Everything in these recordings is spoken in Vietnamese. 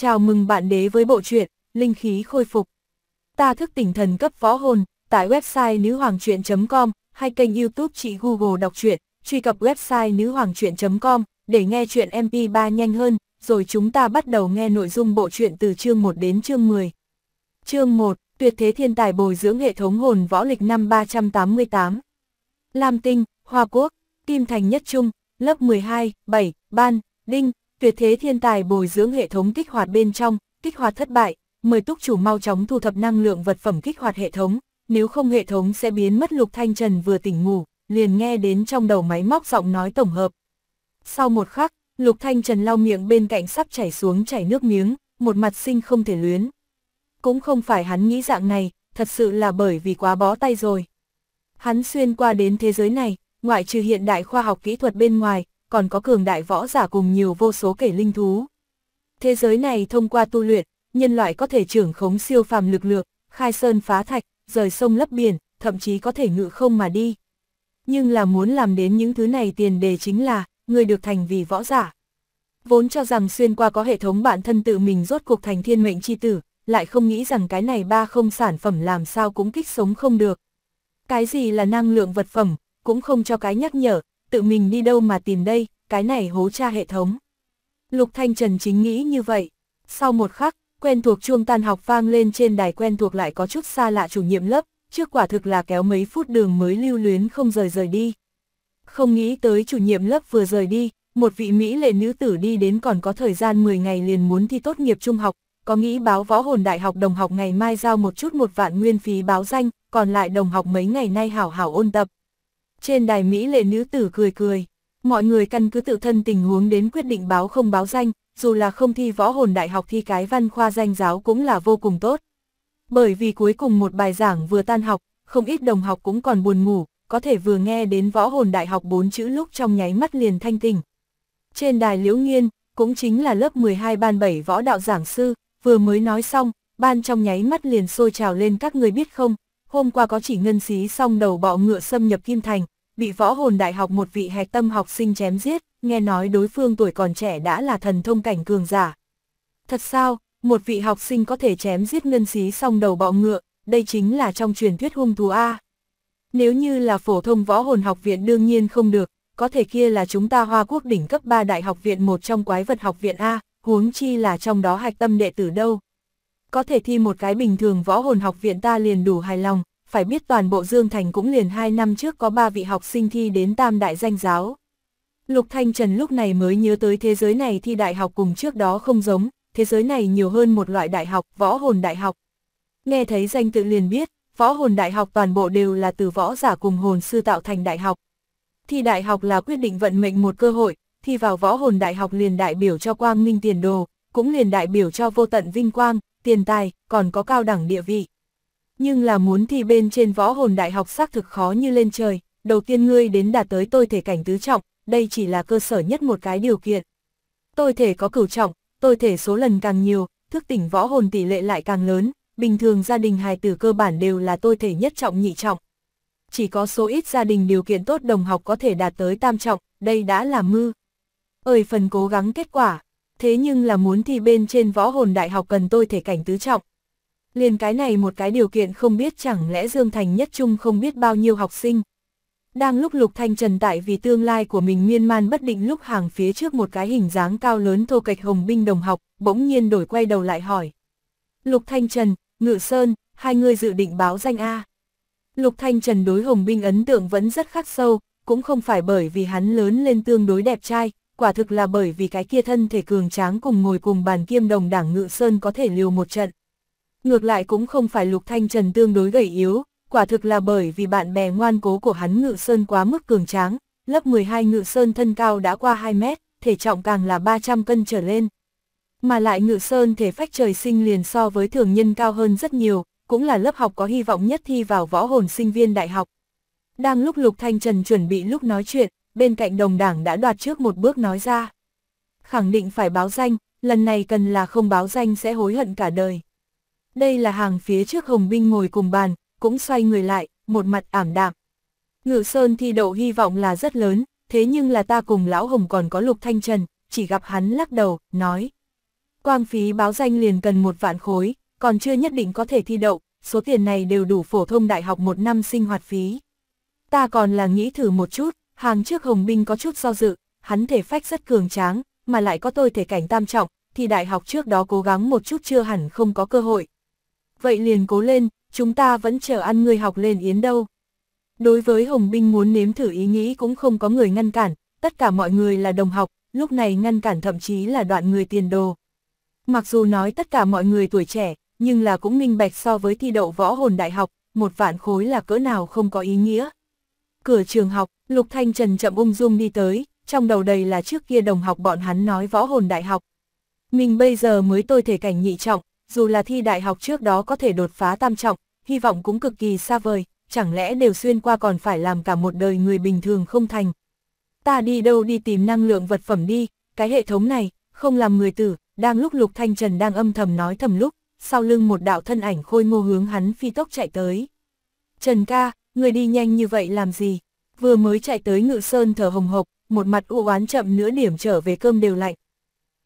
Chào mừng bạn đế với bộ truyện Linh khí khôi phục. Ta thức tỉnh thần cấp võ hồn tại website nữ hoàng truyện.com hay kênh YouTube chị Google đọc truyện, truy cập website nữ hoàng truyện.com để nghe truyện MP3 nhanh hơn, rồi chúng ta bắt đầu nghe nội dung bộ truyện từ chương 1 đến chương 10. Chương 1: Tuyệt thế thiên tài bồi dưỡng hệ thống hồn võ lịch năm 388. Lam Tinh, Hoa Quốc, Kim Thành Nhất Trung, lớp 12, 7, Ban, Đinh, tuyệt thế thiên tài bồi dưỡng hệ thống kích hoạt bên trong, kích hoạt thất bại, mời túc chủ mau chóng thu thập năng lượng vật phẩm kích hoạt hệ thống, nếu không hệ thống sẽ biến mất lục thanh trần vừa tỉnh ngủ, liền nghe đến trong đầu máy móc giọng nói tổng hợp. Sau một khắc, lục thanh trần lau miệng bên cạnh sắp chảy xuống chảy nước miếng, một mặt sinh không thể luyến. Cũng không phải hắn nghĩ dạng này, thật sự là bởi vì quá bó tay rồi. Hắn xuyên qua đến thế giới này, ngoại trừ hiện đại khoa học kỹ thuật bên ngoài, còn có cường đại võ giả cùng nhiều vô số kể linh thú. Thế giới này thông qua tu luyện, nhân loại có thể trưởng khống siêu phàm lực lượng, khai sơn phá thạch, rời sông lấp biển, thậm chí có thể ngự không mà đi. Nhưng là muốn làm đến những thứ này tiền đề chính là, người được thành vì võ giả. Vốn cho rằng xuyên qua có hệ thống bản thân tự mình rốt cuộc thành thiên mệnh chi tử, lại không nghĩ rằng cái này ba không sản phẩm làm sao cũng kích sống không được. Cái gì là năng lượng vật phẩm, cũng không cho cái nhắc nhở, tự mình đi đâu mà tìm đây, cái này hố tra hệ thống. Lục Thanh Trần chính nghĩ như vậy. Sau một khắc, quen thuộc chuông tan học vang lên trên đài quen thuộc lại có chút xa lạ chủ nhiệm lớp, trước quả thực là kéo mấy phút đường mới lưu luyến không rời rời đi. Không nghĩ tới chủ nhiệm lớp vừa rời đi, một vị Mỹ lệ nữ tử đi đến còn có thời gian 10 ngày liền muốn thi tốt nghiệp trung học, có nghĩ báo võ hồn đại học đồng học ngày mai giao một chút một vạn nguyên phí báo danh, còn lại đồng học mấy ngày nay hảo hảo ôn tập. Trên đài Mỹ lệ nữ tử cười cười, mọi người căn cứ tự thân tình huống đến quyết định báo không báo danh, dù là không thi võ hồn đại học thi cái văn khoa danh giáo cũng là vô cùng tốt. Bởi vì cuối cùng một bài giảng vừa tan học, không ít đồng học cũng còn buồn ngủ, có thể vừa nghe đến võ hồn đại học bốn chữ lúc trong nháy mắt liền thanh tỉnh. Trên đài Liễu Nghiên, cũng chính là lớp 12 ban 7 võ đạo giảng sư, vừa mới nói xong, ban trong nháy mắt liền sôi trào lên các người biết không, hôm qua có chỉ ngân xí xong đầu bọ ngựa xâm nhập Kim Thành, bị võ hồn đại học một vị hạch tâm học sinh chém giết, nghe nói đối phương tuổi còn trẻ đã là thần thông cảnh cường giả. Thật sao, một vị học sinh có thể chém giết ngân xí xong đầu bọ ngựa, đây chính là trong truyền thuyết hung thú A. Nếu như là phổ thông võ hồn học viện đương nhiên không được, có thể kia là chúng ta hoa quốc đỉnh cấp 3 đại học viện một trong quái vật học viện A, huống chi là trong đó hạch tâm đệ tử đâu có thể thi một cái bình thường võ hồn học viện ta liền đủ hài lòng, phải biết toàn bộ Dương Thành cũng liền hai năm trước có ba vị học sinh thi đến tam đại danh giáo. Lục Thanh Trần lúc này mới nhớ tới thế giới này thi đại học cùng trước đó không giống, thế giới này nhiều hơn một loại đại học, võ hồn đại học. Nghe thấy danh tự liền biết, võ hồn đại học toàn bộ đều là từ võ giả cùng hồn sư tạo thành đại học. Thi đại học là quyết định vận mệnh một cơ hội, thi vào võ hồn đại học liền đại biểu cho quang minh tiền đồ, cũng liền đại biểu cho vô tận vinh quang, tiền tài, còn có cao đẳng địa vị. Nhưng là muốn thì bên trên võ hồn đại học xác thực khó như lên trời, đầu tiên ngươi đến đạt tới tôi thể cảnh tứ trọng, đây chỉ là cơ sở nhất một cái điều kiện. Tôi thể có cửu trọng, tôi thể số lần càng nhiều, thức tỉnh võ hồn tỷ lệ lại càng lớn, bình thường gia đình hài tử cơ bản đều là tôi thể nhất trọng nhị trọng. Chỉ có số ít gia đình điều kiện tốt đồng học có thể đạt tới tam trọng, đây đã là mư. Ơi phần cố gắng kết quả, thế nhưng là muốn thi bên trên võ hồn đại học cần tôi thể cảnh tứ trọng. Liền cái này một cái điều kiện không biết chẳng lẽ Dương Thành nhất trung không biết bao nhiêu học sinh. Đang lúc Lục Thanh Trần tại vì tương lai của mình miên man bất định lúc hàng phía trước một cái hình dáng cao lớn thô kệch hồng binh đồng học, bỗng nhiên đổi quay đầu lại hỏi. Lục Thanh Trần, Ngự Sơn, hai người dự định báo danh A. Lục Thanh Trần đối hồng binh ấn tượng vẫn rất khắc sâu, cũng không phải bởi vì hắn lớn lên tương đối đẹp trai, quả thực là bởi vì cái kia thân thể cường tráng cùng ngồi cùng bàn kiêm đồng đảng Ngự Sơn có thể liều một trận. Ngược lại cũng không phải Lục Thanh Trần tương đối gầy yếu, quả thực là bởi vì bạn bè ngoan cố của hắn Ngự Sơn quá mức cường tráng, lớp 12 Ngự Sơn thân cao đã qua 2 mét, thể trọng càng là 300 cân trở lên. Mà lại Ngự Sơn thể phách trời sinh liền so với thường nhân cao hơn rất nhiều, cũng là lớp học có hy vọng nhất thi vào võ hồn sinh viên đại học. Đang lúc Lục Thanh Trần chuẩn bị lúc nói chuyện, bên cạnh đồng đảng đã đoạt trước một bước nói ra. Khẳng định phải báo danh, lần này cần là không báo danh sẽ hối hận cả đời. Đây là hàng phía trước Hồng Binh ngồi cùng bàn, cũng xoay người lại, một mặt ảm đạm. Ngự Sơn thi đậu hy vọng là rất lớn, thế nhưng là ta cùng Lão Hồng còn có Lục Thanh Trần, chỉ gặp hắn lắc đầu, nói. Quang phí báo danh liền cần một vạn khối, còn chưa nhất định có thể thi đậu, số tiền này đều đủ phổ thông đại học một năm sinh hoạt phí. Ta còn là nghĩ thử một chút, Hàng trước Hồng binh có chút do dự, hắn thể phách rất cường tráng, mà lại có tôi thể cảnh tam trọng, thì đại học trước đó cố gắng một chút chưa hẳn không có cơ hội. Vậy liền cố lên, chúng ta vẫn chờ ăn người học lên yến đâu. Đối với Hồng binh muốn nếm thử ý nghĩ cũng không có người ngăn cản, tất cả mọi người là đồng học, lúc này ngăn cản thậm chí là đoạn người tiền đồ. Mặc dù nói tất cả mọi người tuổi trẻ, nhưng là cũng minh bạch so với thi đậu võ hồn đại học, một vạn khối là cỡ nào không có ý nghĩa. Cửa trường học, Lục Thanh Trần chậm ung dung đi tới, trong đầu đầy là trước kia đồng học bọn hắn nói võ hồn đại học. Mình bây giờ mới tôi thể cảnh nhị trọng, dù là thi đại học trước đó có thể đột phá tam trọng, hy vọng cũng cực kỳ xa vời, chẳng lẽ đều xuyên qua còn phải làm cả một đời người bình thường không thành. Ta đi đâu đi tìm năng lượng vật phẩm đi, cái hệ thống này, không làm người tử, đang lúc Lục Thanh Trần đang âm thầm nói thầm lúc, sau lưng một đạo thân ảnh khôi ngô hướng hắn phi tốc chạy tới. Trần ca, người đi nhanh như vậy làm gì? Vừa mới chạy tới ngự sơn thở hồng hộc, một mặt u oán chậm nửa điểm trở về cơm đều lạnh.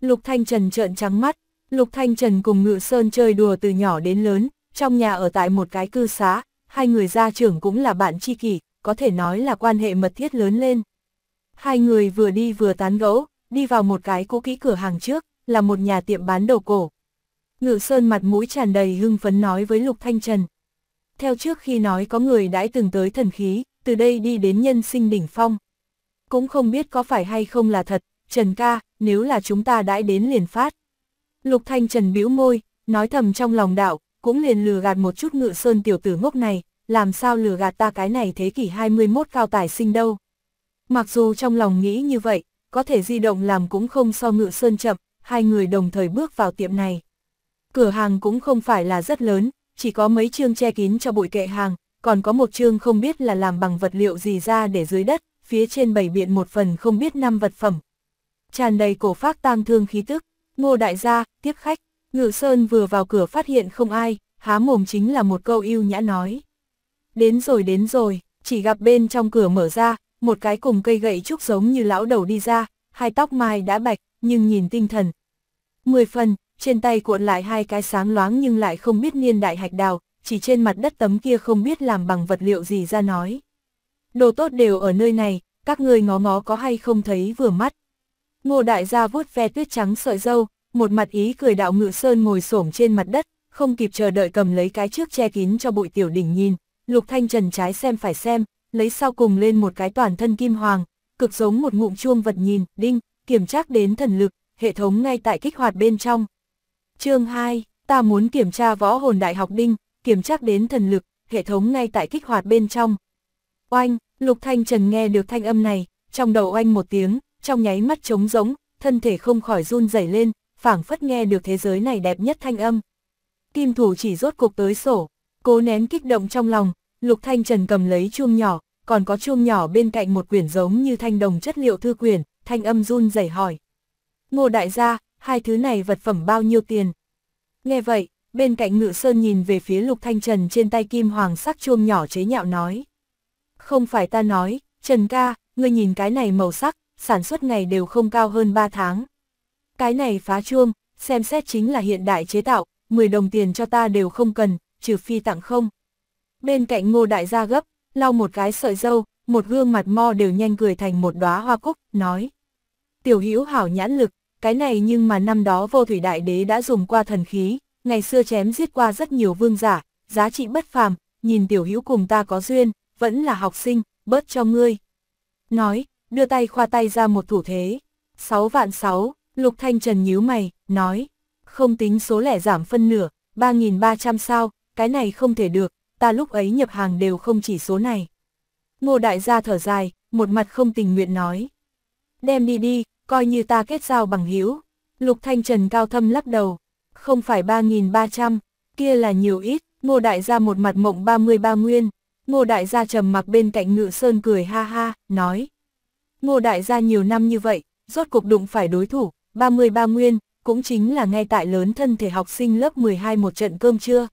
Lục Thanh Trần trợn trắng mắt, Lục Thanh Trần cùng ngự sơn chơi đùa từ nhỏ đến lớn, trong nhà ở tại một cái cư xá, hai người gia trưởng cũng là bạn tri kỷ, có thể nói là quan hệ mật thiết lớn lên. Hai người vừa đi vừa tán gẫu, đi vào một cái cũ kỹ cửa hàng trước, là một nhà tiệm bán đồ cổ. Ngự Sơn mặt mũi tràn đầy hưng phấn nói với Lục Thanh Trần, theo trước khi nói có người đãi từng tới thần khí, từ đây đi đến nhân sinh đỉnh phong. Cũng không biết có phải hay không là thật, Trần ca, nếu là chúng ta đãi đến liền phát. Lục Thanh Trần bĩu môi, nói thầm trong lòng đạo, cũng liền lừa gạt một chút ngự sơn tiểu tử ngốc này, làm sao lừa gạt ta cái này thế kỷ 21 cao tài sinh đâu. Mặc dù trong lòng nghĩ như vậy, có thể di động làm cũng không so ngự sơn chậm, hai người đồng thời bước vào tiệm này. Cửa hàng cũng không phải là rất lớn, chỉ có mấy chương che kín cho bụi kệ hàng, còn có một chương không biết là làm bằng vật liệu gì ra để dưới đất, phía trên bảy biện một phần không biết năm vật phẩm. Tràn đầy cổ phác tang thương khí tức, ngô đại gia, tiếp khách, ngự sơn vừa vào cửa phát hiện không ai, há mồm chính là một câu yêu nhã nói. Đến rồi đến rồi, chỉ gặp bên trong cửa mở ra, một cái cùng cây gậy trúc giống như lão đầu đi ra, hai tóc mai đã bạch, nhưng nhìn tinh thần. Mười phần, trên tay cuộn lại hai cái sáng loáng nhưng lại không biết niên đại hạch đào, chỉ trên mặt đất tấm kia không biết làm bằng vật liệu gì ra nói. Đồ tốt đều ở nơi này, các người ngó ngó có hay không thấy vừa mắt. Ngô đại gia vuốt ve tuyết trắng sợi dâu, một mặt ý cười đạo ngự sơn ngồi xổm trên mặt đất, không kịp chờ đợi cầm lấy cái trước che kín cho bụi tiểu đỉnh nhìn, lục thanh trần trái xem phải xem, lấy sau cùng lên một cái toàn thân kim hoàng, cực giống một ngụm chuông vật nhìn, đinh, kiểm tra đến thần lực, hệ thống ngay tại kích hoạt bên trong, Chương 2, ta muốn kiểm tra võ hồn đại học đinh, kiểm tra đến thần lực, hệ thống ngay tại kích hoạt bên trong. Oanh, Lục Thanh Trần nghe được thanh âm này, trong đầu oanh một tiếng, trong nháy mắt trống rỗng, thân thể không khỏi run rẩy lên, phảng phất nghe được thế giới này đẹp nhất thanh âm. Kim thủ chỉ rốt cục tới sổ, cố nén kích động trong lòng, Lục Thanh Trần cầm lấy chuông nhỏ, còn có chuông nhỏ bên cạnh một quyển giống như thanh đồng chất liệu thư quyển, thanh âm run rẩy hỏi. Ngô đại gia, hai thứ này vật phẩm bao nhiêu tiền. Nghe vậy, bên cạnh ngự sơn nhìn về phía lục thanh trần trên tay kim hoàng sắc chuông nhỏ chế nhạo nói. Không phải ta nói, Trần ca, ngươi nhìn cái này màu sắc, sản xuất ngày đều không cao hơn 3 tháng. Cái này phá chuông, xem xét chính là hiện đại chế tạo, 10 đồng tiền cho ta đều không cần, trừ phi tặng không. Bên cạnh ngô đại gia gấp, lau một cái sợi dâu, một gương mặt mo đều nhanh cười thành một đóa hoa cúc, nói. Tiểu hữu hảo nhãn lực, cái này nhưng mà năm đó vô thủy đại đế đã dùng qua thần khí, ngày xưa chém giết qua rất nhiều vương giả, giá trị bất phàm, nhìn tiểu hữu cùng ta có duyên, vẫn là học sinh, bớt cho ngươi. Nói, đưa tay khoa tay ra một thủ thế. 6 vạn 6, Lục Thanh Trần nhíu mày, nói, không tính số lẻ giảm phân nửa, 3.300 sao, cái này không thể được, ta lúc ấy nhập hàng đều không chỉ số này. Ngô đại gia thở dài, một mặt không tình nguyện nói. Đem đi đi, coi như ta kết giao bằng hữu, Lục Thanh Trần cao thâm lắc đầu, không phải 3.300, kia là nhiều ít, ngô đại gia một mặt mộng 33 nguyên, ngô đại gia trầm mặc bên cạnh ngự sơn cười ha ha, nói. Ngô đại gia nhiều năm như vậy, rốt cục đụng phải đối thủ, 33 nguyên, cũng chính là ngay tại lớn thân thể học sinh lớp 12 một trận cơm trưa.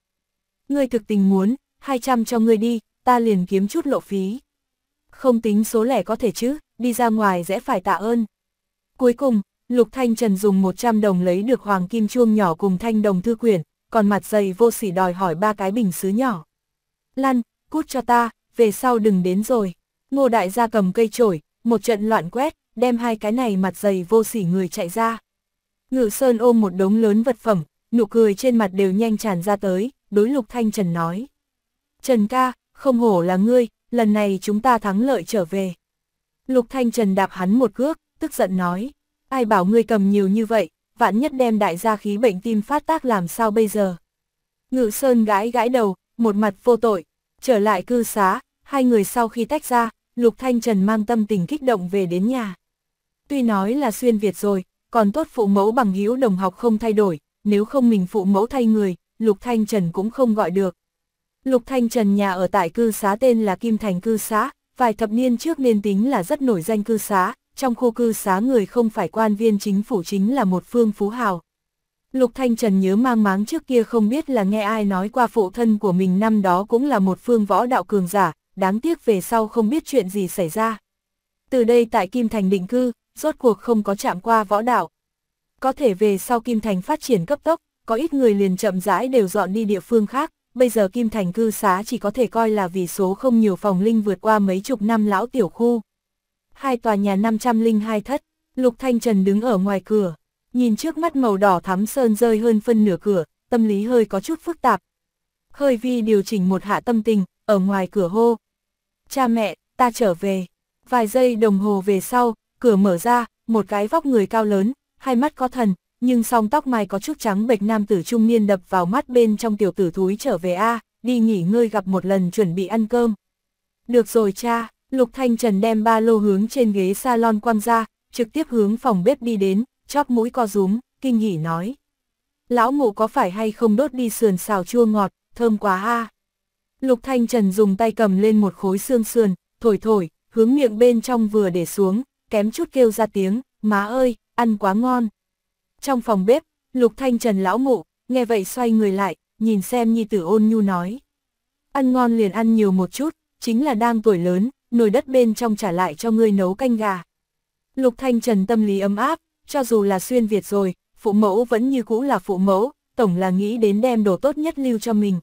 Ngươi thực tình muốn, 200 cho ngươi đi, ta liền kiếm chút lộ phí. Không tính số lẻ có thể chứ, đi ra ngoài sẽ phải tạ ơn. Cuối cùng, Lục Thanh Trần dùng 100 đồng lấy được hoàng kim chuông nhỏ cùng thanh đồng thư quyển, còn mặt dày vô sỉ đòi hỏi ba cái bình sứ nhỏ. Lăn, cút cho ta, về sau đừng đến rồi. Ngô đại gia cầm cây chổi, một trận loạn quét, đem hai cái này mặt dày vô sỉ người chạy ra. Ngự Sơn ôm một đống lớn vật phẩm, nụ cười trên mặt đều nhanh tràn ra tới, đối Lục Thanh Trần nói. Trần ca, không hổ là ngươi, lần này chúng ta thắng lợi trở về. Lục Thanh Trần đạp hắn một cước, tức giận nói, ai bảo ngươi cầm nhiều như vậy, vạn nhất đem đại gia khí bệnh tim phát tác làm sao bây giờ. Ngự Sơn gãi gãi đầu, một mặt vô tội, trở lại cư xá, hai người sau khi tách ra, Lục Thanh Trần mang tâm tình kích động về đến nhà. Tuy nói là xuyên Việt rồi, còn tốt phụ mẫu bằng hữu đồng học không thay đổi, nếu không mình phụ mẫu thay người, Lục Thanh Trần cũng không gọi được. Lục Thanh Trần nhà ở tại cư xá tên là Kim Thành cư xá, vài thập niên trước nên tính là rất nổi danh cư xá, trong khu cư xá người không phải quan viên chính phủ chính là một phương phú hào. Lục Thanh Trần nhớ mang máng trước kia không biết là nghe ai nói qua phụ thân của mình năm đó cũng là một phương võ đạo cường giả, đáng tiếc về sau không biết chuyện gì xảy ra. Từ đây tại Kim Thành định cư, rốt cuộc không có chạm qua võ đạo. Có thể về sau Kim Thành phát triển cấp tốc, có ít người liền chậm rãi đều dọn đi địa phương khác, bây giờ Kim Thành cư xá chỉ có thể coi là vì số không nhiều phòng linh vượt qua mấy chục năm lão tiểu khu hai tòa nhà 502 thất, Lục Thanh Trần đứng ở ngoài cửa, nhìn trước mắt màu đỏ thắm sơn rơi hơn phân nửa cửa, tâm lý hơi có chút phức tạp. Hơi vi điều chỉnh một hạ tâm tình, ở ngoài cửa hô. Cha mẹ, ta trở về. Vài giây đồng hồ về sau, cửa mở ra, một cái vóc người cao lớn, hai mắt có thần, nhưng song tóc mai có chút trắng bệch nam tử trung niên đập vào mắt bên trong tiểu tử thúi trở về A, đi nghỉ ngơi gặp một lần chuẩn bị ăn cơm. Được rồi cha, Lục Thanh Trần đem ba lô hướng trên ghế salon quăng ra, trực tiếp hướng phòng bếp đi đến, chóp mũi co rúm, kinh hỉ nói. Lão mụ có phải hay không đốt đi sườn xào chua ngọt, thơm quá ha. Lục Thanh Trần dùng tay cầm lên một khối xương sườn, thổi thổi, hướng miệng bên trong vừa để xuống, kém chút kêu ra tiếng, má ơi, ăn quá ngon. Trong phòng bếp, Lục Thanh Trần lão mụ nghe vậy xoay người lại, nhìn xem nhi tử ôn nhu nói. Ăn ngon liền ăn nhiều một chút, chính là đang tuổi lớn, nồi đất bên trong trả lại cho ngươi nấu canh gà. Lục Thanh Trần tâm lý ấm áp, cho dù là xuyên Việt rồi, phụ mẫu vẫn như cũ là phụ mẫu, tổng là nghĩ đến đem đồ tốt nhất lưu cho mình.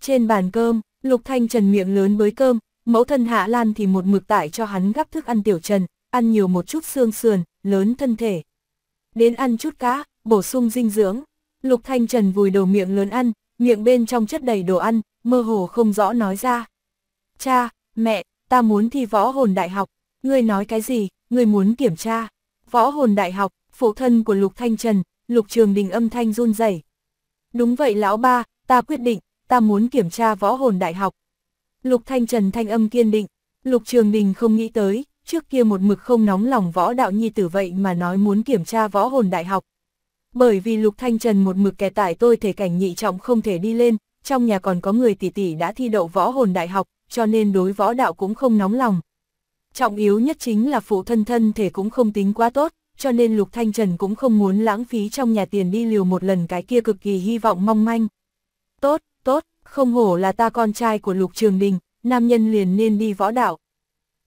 Trên bàn cơm, Lục Thanh Trần miệng lớn bới cơm, mẫu thân Hạ Lan thì một mực tại cho hắn gắp thức ăn tiểu trần, ăn nhiều một chút xương sườn, lớn thân thể. Đến ăn chút cá, bổ sung dinh dưỡng. Lục Thanh Trần vùi đầu miệng lớn ăn, miệng bên trong chất đầy đồ ăn, mơ hồ không rõ nói ra. Cha, mẹ, ta muốn thi võ hồn đại học, ngươi nói cái gì, ngươi muốn kiểm tra. Võ hồn đại học, phụ thân của Lục Thanh Trần, Lục Trường Đình âm thanh run rẩy. Đúng vậy lão ba, ta quyết định, ta muốn kiểm tra võ hồn đại học. Lục Thanh Trần thanh âm kiên định, Lục Trường Đình không nghĩ tới, trước kia một mực không nóng lòng võ đạo nhi tử vậy mà nói muốn kiểm tra võ hồn đại học. Bởi vì Lục Thanh Trần một mực kẻ tải tôi thể cảnh nhị trọng không thể đi lên, trong nhà còn có người tỷ tỷ đã thi đậu võ hồn đại học, cho nên đối võ đạo cũng không nóng lòng. Trọng yếu nhất chính là phụ thân thân thể cũng không tính quá tốt, cho nên Lục Thanh Trần cũng không muốn lãng phí trong nhà tiền đi liều một lần cái kia cực kỳ hy vọng mong manh. Tốt, tốt, không hổ là ta con trai của Lục Trường Đình, nam nhân liền nên đi võ đạo.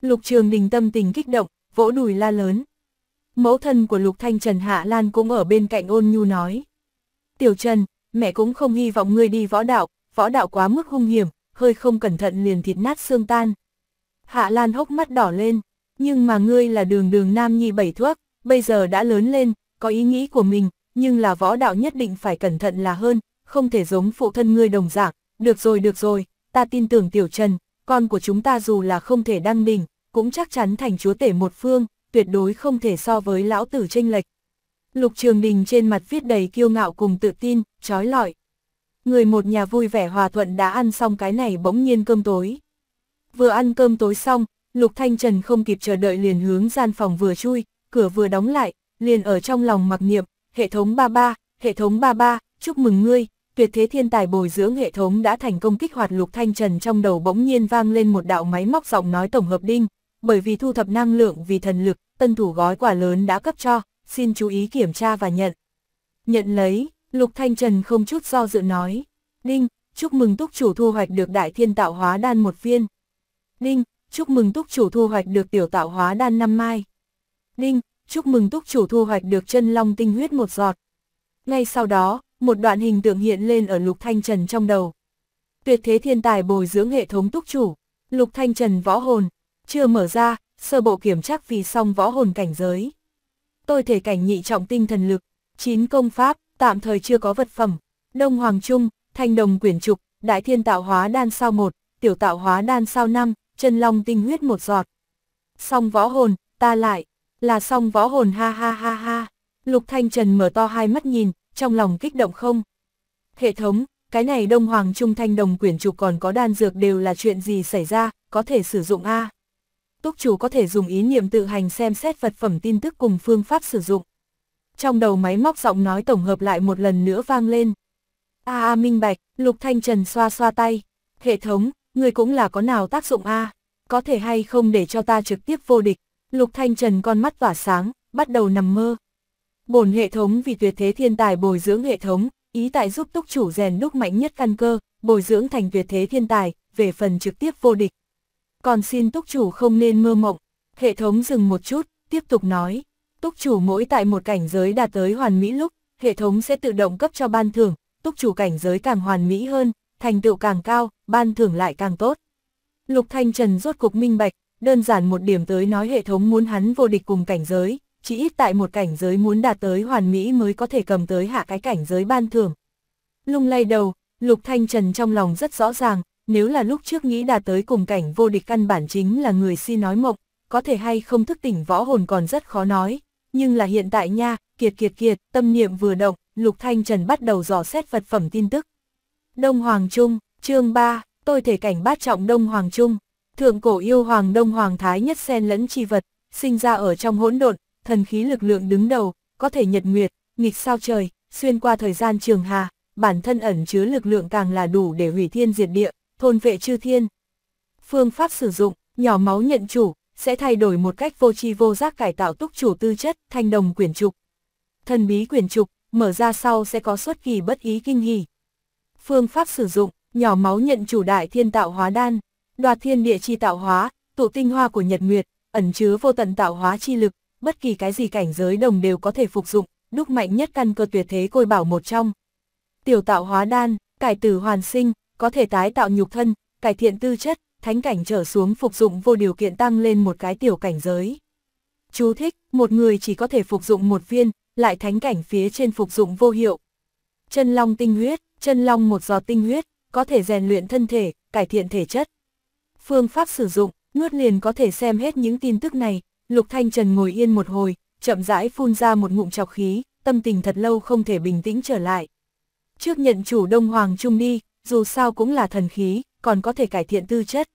Lục Trường Đình tâm tình kích động, vỗ đùi la lớn. Mẫu thân của Lục Thanh Trần Hạ Lan cũng ở bên cạnh ôn nhu nói. Tiểu Trần, mẹ cũng không hy vọng ngươi đi võ đạo, võ đạo quá mức hung hiểm, hơi không cẩn thận liền thịt nát xương tan. Hạ Lan hốc mắt đỏ lên, nhưng mà ngươi là đường đường nam nhi bảy thuốc, bây giờ đã lớn lên, có ý nghĩ của mình, nhưng là võ đạo nhất định phải cẩn thận là hơn, không thể giống phụ thân ngươi đồng dạng, được rồi được rồi, ta tin tưởng Tiểu Trần, con của chúng ta dù là không thể đăng đỉnh, cũng chắc chắn thành chúa tể một phương, tuyệt đối không thể so với lão tử tranh lệch. Lục Trường Đình trên mặt viết đầy kiêu ngạo cùng tự tin, trói lọi người một nhà vui vẻ hòa thuận đã ăn xong cái này bỗng nhiên cơm tối. Vừa ăn cơm tối xong, Lục Thanh Trần không kịp chờ đợi liền hướng gian phòng vừa chui, cửa vừa đóng lại, liền ở trong lòng mặc niệm, hệ thống 33, hệ thống 33, chúc mừng ngươi, tuyệt thế thiên tài bồi dưỡng hệ thống đã thành công kích hoạt Lục Thanh Trần trong đầu bỗng nhiên vang lên một đạo máy móc giọng nói tổng hợp đinh, bởi vì thu thập năng lượng vì thần lực, tân thủ gói quà lớn đã cấp cho, xin chú ý kiểm tra và nhận. Nhận lấy. Lục Thanh Trần không chút do dự nói. Đinh, chúc mừng túc chủ thu hoạch được đại thiên tạo hóa đan một viên. Đinh, chúc mừng túc chủ thu hoạch được tiểu tạo hóa đan năm mai. Đinh, chúc mừng túc chủ thu hoạch được chân long tinh huyết một giọt. Ngay sau đó, một đoạn hình tượng hiện lên ở Lục Thanh Trần trong đầu. Tuyệt thế thiên tài bồi dưỡng hệ thống túc chủ, Lục Thanh Trần võ hồn, chưa mở ra, sơ bộ kiểm tra vì xong võ hồn cảnh giới. Tôi thể cảnh nhị trọng tinh thần lực, chín công pháp, tạm thời chưa có vật phẩm. Đông Hoàng Trung, Thanh Đồng Quyển Trục, Đại Thiên Tạo Hóa Đan Sao 1, Tiểu Tạo Hóa Đan Sao 5, Chân Long Tinh Huyết một giọt. Song võ hồn, ta lại, là song võ hồn ha ha ha ha. Lục Thanh Trần mở to hai mắt nhìn, trong lòng kích động không? Hệ thống, cái này Đông Hoàng Trung Thanh Đồng Quyển Trục còn có đan dược đều là chuyện gì xảy ra, có thể sử dụng A. Túc chủ có thể dùng ý niệm tự hành xem xét vật phẩm tin tức cùng phương pháp sử dụng trong đầu máy móc giọng nói tổng hợp lại một lần nữa vang lên. a à, a minh bạch, Lục Thanh Trần xoa xoa tay, hệ thống, người cũng là có nào tác dụng a có thể hay không để cho ta trực tiếp vô địch, Lục Thanh Trần con mắt tỏa sáng, bắt đầu nằm mơ. Bổn hệ thống vì tuyệt thế thiên tài bồi dưỡng hệ thống, ý tại giúp túc chủ rèn đúc mạnh nhất căn cơ, bồi dưỡng thành tuyệt thế thiên tài, về phần trực tiếp vô địch. Còn xin túc chủ không nên mơ mộng, hệ thống dừng một chút, tiếp tục nói túc chủ mỗi tại một cảnh giới đạt tới hoàn mỹ lúc, hệ thống sẽ tự động cấp cho ban thưởng, túc chủ cảnh giới càng hoàn mỹ hơn, thành tựu càng cao, ban thưởng lại càng tốt. Lục Thanh Trần rốt cục minh bạch, đơn giản một điểm tới nói hệ thống muốn hắn vô địch cùng cảnh giới, chỉ ít tại một cảnh giới muốn đạt tới hoàn mỹ mới có thể cầm tới hạ cái cảnh giới ban thưởng. Lung lay đầu, Lục Thanh Trần trong lòng rất rõ ràng, nếu là lúc trước nghĩ đạt tới cùng cảnh vô địch căn bản chính là người si nói mộc, có thể hay không thức tỉnh võ hồn còn rất khó nói, nhưng là hiện tại nha, kiệt kiệt kiệt, tâm niệm vừa động, Lục Thanh Trần bắt đầu dò xét vật phẩm tin tức. Đông Hoàng Trung, chương 3, tôi thể cảnh bát trọng Đông Hoàng Trung, thượng cổ yêu hoàng Đông Hoàng Thái nhất sen lẫn chi vật, sinh ra ở trong hỗn độn, thần khí lực lượng đứng đầu, có thể nhật nguyệt, nghịch sao trời, xuyên qua thời gian trường hà, bản thân ẩn chứa lực lượng càng là đủ để hủy thiên diệt địa, thôn vệ chư thiên. Phương pháp sử dụng, nhỏ máu nhận chủ, sẽ thay đổi một cách vô tri vô giác cải tạo túc chủ tư chất, thanh đồng quyển trục. Thần bí quyển trục, mở ra sau sẽ có xuất kỳ bất ý kinh hỉ. Phương pháp sử dụng, nhỏ máu nhận chủ đại thiên tạo hóa đan, đoạt thiên địa chi tạo hóa, tụ tinh hoa của nhật nguyệt, ẩn chứa vô tận tạo hóa chi lực, bất kỳ cái gì cảnh giới đồng đều có thể phục dụng, đúc mạnh nhất căn cơ tuyệt thế côi bảo một trong. Tiểu tạo hóa đan, cải tử hoàn sinh, có thể tái tạo nhục thân, cải thiện tư chất, thánh cảnh trở xuống phục dụng vô điều kiện tăng lên một cái tiểu cảnh giới. Chú thích, một người chỉ có thể phục dụng một viên, lại thánh cảnh phía trên phục dụng vô hiệu. Chân long tinh huyết, chân long một giọt tinh huyết, có thể rèn luyện thân thể, cải thiện thể chất. Phương pháp sử dụng, nuốt liền có thể xem hết những tin tức này, Lục Thanh Trần ngồi yên một hồi, chậm rãi phun ra một ngụm chọc khí, tâm tình thật lâu không thể bình tĩnh trở lại. Trước nhận chủ Đông Hoàng Trung đi, dù sao cũng là thần khí, còn có thể cải thiện tư chất.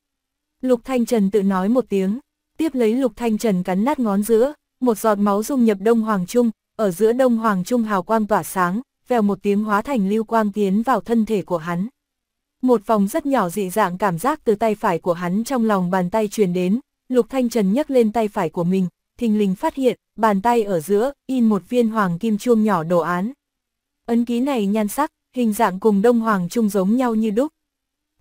Lục Thanh Trần tự nói một tiếng, tiếp lấy Lục Thanh Trần cắn nát ngón giữa, một giọt máu dung nhập Đông Hoàng Trung, ở giữa Đông Hoàng Trung hào quang tỏa sáng, vèo một tiếng hóa thành lưu quang tiến vào thân thể của hắn. Một vòng rất nhỏ dị dạng cảm giác từ tay phải của hắn trong lòng bàn tay truyền đến, Lục Thanh Trần nhấc lên tay phải của mình, thình lình phát hiện, bàn tay ở giữa, in một viên hoàng kim chuông nhỏ đồ án. Ấn ký này nhan sắc, hình dạng cùng Đông Hoàng Trung giống nhau như đúc.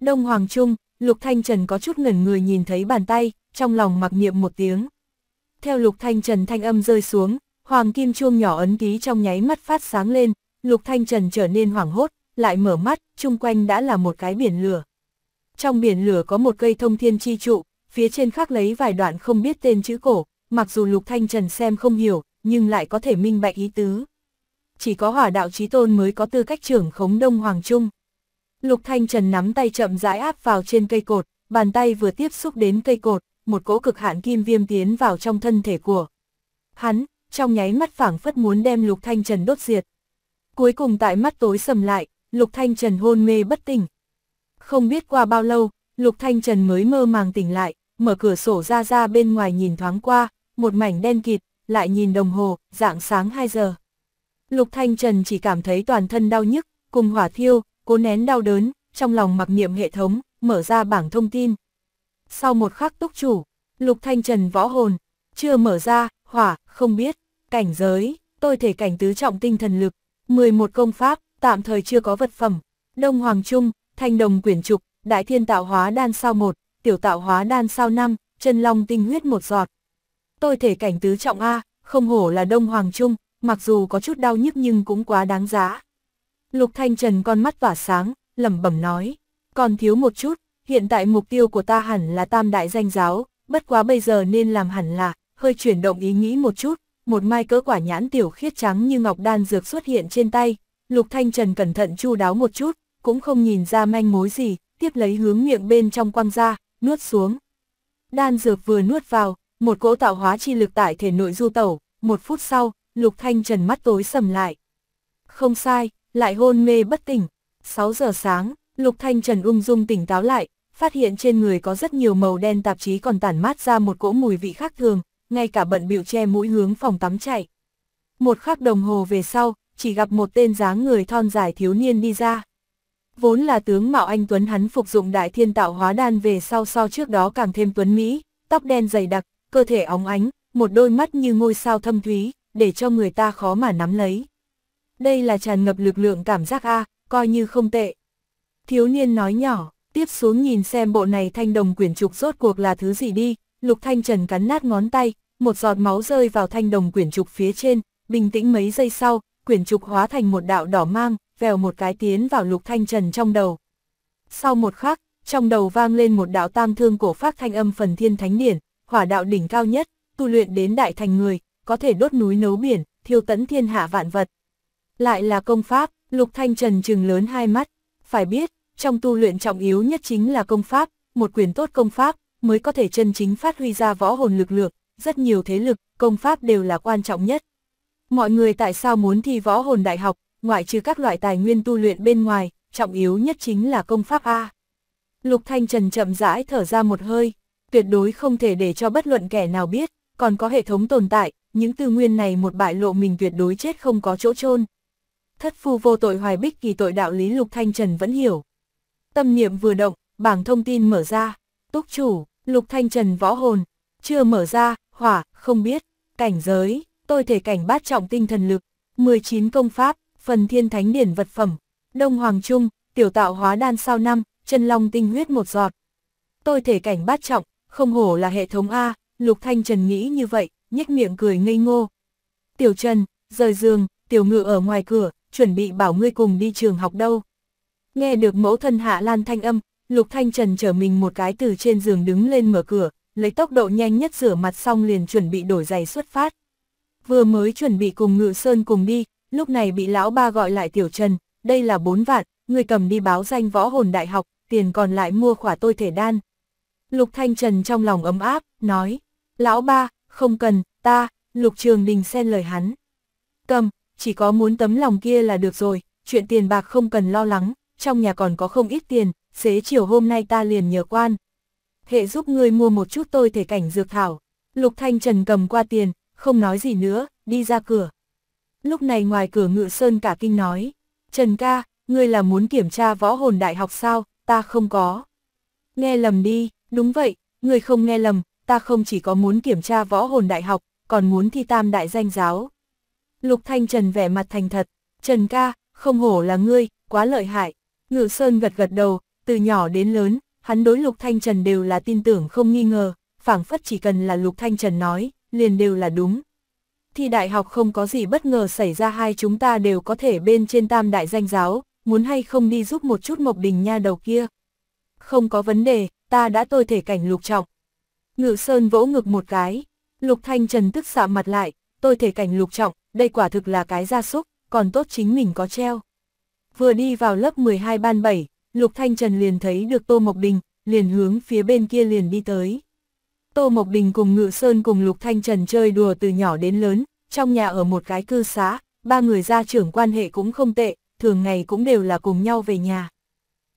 Đông Hoàng Trung, Lục Thanh Trần có chút ngẩn người nhìn thấy bàn tay, trong lòng mặc niệm một tiếng. Theo Lục Thanh Trần thanh âm rơi xuống, Hoàng Kim Chuông nhỏ ấn ký trong nháy mắt phát sáng lên, Lục Thanh Trần trở nên hoảng hốt, lại mở mắt, chung quanh đã là một cái biển lửa. Trong biển lửa có một cây thông thiên chi trụ, phía trên khắc lấy vài đoạn không biết tên chữ cổ, mặc dù Lục Thanh Trần xem không hiểu, nhưng lại có thể minh bạch ý tứ. Chỉ có hỏa đạo trí tôn mới có tư cách trưởng khống Đông Hoàng Trung. Lục Thanh Trần nắm tay chậm rãi áp vào trên cây cột, bàn tay vừa tiếp xúc đến cây cột, một cỗ cực hạn kim viêm tiến vào trong thân thể của. Hắn, trong nháy mắt phảng phất muốn đem Lục Thanh Trần đốt diệt. Cuối cùng tại mắt tối sầm lại, Lục Thanh Trần hôn mê bất tỉnh. Không biết qua bao lâu, Lục Thanh Trần mới mơ màng tỉnh lại, mở cửa sổ ra ra bên ngoài nhìn thoáng qua, một mảnh đen kịt, lại nhìn đồng hồ, dạng sáng 2 giờ. Lục Thanh Trần chỉ cảm thấy toàn thân đau nhức, cùng hỏa thiêu, cố nén đau đớn, trong lòng mặc niệm hệ thống, mở ra bảng thông tin. Sau một khắc túc chủ, lục thanh trần võ hồn, chưa mở ra, hỏa, không biết, cảnh giới, tôi thể cảnh tứ trọng tinh thần lực, 11 công pháp, tạm thời chưa có vật phẩm, đông hoàng trung, thanh đồng quyển trục, đại thiên tạo hóa đan sao một tiểu tạo hóa đan sao năm chân long tinh huyết một giọt. Tôi thể cảnh tứ trọng A, không hổ là đông hoàng trung, mặc dù có chút đau nhức nhưng cũng quá đáng giá. Lục Thanh Trần con mắt tỏa sáng, lẩm bẩm nói, còn thiếu một chút, hiện tại mục tiêu của ta hẳn là tam đại danh giáo, bất quá bây giờ nên làm hẳn là, hơi chuyển động ý nghĩ một chút, một mai cỡ quả nhãn tiểu khiết trắng như ngọc đan dược xuất hiện trên tay, Lục Thanh Trần cẩn thận chu đáo một chút, cũng không nhìn ra manh mối gì, tiếp lấy hướng miệng bên trong quăng ra, nuốt xuống. Đan dược vừa nuốt vào, một cỗ tạo hóa chi lực tại thể nội du tẩu, một phút sau, Lục Thanh Trần mắt tối sầm lại. Không sai, lại hôn mê bất tỉnh. 6 giờ sáng, Lục Thanh Trần ung dung tỉnh táo lại, phát hiện trên người có rất nhiều màu đen tạp chí còn tản mát ra một cỗ mùi vị khác thường, ngay cả bận biểu che mũi hướng phòng tắm chạy. Một khắc đồng hồ về sau, chỉ gặp một tên dáng người thon dài thiếu niên đi ra. Vốn là tướng Mạo Anh Tuấn hắn phục dụng đại thiên tạo hóa đan về sau so trước đó càng thêm tuấn Mỹ, tóc đen dày đặc, cơ thể óng ánh, một đôi mắt như ngôi sao thâm thúy, để cho người ta khó mà nắm lấy đây là tràn ngập lực lượng cảm giác a, coi như không tệ. Thiếu niên nói nhỏ, tiếp xuống nhìn xem bộ này thanh đồng quyển trục rốt cuộc là thứ gì đi, lục thanh trần cắn nát ngón tay, một giọt máu rơi vào thanh đồng quyển trục phía trên, bình tĩnh mấy giây sau, quyển trục hóa thành một đạo đỏ mang, vèo một cái tiến vào lục thanh trần trong đầu. Sau một khắc, trong đầu vang lên một đạo tam thương cổ phát thanh âm phần thiên thánh điển, hỏa đạo đỉnh cao nhất, tu luyện đến đại thành người, có thể đốt núi nấu biển, thiêu tấn thiên hạ vạn vật, lại là công pháp, Lục Thanh Trần trừng lớn hai mắt, phải biết, trong tu luyện trọng yếu nhất chính là công pháp, một quyền tốt công pháp mới có thể chân chính phát huy ra võ hồn lực lượng, rất nhiều thế lực, công pháp đều là quan trọng nhất. Mọi người tại sao muốn thi võ hồn đại học, ngoại trừ các loại tài nguyên tu luyện bên ngoài, trọng yếu nhất chính là công pháp A. Lục Thanh Trần chậm rãi thở ra một hơi, tuyệt đối không thể để cho bất luận kẻ nào biết, còn có hệ thống tồn tại, những tư nguyên này một bại lộ mình tuyệt đối chết không có chỗ chôn thất phu vô tội hoài bích kỳ tội đạo lý Lục Thanh Trần vẫn hiểu. Tâm niệm vừa động, bảng thông tin mở ra, túc chủ, Lục Thanh Trần võ hồn, chưa mở ra, hỏa, không biết, cảnh giới, tôi thể cảnh bát trọng tinh thần lực, 19 công pháp, phần thiên thánh điển vật phẩm, đông hoàng trung, tiểu tạo hóa đan sao năm, chân long tinh huyết một giọt. Tôi thể cảnh bát trọng, không hổ là hệ thống A, Lục Thanh Trần nghĩ như vậy, nhếch miệng cười ngây ngô. Tiểu Trần, rời giường, tiểu ngự ở ngoài cửa, chuẩn bị bảo ngươi cùng đi trường học đâu. Nghe được mẫu thân Hạ Lan thanh âm, Lục Thanh Trần trở mình một cái từ trên giường đứng lên mở cửa, lấy tốc độ nhanh nhất rửa mặt xong liền chuẩn bị đổi giày xuất phát. Vừa mới chuẩn bị cùng Ngự Sơn cùng đi, lúc này bị lão ba gọi lại Tiểu Trần, đây là bốn vạn, người cầm đi báo danh võ hồn đại học, tiền còn lại mua khỏa tôi thể đan. Lục Thanh Trần trong lòng ấm áp, nói, lão ba, không cần, ta, Lục Trường Đình xen lời hắn. Cầm, chỉ có muốn tấm lòng kia là được rồi, chuyện tiền bạc không cần lo lắng, trong nhà còn có không ít tiền, xế chiều hôm nay ta liền nhờ quan. Hệ giúp ngươi mua một chút tôi thể cảnh dược thảo, Lục Thanh Trần cầm qua tiền, không nói gì nữa, đi ra cửa. Lúc này ngoài cửa ngự sơn cả kinh nói, Trần ca, ngươi là muốn kiểm tra võ hồn đại học sao, ta không có. Nghe lầm đi, đúng vậy, ngươi không nghe lầm, ta không chỉ có muốn kiểm tra võ hồn đại học, còn muốn thi tam đại danh giáo. Lục Thanh Trần vẻ mặt thành thật, Trần ca, không hổ là ngươi, quá lợi hại. Ngự Sơn gật gật đầu, từ nhỏ đến lớn, hắn đối Lục Thanh Trần đều là tin tưởng không nghi ngờ, phảng phất chỉ cần là Lục Thanh Trần nói, liền đều là đúng. Thì đại học không có gì bất ngờ xảy ra hai chúng ta đều có thể bên trên tam đại danh giáo, muốn hay không đi giúp một chút Mộc Đình nha đầu kia. Không có vấn đề, ta đã tôi thể cảnh lục trọng. Ngự Sơn vỗ ngực một cái, Lục Thanh Trần tức xạ mặt lại, tôi thể cảnh lục trọng, đây quả thực là cái gia súc, còn tốt chính mình có treo. Vừa đi vào lớp 12 ban 7, Lục Thanh Trần liền thấy được Tô Mộc Đình, liền hướng phía bên kia liền đi tới. Tô Mộc Đình cùng Ngự Sơn cùng Lục Thanh Trần chơi đùa từ nhỏ đến lớn, trong nhà ở một cái cư xá, ba người gia trưởng quan hệ cũng không tệ, thường ngày cũng đều là cùng nhau về nhà.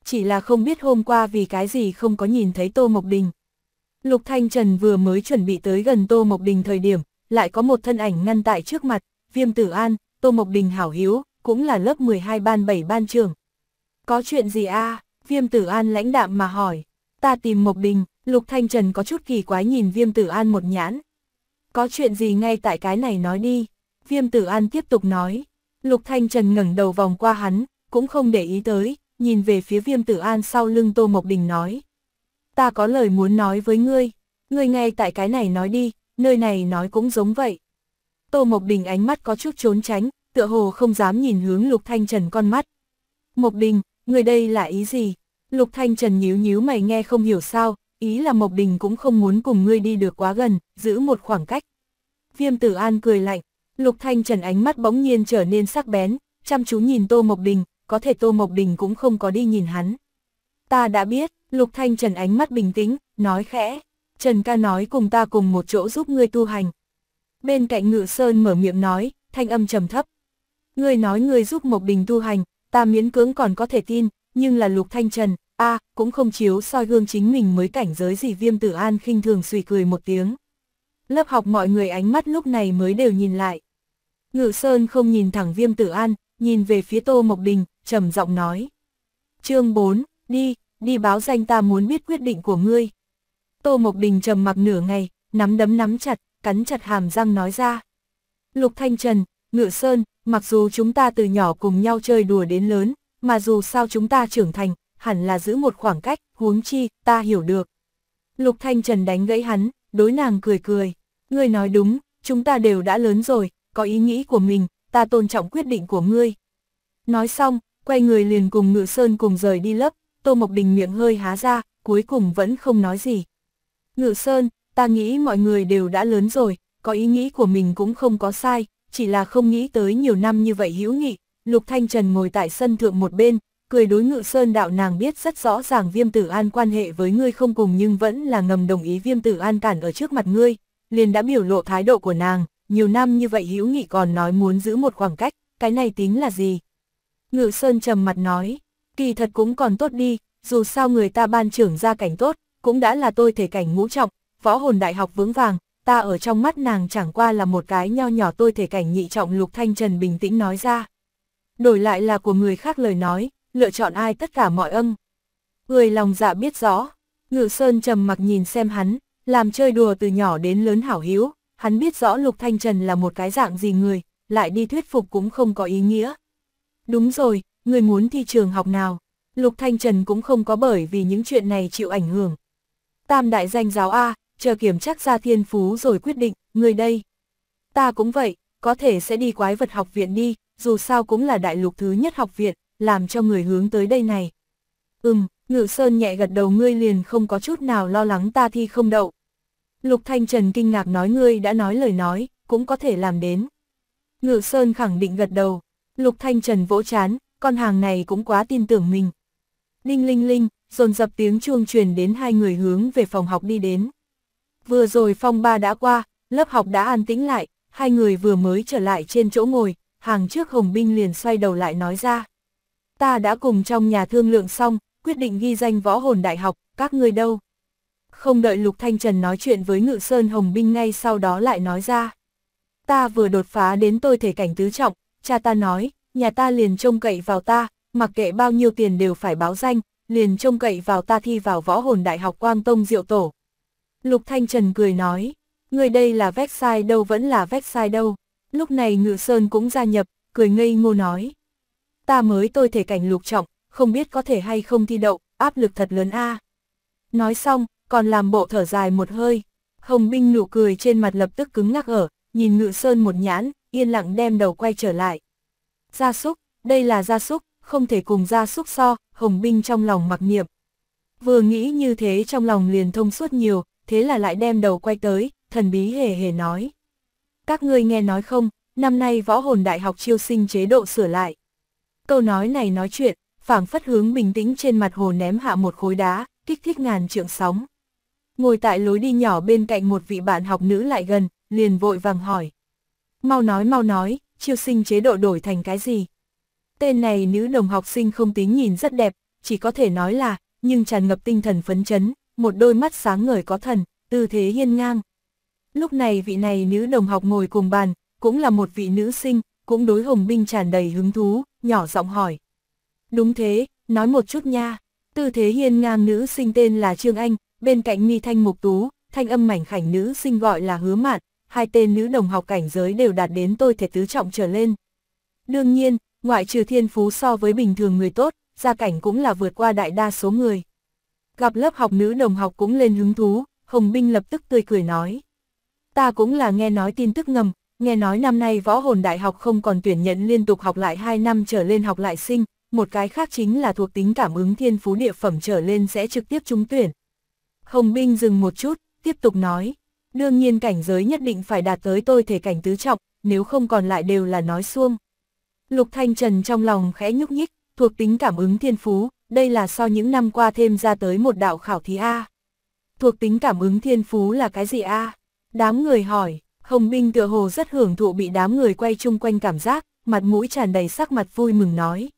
Chỉ là không biết hôm qua vì cái gì không có nhìn thấy Tô Mộc Đình. Lục Thanh Trần vừa mới chuẩn bị tới gần Tô Mộc Đình thời điểm, lại có một thân ảnh ngăn tại trước mặt, Viêm Tử An, Tô Mộc Đình hảo hiếu, cũng là lớp 12 ban 7 ban trường. Có chuyện gì a? Viêm Tử An lãnh đạm mà hỏi. Ta tìm Mộc Đình, Lục Thanh Trần có chút kỳ quái nhìn Viêm Tử An một nhãn. Có chuyện gì ngay tại cái này nói đi. Viêm Tử An tiếp tục nói. Lục Thanh Trần ngẩng đầu vòng qua hắn, cũng không để ý tới, nhìn về phía Viêm Tử An sau lưng Tô Mộc Đình nói. Ta có lời muốn nói với ngươi, ngươi ngay tại cái này nói đi, nơi này nói cũng giống vậy. Tô Mộc Đình ánh mắt có chút trốn tránh, tựa hồ không dám nhìn hướng Lục Thanh Trần con mắt. Mộc Đình, người đây là ý gì? Lục Thanh Trần nhíu nhíu mày nghe không hiểu sao, ý là Mộc Đình cũng không muốn cùng ngươi đi được quá gần, giữ một khoảng cách. Viêm Tử An cười lạnh, Lục Thanh Trần ánh mắt bỗng nhiên trở nên sắc bén, chăm chú nhìn Tô Mộc Đình, có thể Tô Mộc Đình cũng không có đi nhìn hắn. Ta đã biết, Lục Thanh Trần ánh mắt bình tĩnh, nói khẽ. Trần ca nói cùng ta cùng một chỗ giúp ngươi tu hành. Bên cạnh ngự sơn mở miệng nói, thanh âm trầm thấp. Ngươi nói ngươi giúp Mộc Đình tu hành, ta miễn cưỡng còn có thể tin, nhưng là lục thanh trần, a cũng không chiếu soi gương chính mình mới cảnh giới gì viêm tử an khinh thường suy cười một tiếng. Lớp học mọi người ánh mắt lúc này mới đều nhìn lại. Ngự Sơn không nhìn thẳng viêm tử an, nhìn về phía Tô Mộc Đình, trầm giọng nói. chương 4, đi, đi báo danh ta muốn biết quyết định của ngươi. Tô Mộc Đình trầm mặc nửa ngày, nắm đấm nắm chặt, cắn chặt hàm răng nói ra. Lục Thanh Trần, Ngự Sơn, mặc dù chúng ta từ nhỏ cùng nhau chơi đùa đến lớn, mà dù sao chúng ta trưởng thành, hẳn là giữ một khoảng cách, huống chi, ta hiểu được. Lục Thanh Trần đánh gãy hắn, đối nàng cười cười. Ngươi nói đúng, chúng ta đều đã lớn rồi, có ý nghĩ của mình, ta tôn trọng quyết định của ngươi. Nói xong, quay người liền cùng Ngự Sơn cùng rời đi lớp, Tô Mộc Đình miệng hơi há ra, cuối cùng vẫn không nói gì. Ngự Sơn, ta nghĩ mọi người đều đã lớn rồi, có ý nghĩ của mình cũng không có sai, chỉ là không nghĩ tới nhiều năm như vậy hữu nghị. Lục Thanh Trần ngồi tại sân thượng một bên, cười đối Ngự Sơn đạo nàng biết rất rõ ràng Viêm Tử An quan hệ với ngươi không cùng nhưng vẫn là ngầm đồng ý Viêm Tử An cản ở trước mặt ngươi, liền đã biểu lộ thái độ của nàng, nhiều năm như vậy hữu nghị còn nói muốn giữ một khoảng cách, cái này tính là gì? Ngự Sơn trầm mặt nói, kỳ thật cũng còn tốt đi, dù sao người ta ban trưởng gia cảnh tốt, cũng đã là tôi thể cảnh ngũ trọng, võ hồn đại học vướng vàng, ta ở trong mắt nàng chẳng qua là một cái nho nhỏ tôi thể cảnh nhị trọng Lục Thanh Trần bình tĩnh nói ra. Đổi lại là của người khác lời nói, lựa chọn ai tất cả mọi âm. Người lòng dạ biết rõ, Ngự Sơn trầm mặc nhìn xem hắn, làm chơi đùa từ nhỏ đến lớn hảo hiếu, hắn biết rõ Lục Thanh Trần là một cái dạng gì người, lại đi thuyết phục cũng không có ý nghĩa. Đúng rồi, người muốn thi trường học nào? Lục Thanh Trần cũng không có bởi vì những chuyện này chịu ảnh hưởng, tam đại danh giáo A, chờ kiểm chắc ra thiên phú rồi quyết định, người đây. Ta cũng vậy, có thể sẽ đi quái vật học viện đi, dù sao cũng là đại lục thứ nhất học viện, làm cho người hướng tới đây này. Ừm, ngự sơn nhẹ gật đầu ngươi liền không có chút nào lo lắng ta thi không đậu. Lục Thanh Trần kinh ngạc nói ngươi đã nói lời nói, cũng có thể làm đến. Ngự sơn khẳng định gật đầu, Lục Thanh Trần vỗ chán, con hàng này cũng quá tin tưởng mình. Đinh Linh Linh, dồn dập tiếng chuông truyền đến hai người hướng về phòng học đi đến. Vừa rồi phong ba đã qua, lớp học đã an tĩnh lại, hai người vừa mới trở lại trên chỗ ngồi, hàng trước Hồng Binh liền xoay đầu lại nói ra. Ta đã cùng trong nhà thương lượng xong, quyết định ghi danh võ hồn đại học, các người đâu. Không đợi Lục Thanh Trần nói chuyện với Ngự Sơn Hồng Binh ngay sau đó lại nói ra. Ta vừa đột phá đến tôi thể cảnh tứ trọng, cha ta nói, nhà ta liền trông cậy vào ta, mặc kệ bao nhiêu tiền đều phải báo danh, liền trông cậy vào ta thi vào võ hồn đại học Quang Tông Diệu Tổ. Lục Thanh Trần cười nói, người đây là vét sai đâu vẫn là vét sai đâu. Lúc này Ngự Sơn cũng gia nhập, cười ngây ngô nói. Ta mới tôi thể cảnh lục trọng, không biết có thể hay không thi đậu, áp lực thật lớn a. Nói xong, còn làm bộ thở dài một hơi. Hồng Binh nụ cười trên mặt lập tức cứng ngắc ở, nhìn Ngự Sơn một nhãn, yên lặng đem đầu quay trở lại. Gia súc, đây là gia súc, không thể cùng ra xúc so, Hồng Binh trong lòng mặc niệm. Vừa nghĩ như thế trong lòng liền thông suốt nhiều, thế là lại đem đầu quay tới, thần bí hề hề nói. Các ngươi nghe nói không, năm nay võ hồn đại học chiêu sinh chế độ sửa lại. Câu nói này nói chuyện, phảng phất hướng bình tĩnh trên mặt hồ ném hạ một khối đá, kích thích ngàn trượng sóng. Ngồi tại lối đi nhỏ bên cạnh một vị bạn học nữ lại gần, liền vội vàng hỏi. Mau nói mau nói, chiêu sinh chế độ đổi thành cái gì? Tên này nữ đồng học sinh không tính nhìn rất đẹp, chỉ có thể nói là, nhưng tràn ngập tinh thần phấn chấn, một đôi mắt sáng ngời có thần, tư thế hiên ngang. Lúc này vị này nữ đồng học ngồi cùng bàn, cũng là một vị nữ sinh, cũng đối hồng binh tràn đầy hứng thú, nhỏ giọng hỏi. Đúng thế, nói một chút nha. Tư thế hiên ngang nữ sinh tên là Trương Anh, bên cạnh nhi thanh mục tú, thanh âm mảnh khảnh nữ sinh gọi là hứa mạn, hai tên nữ đồng học cảnh giới đều đạt đến tôi thể tứ trọng trở lên. Đương nhiên, ngoại trừ thiên phú so với bình thường người tốt, gia cảnh cũng là vượt qua đại đa số người. Gặp lớp học nữ đồng học cũng lên hứng thú, Hồng Binh lập tức tươi cười nói. Ta cũng là nghe nói tin tức ngầm, nghe nói năm nay võ hồn đại học không còn tuyển nhận liên tục học lại 2 năm trở lên học lại sinh, một cái khác chính là thuộc tính cảm ứng thiên phú địa phẩm trở lên sẽ trực tiếp trúng tuyển. Hồng Binh dừng một chút, tiếp tục nói, đương nhiên cảnh giới nhất định phải đạt tới tôi thể cảnh tứ trọng, nếu không còn lại đều là nói xuông. Lục Thanh Trần trong lòng khẽ nhúc nhích, thuộc tính cảm ứng thiên phú, đây là so những năm qua thêm ra tới một đạo khảo thí A. Thuộc tính cảm ứng thiên phú là cái gì A? Đám người hỏi, Hồng Minh tựa hồ rất hưởng thụ bị đám người quay chung quanh cảm giác, mặt mũi tràn đầy sắc mặt vui mừng nói.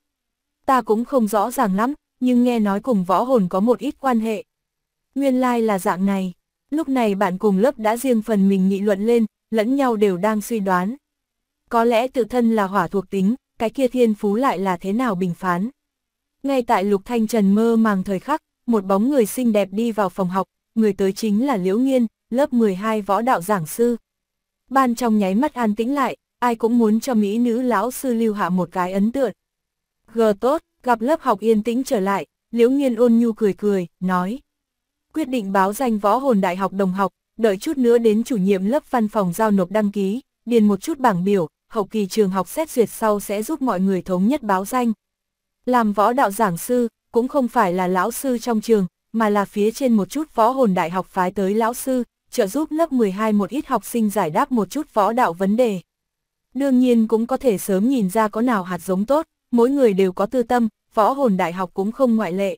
Ta cũng không rõ ràng lắm, nhưng nghe nói cùng võ hồn có một ít quan hệ. Nguyên lai là dạng này, lúc này bạn cùng lớp đã riêng phần mình nghị luận lên, lẫn nhau đều đang suy đoán, có lẽ tự thân là hỏa thuộc tính, cái kia thiên phú lại là thế nào bình phán. Ngay tại Lục Thanh Trần mơ màng thời khắc, một bóng người xinh đẹp đi vào phòng học, người tới chính là Liễu Nghiên, lớp 12 võ đạo giảng sư. Ban trong nháy mắt an tĩnh lại, ai cũng muốn cho mỹ nữ lão sư lưu hạ một cái ấn tượng. Gờ tốt, gặp lớp học yên tĩnh trở lại, Liễu Nghiên ôn nhu cười cười, nói. Quyết định báo danh võ hồn đại học đồng học, đợi chút nữa đến chủ nhiệm lớp văn phòng giao nộp đăng ký, điền một chút bảng biểu, hậu kỳ trường học xét duyệt sau sẽ giúp mọi người thống nhất báo danh. Làm võ đạo giảng sư, cũng không phải là lão sư trong trường, mà là phía trên một chút võ hồn đại học phái tới lão sư, trợ giúp lớp 12 một ít học sinh giải đáp một chút võ đạo vấn đề. Đương nhiên cũng có thể sớm nhìn ra có nào hạt giống tốt, mỗi người đều có tư tâm, võ hồn đại học cũng không ngoại lệ.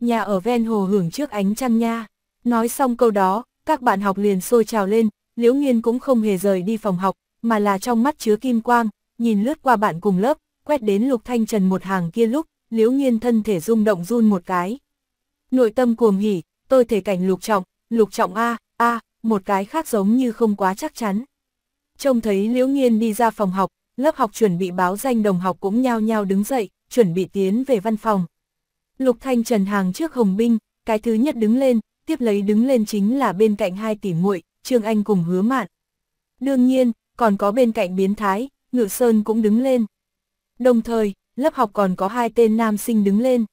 Nhà ở ven hồ hưởng trước ánh trăng nha. Nói xong câu đó, các bạn học liền sôi trào lên, Liễu Nghiên cũng không hề rời đi phòng học, mà là trong mắt chứa kim quang, nhìn lướt qua bạn cùng lớp, quét đến Lục Thanh Trần một hàng kia lúc, Liễu Nghiên thân thể rung động run một cái. Nội tâm cuồng hỉ, tôi thể cảnh Lục Trọng, Lục Trọng A, A, một cái khác giống như không quá chắc chắn. Trông thấy Liễu Nghiên đi ra phòng học, lớp học chuẩn bị báo danh đồng học cũng nhao nhao đứng dậy, chuẩn bị tiến về văn phòng. Lục Thanh Trần hàng trước Hồng Binh, cái thứ nhất đứng lên, tiếp lấy đứng lên chính là bên cạnh hai tỷ muội, Trương Anh cùng Hứa Mạn. Đương nhiên, còn có bên cạnh biến thái, Ngự Sơn cũng đứng lên. Đồng thời, lớp học còn có hai tên nam sinh đứng lên.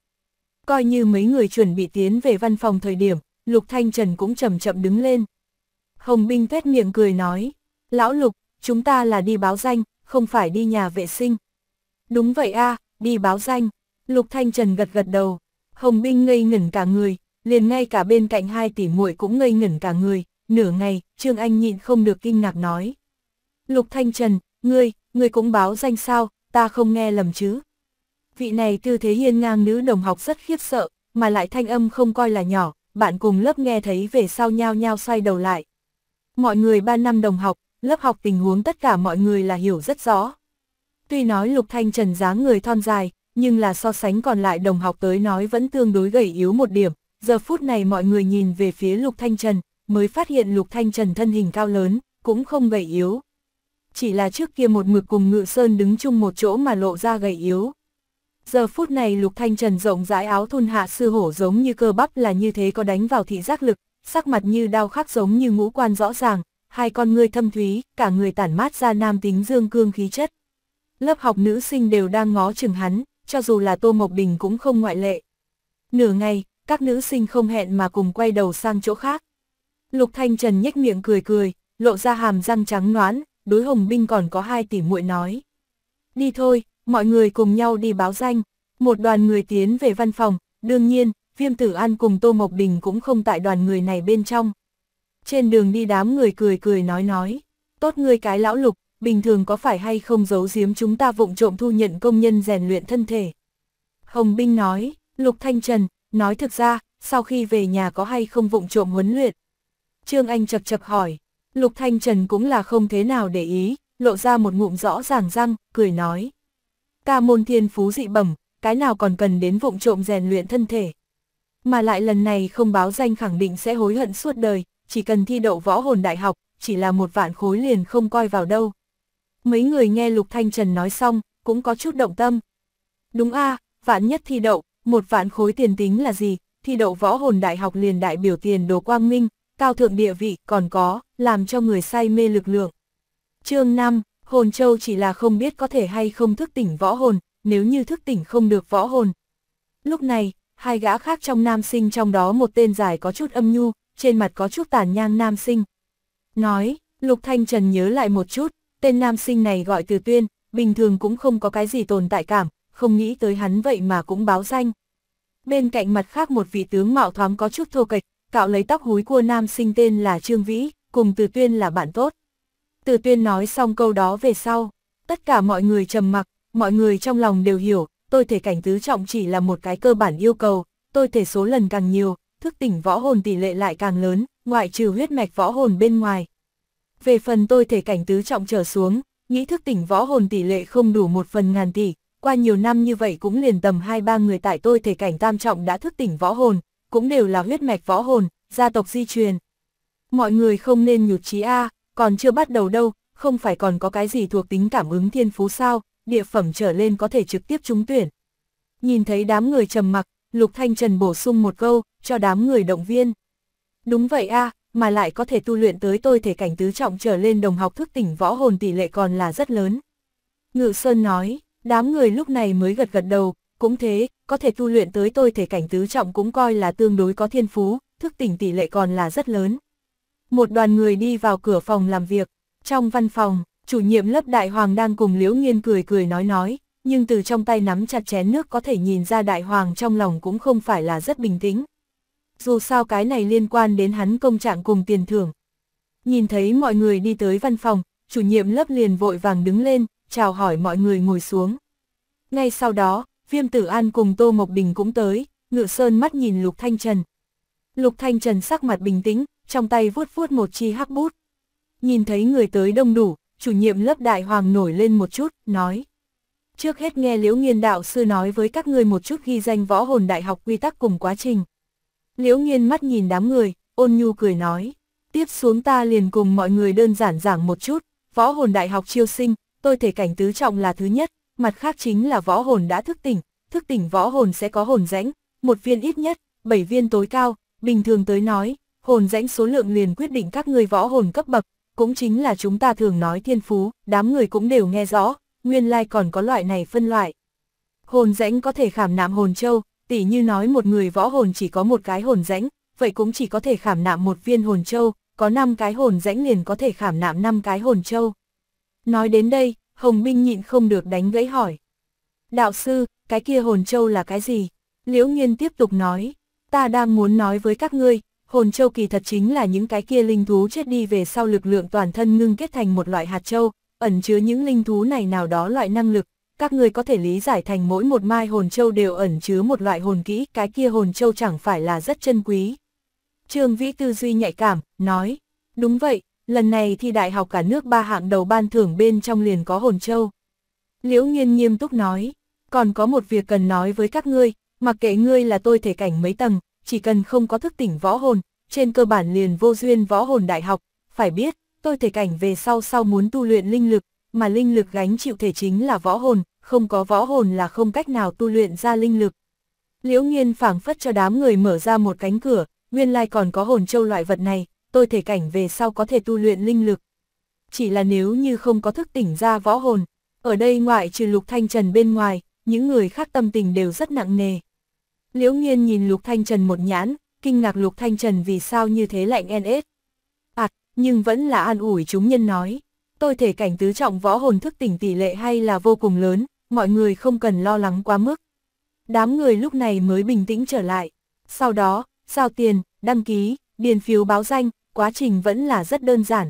Coi như mấy người chuẩn bị tiến về văn phòng thời điểm, Lục Thanh Trần cũng chậm chậm đứng lên. Hồng Binh tuét miệng cười nói, Lão Lục, chúng ta là đi báo danh, không phải đi nhà vệ sinh. Đúng vậy a, đi báo danh. Lục Thanh Trần gật gật đầu. Hồng Binh ngây ngẩn cả người, liền ngay cả bên cạnh hai tỷ muội cũng ngây ngẩn cả người. Nửa ngày, Trương Anh nhịn không được kinh ngạc nói, Lục Thanh Trần, ngươi, ngươi cũng báo danh sao, ta không nghe lầm chứ. Vị này tư thế hiên ngang nữ đồng học rất khiếp sợ, mà lại thanh âm không coi là nhỏ, bạn cùng lớp nghe thấy về sau nhao nhao xoay đầu lại. Mọi người ba năm đồng học, lớp học tình huống tất cả mọi người là hiểu rất rõ. Tuy nói Lục Thanh Trần dáng người thon dài, nhưng là so sánh còn lại đồng học tới nói vẫn tương đối gầy yếu một điểm. Giờ phút này mọi người nhìn về phía Lục Thanh Trần, mới phát hiện Lục Thanh Trần thân hình cao lớn, cũng không gầy yếu, chỉ là trước kia một mực cùng ngự sơn đứng chung một chỗ mà lộ ra gầy yếu. Giờ phút này Lục Thanh Trần rộng rãi áo thun hạ sư hổ giống như cơ bắp là như thế có đánh vào thị giác lực, sắc mặt như đau khắc giống như ngũ quan rõ ràng, hai con ngươi thâm thúy, cả người tản mát ra nam tính dương cương khí chất. Lớp học nữ sinh đều đang ngó chừng hắn, cho dù là Tô Mộc Đình cũng không ngoại lệ. Nửa ngày, các nữ sinh không hẹn mà cùng quay đầu sang chỗ khác. Lục Thanh Trần nhếch miệng cười cười, lộ ra hàm răng trắng noãn, đối Hồng Binh còn có hai tỷ muội nói. Đi thôi, mọi người cùng nhau đi báo danh. Một đoàn người tiến về văn phòng, đương nhiên, Viêm Tử An cùng Tô Mộc Đình cũng không tại đoàn người này bên trong. Trên đường đi đám người cười cười nói nói, tốt ngươi cái lão lục, bình thường có phải hay không giấu giếm chúng ta vụng trộm thu nhận công nhân rèn luyện thân thể. Hồng Binh nói, Lục Thanh Trần, nói thực ra, sau khi về nhà có hay không vụng trộm huấn luyện. Trương Anh chập chập hỏi, Lục Thanh Trần cũng là không thế nào để ý, lộ ra một ngụm rõ ràng răng, cười nói. Ca môn thiên phú dị bẩm, cái nào còn cần đến vụng trộm rèn luyện thân thể. Mà lại lần này không báo danh khẳng định sẽ hối hận suốt đời, chỉ cần thi đậu võ hồn đại học, chỉ là một vạn khối liền không coi vào đâu. Mấy người nghe Lục Thanh Trần nói xong, cũng có chút động tâm. Đúng a vạn nhất thi đậu, một vạn khối tiền tính là gì, thi đậu võ hồn đại học liền đại biểu tiền đồ quang minh, cao thượng địa vị còn có, làm cho người say mê lực lượng. chương 5, hồn châu chỉ là không biết có thể hay không thức tỉnh võ hồn, nếu như thức tỉnh không được võ hồn. Lúc này, hai gã khác trong nam sinh trong đó một tên dài có chút âm nhu, trên mặt có chút tàn nhang nam sinh. Nói, Lục Thanh Trần nhớ lại một chút, tên nam sinh này gọi từ tuyên, bình thường cũng không có cái gì tồn tại cảm, không nghĩ tới hắn vậy mà cũng báo danh. Bên cạnh mặt khác một vị tướng mạo thoáng có chút thô kịch, cạo lấy tóc húi cua nam sinh tên là Trương Vĩ, cùng Từ Tuyên là bạn tốt. Từ Tuyên nói xong câu đó về sau, tất cả mọi người trầm mặc, mọi người trong lòng đều hiểu, tôi thể cảnh tứ trọng chỉ là một cái cơ bản yêu cầu, tôi thể số lần càng nhiều, thức tỉnh võ hồn tỷ lệ lại càng lớn, ngoại trừ huyết mạch võ hồn bên ngoài. Về phần tôi thể cảnh tứ trọng trở xuống, nghĩ thức tỉnh võ hồn tỷ lệ không đủ một phần ngàn tỷ, qua nhiều năm như vậy cũng liền tầm hai ba người tại tôi thể cảnh tam trọng đã thức tỉnh võ hồn, cũng đều là huyết mạch võ hồn, gia tộc di truyền. Mọi người không nên nhụt chí a, còn chưa bắt đầu đâu, không phải còn có cái gì thuộc tính cảm ứng thiên phú sao, địa phẩm trở lên có thể trực tiếp trúng tuyển. Nhìn thấy đám người trầm mặc, Lục Thanh Trần bổ sung một câu, cho đám người động viên. Đúng vậy a, mà lại có thể tu luyện tới tôi thể cảnh tứ trọng trở lên đồng học thức tỉnh võ hồn tỷ lệ còn là rất lớn. Ngự Sơn nói, đám người lúc này mới gật gật đầu, cũng thế, có thể tu luyện tới tôi thể cảnh tứ trọng cũng coi là tương đối có thiên phú, thức tỉnh tỷ lệ còn là rất lớn. Một đoàn người đi vào cửa phòng làm việc. Trong văn phòng, chủ nhiệm lớp đại hoàng đang cùng Liễu Nghiên cười cười nói nói, nhưng từ trong tay nắm chặt chén nước có thể nhìn ra đại hoàng trong lòng cũng không phải là rất bình tĩnh. Dù sao cái này liên quan đến hắn công trạng cùng tiền thưởng. Nhìn thấy mọi người đi tới văn phòng, chủ nhiệm lớp liền vội vàng đứng lên, chào hỏi mọi người ngồi xuống. Ngay sau đó, Viêm Tử An cùng Tô Mộc Bình cũng tới, Ngự Sơn mắt nhìn Lục Thanh Trần. Lục Thanh Trần sắc mặt bình tĩnh, trong tay vuốt vuốt một chi hắc bút. Nhìn thấy người tới đông đủ, chủ nhiệm lớp đại hoàng nổi lên một chút, nói. Trước hết nghe Liễu Nghiên đạo sư nói với các ngươi một chút ghi danh võ hồn đại học quy tắc cùng quá trình. Liễu Nghiên mắt nhìn đám người, ôn nhu cười nói. Tiếp xuống ta liền cùng mọi người đơn giản giảng một chút, võ hồn đại học chiêu sinh, tôi thể cảnh tứ trọng là thứ nhất, mặt khác chính là võ hồn đã thức tỉnh, thức tỉnh võ hồn sẽ có hồn rãnh, một viên ít nhất, bảy viên tối cao, bình thường tới nói, hồn rãnh số lượng liền quyết định các người võ hồn cấp bậc, cũng chính là chúng ta thường nói thiên phú, đám người cũng đều nghe rõ, nguyên lai like còn có loại này phân loại. Hồn rãnh có thể khảm nạm hồn châu, tỉ như nói một người võ hồn chỉ có một cái hồn rãnh, vậy cũng chỉ có thể khảm nạm một viên hồn châu, có 5 cái hồn rãnh liền có thể khảm nạm 5 cái hồn châu. Nói đến đây, Hồng Minh nhịn không được đánh gãy hỏi. Đạo sư, cái kia hồn châu là cái gì? Liễu Nghiên tiếp tục nói, ta đang muốn nói với các ngươi, hồn châu kỳ thật chính là những cái kia linh thú chết đi về sau lực lượng toàn thân ngưng kết thành một loại hạt châu, ẩn chứa những linh thú này nào đó loại năng lực, các ngươi có thể lý giải thành mỗi một mai hồn châu đều ẩn chứa một loại hồn kỹ, cái kia hồn châu chẳng phải là rất chân quý. Trương Vĩ Tư Duy nhạy cảm, nói, đúng vậy, lần này thi đại học cả nước ba hạng đầu ban thưởng bên trong liền có hồn châu. Liễu Nhiên nghiêm túc nói, còn có một việc cần nói với các ngươi, mặc kệ ngươi là tôi thể cảnh mấy tầng, chỉ cần không có thức tỉnh võ hồn, trên cơ bản liền vô duyên võ hồn đại học, phải biết, tôi thể cảnh về sau sau muốn tu luyện linh lực, mà linh lực gánh chịu thể chính là võ hồn, không có võ hồn là không cách nào tu luyện ra linh lực. Liễu Nhiên phảng phất cho đám người mở ra một cánh cửa, nguyên lai còn có hồn châu loại vật này, tôi thể cảnh về sau có thể tu luyện linh lực. Chỉ là nếu như không có thức tỉnh ra võ hồn, ở đây ngoại trừ Lục Thanh Trần bên ngoài, những người khác tâm tình đều rất nặng nề. Liễu Nghiên nhìn Lục Thanh Trần một nhãn, kinh ngạc Lục Thanh Trần vì sao như thế lạnh NS. À, nhưng vẫn là an ủi chúng nhân nói. Tôi thể cảnh tứ trọng võ hồn thức tỉnh tỷ lệ hay là vô cùng lớn, mọi người không cần lo lắng quá mức. Đám người lúc này mới bình tĩnh trở lại. Sau đó, giao tiền, đăng ký, điền phiếu báo danh, quá trình vẫn là rất đơn giản.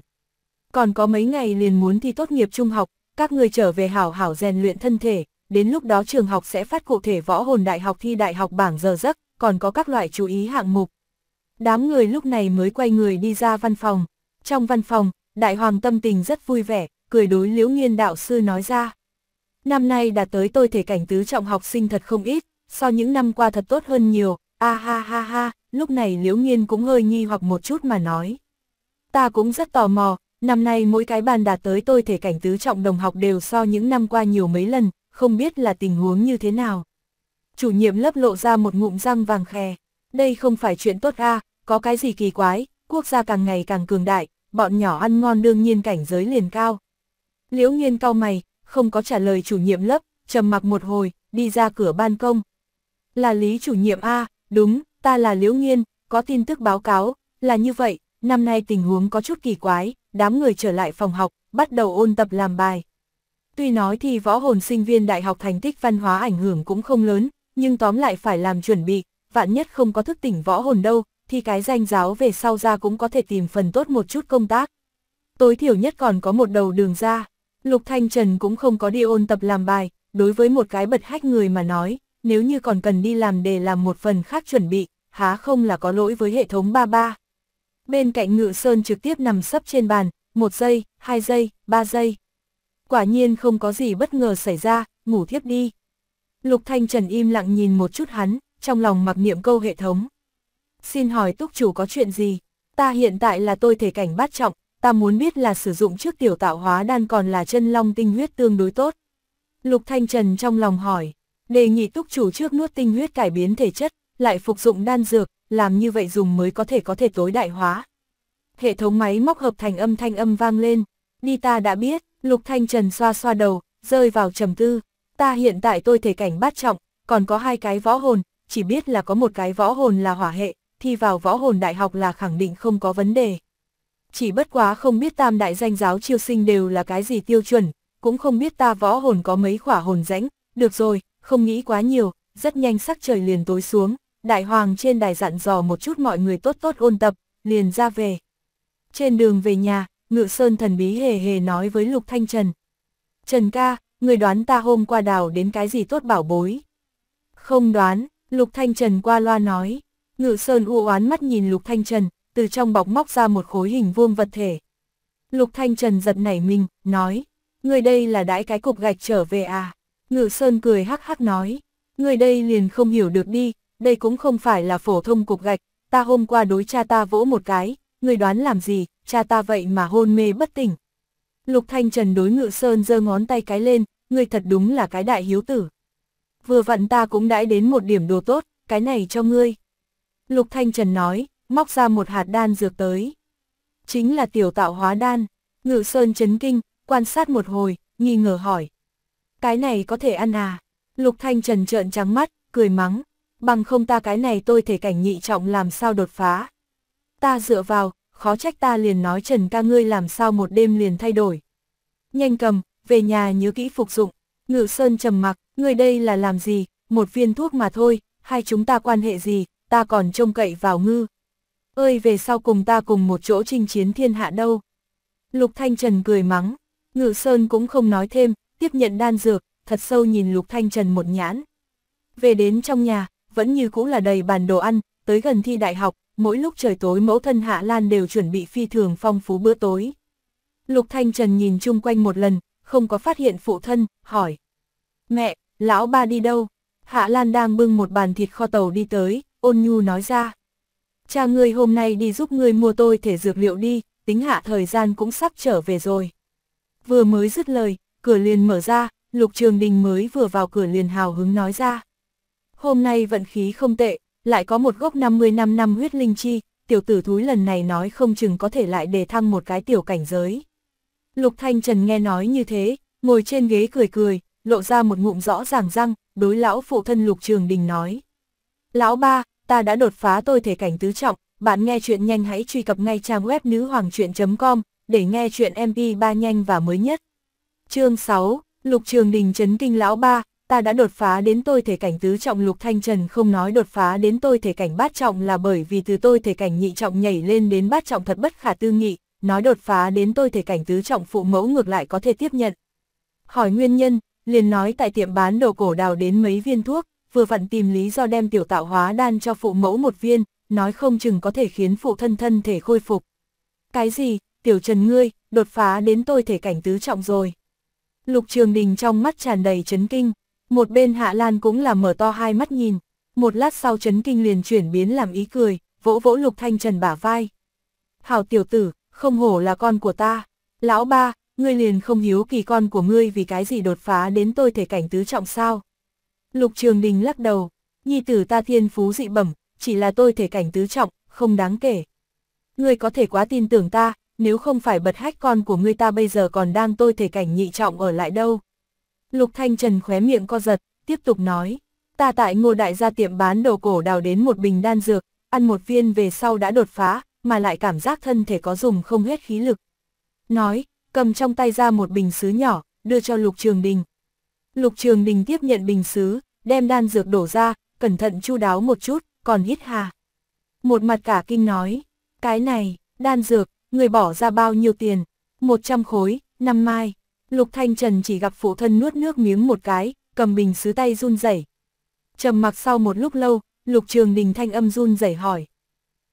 Còn có mấy ngày liền muốn thi tốt nghiệp trung học, các người trở về hảo hảo rèn luyện thân thể, đến lúc đó trường học sẽ phát cụ thể võ hồn đại học thi đại học bảng giờ giấc, còn có các loại chú ý hạng mục. Đám người lúc này mới quay người đi ra văn phòng. Trong văn phòng, đại hoàng tâm tình rất vui vẻ, cười đối liễu nghiên đạo sư nói ra. Năm nay đã tới tôi thể cảnh tứ trọng học sinh thật không ít, so những năm qua thật tốt hơn nhiều, a ha ha ha, lúc này Liễu Nghiên cũng hơi nghi hoặc một chút mà nói. Ta cũng rất tò mò, năm nay mỗi cái bàn đạt tới tôi thể cảnh tứ trọng đồng học đều so những năm qua nhiều mấy lần, không biết là tình huống như thế nào. Chủ nhiệm lớp lộ ra một ngụm răng vàng khè, đây không phải chuyện tốt a, à, có cái gì kỳ quái, quốc gia càng ngày càng cường đại, bọn nhỏ ăn ngon đương nhiên cảnh giới liền cao. Liễu Nghiên cau mày, không có trả lời chủ nhiệm lớp, trầm mặc một hồi, đi ra cửa ban công. Là Lý chủ nhiệm a, đúng, ta là Liễu Nghiên, có tin tức báo cáo, là như vậy, năm nay tình huống có chút kỳ quái, đám người trở lại phòng học, bắt đầu ôn tập làm bài. Tuy nói thì võ hồn sinh viên đại học thành tích văn hóa ảnh hưởng cũng không lớn, nhưng tóm lại phải làm chuẩn bị, vạn nhất không có thức tỉnh võ hồn đâu, thì cái danh giáo về sau ra cũng có thể tìm phần tốt một chút công tác. Tối thiểu nhất còn có một đầu đường ra, Lục Thanh Trần cũng không có đi ôn tập làm bài, đối với một cái bật hách người mà nói, nếu như còn cần đi làm để làm một phần khác chuẩn bị, há không là có lỗi với hệ thống ba ba. Bên cạnh ngự sơn trực tiếp nằm sấp trên bàn, một giây, hai giây, ba giây. Quả nhiên không có gì bất ngờ xảy ra, ngủ thiếp đi. Lục Thanh Trần im lặng nhìn một chút hắn, trong lòng mặc niệm câu hệ thống. Xin hỏi túc chủ có chuyện gì? Ta hiện tại là tôi thể cảnh bát trọng, ta muốn biết là sử dụng trước tiểu tạo hóa đan còn là chân long tinh huyết tương đối tốt. Lục Thanh Trần trong lòng hỏi đề nghị túc chủ trước nuốt tinh huyết cải biến thể chất, lại phục dụng đan dược, làm như vậy dùng mới có thể có thể tối đại hóa. Hệ thống máy móc hợp thành âm thanh âm vang lên, đi ta đã biết, Lục Thanh Trần xoa xoa đầu, rơi vào trầm tư, ta hiện tại tôi thể cảnh bát trọng, còn có hai cái võ hồn, chỉ biết là có một cái võ hồn là hỏa hệ, thi vào võ hồn đại học là khẳng định không có vấn đề. Chỉ bất quá không biết tam đại danh giáo chiêu sinh đều là cái gì tiêu chuẩn, cũng không biết ta võ hồn có mấy khỏa hồn rãnh, được rồi, không nghĩ quá nhiều, rất nhanh sắc trời liền tối xuống, đại hoàng trên đài dặn dò một chút mọi người tốt tốt ôn tập, liền ra về. Trên đường về nhà, Ngự Sơn thần bí hề hề nói với Lục Thanh Trần. Trần ca, người đoán ta hôm qua đào đến cái gì tốt bảo bối. Không đoán, Lục Thanh Trần qua loa nói. Ngự Sơn u oán mắt nhìn Lục Thanh Trần, từ trong bọc móc ra một khối hình vuông vật thể. Lục Thanh Trần giật nảy mình, nói, người đây là đãi cái cục gạch trở về à. Ngự Sơn cười hắc hắc nói, người đây liền không hiểu được đi, đây cũng không phải là phổ thông cục gạch, ta hôm qua đối cha ta vỗ một cái, người đoán làm gì, cha ta vậy mà hôn mê bất tỉnh. Lục Thanh Trần đối Ngự Sơn giơ ngón tay cái lên, người thật đúng là cái đại hiếu tử. Vừa vặn ta cũng đãi đến một điểm đồ tốt, cái này cho ngươi. Lục Thanh Trần nói, móc ra một hạt đan dược tới. Chính là tiểu tạo hóa đan, Ngự Sơn chấn kinh, quan sát một hồi, nghi ngờ hỏi, cái này có thể ăn à? Lục Thanh Trần trợn trắng mắt, cười mắng. Bằng không ta cái này tôi thể cảnh nhị trọng làm sao đột phá. Ta dựa vào, khó trách ta liền nói Trần ca ngươi làm sao một đêm liền thay đổi. Nhanh cầm, về nhà nhớ kỹ phục dụng. Ngự Sơn trầm mặc, ngươi đây là làm gì, một viên thuốc mà thôi, hai chúng ta quan hệ gì, ta còn trông cậy vào ngư. Ơi về sau cùng ta cùng một chỗ chinh chiến thiên hạ đâu. Lục Thanh Trần cười mắng, Ngự Sơn cũng không nói thêm, tiếp nhận đan dược, thật sâu nhìn Lục Thanh Trần một nhãn. Về đến trong nhà, vẫn như cũ là đầy bàn đồ ăn, tới gần thi đại học, mỗi lúc trời tối mẫu thân Hạ Lan đều chuẩn bị phi thường phong phú bữa tối. Lục Thanh Trần nhìn chung quanh một lần, không có phát hiện phụ thân, hỏi. Mẹ, lão ba đi đâu? Hạ Lan đang bưng một bàn thịt kho tàu đi tới, ôn nhu nói ra. Cha ngươi hôm nay đi giúp ngươi mua tôi thể dược liệu đi, tính hạ thời gian cũng sắp trở về rồi. Vừa mới dứt lời, cửa liền mở ra, Lục Trường Đình mới vừa vào cửa liền hào hứng nói ra. Hôm nay vận khí không tệ, lại có một gốc 50 năm năm huyết linh chi, tiểu tử thúi lần này nói không chừng có thể lại đề thăng một cái tiểu cảnh giới. Lục Thanh Trần nghe nói như thế, ngồi trên ghế cười cười, lộ ra một ngụm rõ ràng răng, đối lão phụ thân Lục Trường Đình nói. Lão ba, ta đã đột phá tôi thể cảnh tứ trọng, bạn nghe chuyện nhanh hãy truy cập ngay trang web nữ hoàng chuyện.com để nghe chuyện MP3 nhanh và mới nhất chương 6, lục trường đình chấn kinh lão ba, ta đã đột phá đến tôi thể cảnh tứ trọng lục thanh trần không nói đột phá đến tôi thể cảnh bát trọng là bởi vì từ tôi thể cảnh nhị trọng nhảy lên đến bát trọng thật bất khả tư nghị, nói đột phá đến tôi thể cảnh tứ trọng phụ mẫu ngược lại có thể tiếp nhận. Hỏi nguyên nhân, liền nói tại tiệm bán đồ cổ đào đến mấy viên thuốc, vừa vặn tìm lý do đem tiểu tạo hóa đan cho phụ mẫu một viên, nói không chừng có thể khiến phụ thân thân thể khôi phục. Cái gì, tiểu trần ngươi, đột phá đến tôi thể cảnh tứ trọng rồi. Lục Trường Đình trong mắt tràn đầy chấn kinh, một bên Hạ Lan cũng là mở to hai mắt nhìn, một lát sau chấn kinh liền chuyển biến làm ý cười, vỗ vỗ Lục Thanh Trần bả vai. Hảo tiểu tử, không hổ là con của ta, lão ba, ngươi liền không hiếu kỳ con của ngươi vì cái gì đột phá đến tôi thể cảnh tứ trọng sao. Lục Trường Đình lắc đầu, nhi tử ta thiên phú dị bẩm, chỉ là tôi thể cảnh tứ trọng, không đáng kể. Ngươi có thể quá tin tưởng ta, nếu không phải bật hách con của người ta bây giờ còn đang tôi thể cảnh nhị trọng ở lại đâu. Lục Thanh Trần khóe miệng co giật, tiếp tục nói, ta tại ngô đại gia tiệm bán đồ cổ đào đến một bình đan dược, ăn một viên về sau đã đột phá, mà lại cảm giác thân thể có dùng không hết khí lực. Nói, cầm trong tay ra một bình sứ nhỏ, đưa cho Lục Trường Đình. Lục Trường Đình tiếp nhận bình sứ, đem đan dược đổ ra, cẩn thận chu đáo một chút, còn hít hà. Một mặt cả kinh nói, cái này, đan dược, người bỏ ra bao nhiêu tiền? 100 khối, năm mai. Lục Thanh Trần chỉ gặp phụ thân nuốt nước miếng một cái, cầm bình sứ tay run rẩy. Trầm mặc sau một lúc lâu, Lục Trường Đình thanh âm run rẩy hỏi.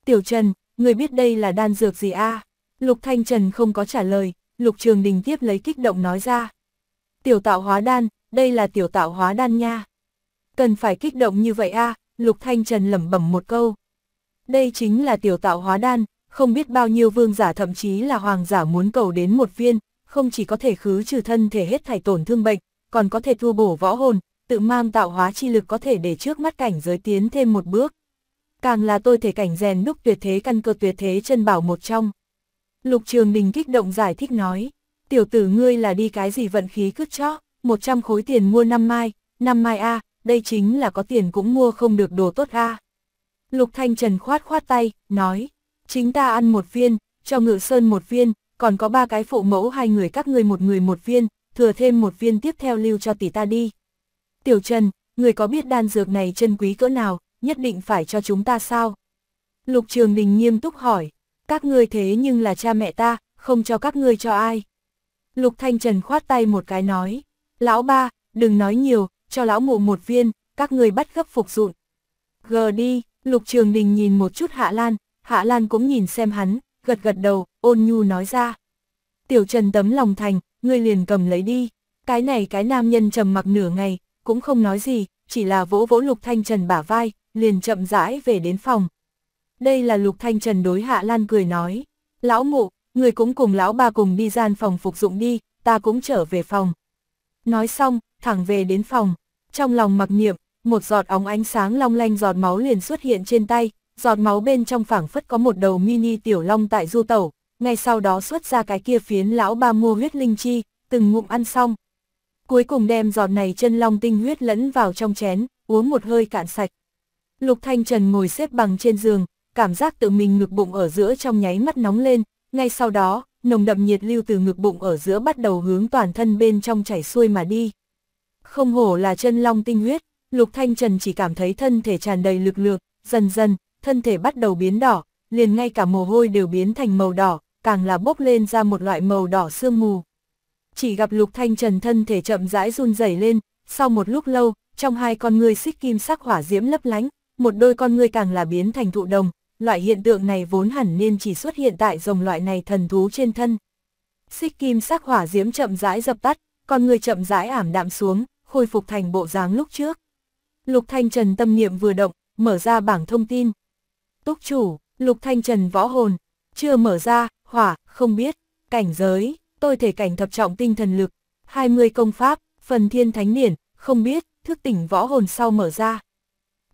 Tiểu Trần, người biết đây là đan dược gì a? À? Lục Thanh Trần không có trả lời, Lục Trường Đình tiếp lấy kích động nói ra. Tiểu tạo hóa đan, đây là tiểu tạo hóa đan nha. Cần phải kích động như vậy a? À? Lục Thanh Trần lẩm bẩm một câu. Đây chính là tiểu tạo hóa đan, không biết bao nhiêu vương giả thậm chí là hoàng giả muốn cầu đến một viên, không chỉ có thể khứ trừ thân thể hết thảy tổn thương bệnh, còn có thể thua bổ võ hồn, tự mang tạo hóa chi lực có thể để trước mắt cảnh giới tiến thêm một bước. Càng là tôi thể cảnh rèn đúc tuyệt thế căn cơ tuyệt thế chân bảo một trong. Lục Trường Đình kích động giải thích nói, tiểu tử ngươi là đi cái gì vận khí cứt chó, 100 khối tiền mua năm mai, năm mai a, đây chính là có tiền cũng mua không được đồ tốt a. Lục Thanh Trần khoát khoát tay, nói, chính ta ăn một viên, cho ngự sơn một viên, còn có ba cái phụ mẫu hai người các ngươi một người một viên, thừa thêm một viên tiếp theo lưu cho tỷ ta đi. Tiểu Trần, người có biết đan dược này chân quý cỡ nào, nhất định phải cho chúng ta sao? Lục Trường Đình nghiêm túc hỏi, các ngươi thế nhưng là cha mẹ ta, không cho các ngươi cho ai? Lục Thanh Trần khoát tay một cái nói, lão ba, đừng nói nhiều, cho lão mụ một viên, các ngươi bắt gấp phục dụng. Gờ đi, Lục Trường Đình nhìn một chút Hạ Lan, Hạ Lan cũng nhìn xem hắn, gật gật đầu, ôn nhu nói ra. Tiểu Trần tấm lòng thành, ngươi liền cầm lấy đi. Cái này cái nam nhân trầm mặc nửa ngày, cũng không nói gì, chỉ là vỗ vỗ Lục Thanh Trần bả vai, liền chậm rãi về đến phòng. Đây là Lục Thanh Trần đối Hạ Lan cười nói. Lão mụ, người cũng cùng lão ba cùng đi gian phòng phục dụng đi, ta cũng trở về phòng. Nói xong, thẳng về đến phòng. Trong lòng mặc niệm, một giọt óng ánh sáng long lanh giọt máu liền xuất hiện trên tay, giọt máu bên trong phảng phất có một đầu mini tiểu long tại du tẩu, ngay sau đó xuất ra cái kia phiến lão ba mua huyết linh chi, từng ngụm ăn xong. Cuối cùng đem giọt này chân long tinh huyết lẫn vào trong chén, uống một hơi cạn sạch. Lục Thanh Trần ngồi xếp bằng trên giường, cảm giác tự mình ngực bụng ở giữa trong nháy mắt nóng lên, ngay sau đó, nồng đậm nhiệt lưu từ ngực bụng ở giữa bắt đầu hướng toàn thân bên trong chảy xuôi mà đi. Không hổ là chân long tinh huyết, Lục Thanh Trần chỉ cảm thấy thân thể tràn đầy lực lượng, dần dần, thân thể bắt đầu biến đỏ, liền ngay cả mồ hôi đều biến thành màu đỏ, càng là bốc lên ra một loại màu đỏ sương mù. Chỉ gặp Lục Thanh Trần thân thể chậm rãi run rẩy lên, sau một lúc lâu, trong hai con ngươi xích kim sắc hỏa diễm lấp lánh, một đôi con ngươi càng là biến thành thụ đồng, loại hiện tượng này vốn hẳn nên chỉ xuất hiện tại dòng loại này thần thú trên thân. Xích kim sắc hỏa diễm chậm rãi dập tắt, con người chậm rãi ảm đạm xuống, khôi phục thành bộ dáng lúc trước. Lục Thanh Trần tâm niệm vừa động, mở ra bảng thông tin túc chủ, lục thanh trần võ hồn, chưa mở ra, hỏa, không biết, cảnh giới, tôi thể cảnh thập trọng tinh thần lực, 20 công pháp, phần thiên thánh điển, không biết, thức tỉnh võ hồn sau mở ra.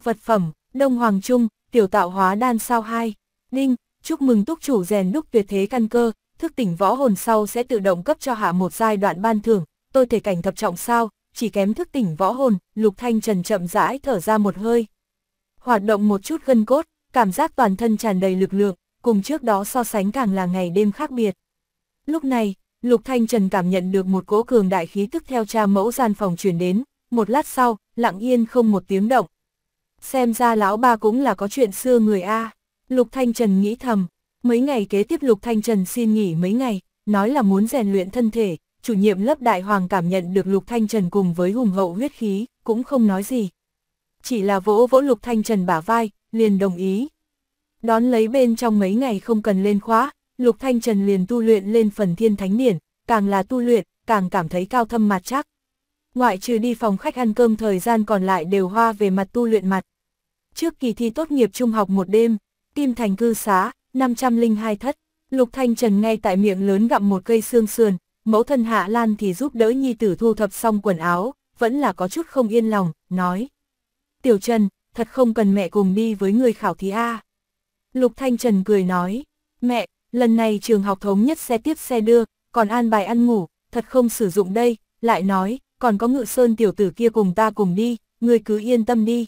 Vật phẩm, Đông Hoàng Trung, tiểu tạo hóa đan sao 2, Ninh, chúc mừng túc chủ rèn đúc tuyệt thế căn cơ, thức tỉnh võ hồn sau sẽ tự động cấp cho hạ một giai đoạn ban thưởng, tôi thể cảnh thập trọng sao, chỉ kém thức tỉnh võ hồn, Lục Thanh Trần chậm rãi thở ra một hơi. Hoạt động một chút gân cốt, cảm giác toàn thân tràn đầy lực lượng, cùng trước đó so sánh càng là ngày đêm khác biệt. Lúc này, Lục Thanh Trần cảm nhận được một cỗ cường đại khí tức theo cha mẫu gian phòng chuyển đến, một lát sau, lặng yên không một tiếng động. Xem ra lão ba cũng là có chuyện xưa người A. Lục Thanh Trần nghĩ thầm, mấy ngày kế tiếp Lục Thanh Trần xin nghỉ mấy ngày, nói là muốn rèn luyện thân thể, chủ nhiệm lớp đại hoàng cảm nhận được Lục Thanh Trần cùng với hùng hậu huyết khí, cũng không nói gì. Chỉ là vỗ vỗ Lục Thanh Trần bả vai, liền đồng ý. Đón lấy bên trong mấy ngày không cần lên khóa, Lục Thanh Trần liền tu luyện lên phần thiên thánh điển, càng là tu luyện, càng cảm thấy cao thâm mặt chắc. Ngoại trừ đi phòng khách ăn cơm thời gian còn lại đều hoa về mặt tu luyện mặt. Trước kỳ thi tốt nghiệp trung học một đêm, Kim Thành cư xá, 502 thất, Lục Thanh Trần ngay tại miệng lớn gặm một cây xương sườn, mẫu thân Hạ Lan thì giúp đỡ nhi tử thu thập xong quần áo, vẫn là có chút không yên lòng, nói. Tiểu Trần, thật không cần mẹ cùng đi với người khảo thí A. Lục Thanh Trần cười nói, mẹ, lần này trường học thống nhất xe tiếp xe đưa, còn an bài ăn ngủ, thật không sử dụng đây, lại nói, còn có ngự sơn tiểu tử kia cùng ta cùng đi, người cứ yên tâm đi.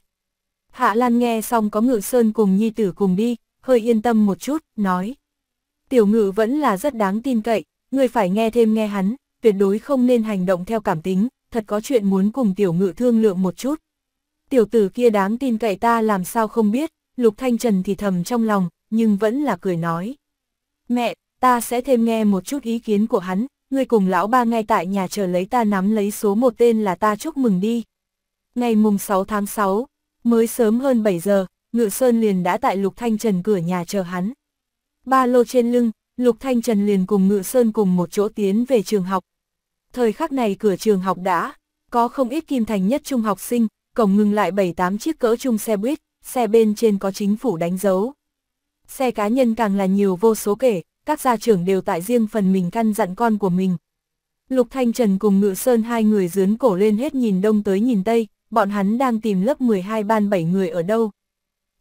Hạ Lan nghe xong có ngự sơn cùng nhi tử cùng đi, hơi yên tâm một chút, nói. Tiểu ngự vẫn là rất đáng tin cậy, người phải nghe thêm nghe hắn, tuyệt đối không nên hành động theo cảm tính, thật có chuyện muốn cùng tiểu ngự thương lượng một chút tiểu tử kia đáng tin cậy ta làm sao không biết, Lục Thanh Trần thì thầm trong lòng, nhưng vẫn là cười nói. Mẹ, ta sẽ thêm nghe một chút ý kiến của hắn, ngươi cùng lão ba ngay tại nhà chờ lấy ta nắm lấy số một tên là ta chúc mừng đi. Ngày mùng 6 tháng 6, mới sớm hơn 7 giờ, Ngự Sơn liền đã tại Lục Thanh Trần cửa nhà chờ hắn. Ba lô trên lưng, Lục Thanh Trần liền cùng Ngự Sơn cùng một chỗ tiến về trường học. Thời khắc này cửa trường học đã, có không ít kim thành nhất trung học sinh, cổng ngừng lại 7-8 chiếc cỡ chung xe buýt, xe bên trên có chính phủ đánh dấu. Xe cá nhân càng là nhiều vô số kể, các gia trưởng đều tại riêng phần mình căn dặn con của mình. Lục Thanh Trần cùng Ngự Sơn hai người dướn cổ lên hết nhìn đông tới nhìn tây, bọn hắn đang tìm lớp 12 ban 7 người ở đâu.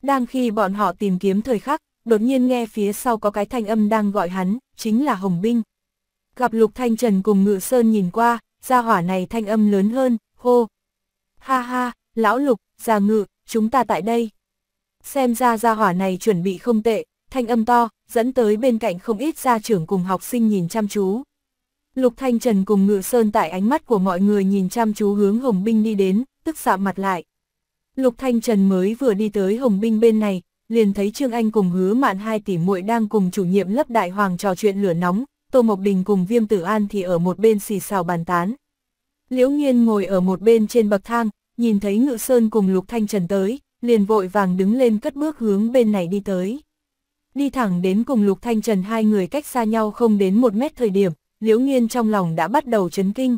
Đang khi bọn họ tìm kiếm thời khắc, đột nhiên nghe phía sau có cái thanh âm đang gọi hắn, chính là Hồng Binh. Gặp Lục Thanh Trần cùng Ngự Sơn nhìn qua, gia hỏa này thanh âm lớn hơn, hô. Ha ha, lão lục, già ngự, chúng ta tại đây. Xem ra gia hỏa này chuẩn bị không tệ, thanh âm to, dẫn tới bên cạnh không ít gia trưởng cùng học sinh nhìn chăm chú. Lục Thanh Trần cùng Ngự Sơn tại ánh mắt của mọi người nhìn chăm chú hướng Hồng Binh đi đến, tức sạm mặt lại. Lục Thanh Trần mới vừa đi tới Hồng Binh bên này, liền thấy Trương Anh cùng hứa mạn hai tỷ muội đang cùng chủ nhiệm lớp đại hoàng trò chuyện lửa nóng, Tô Mộc Đình cùng Viêm Tử An thì ở một bên xì xào bàn tán. Liễu Nhiên ngồi ở một bên trên bậc thang, nhìn thấy Ngự Sơn cùng Lục Thanh Trần tới, liền vội vàng đứng lên cất bước hướng bên này đi tới. Đi thẳng đến cùng Lục Thanh Trần hai người cách xa nhau không đến một mét thời điểm, Liễu Nghiên trong lòng đã bắt đầu chấn kinh.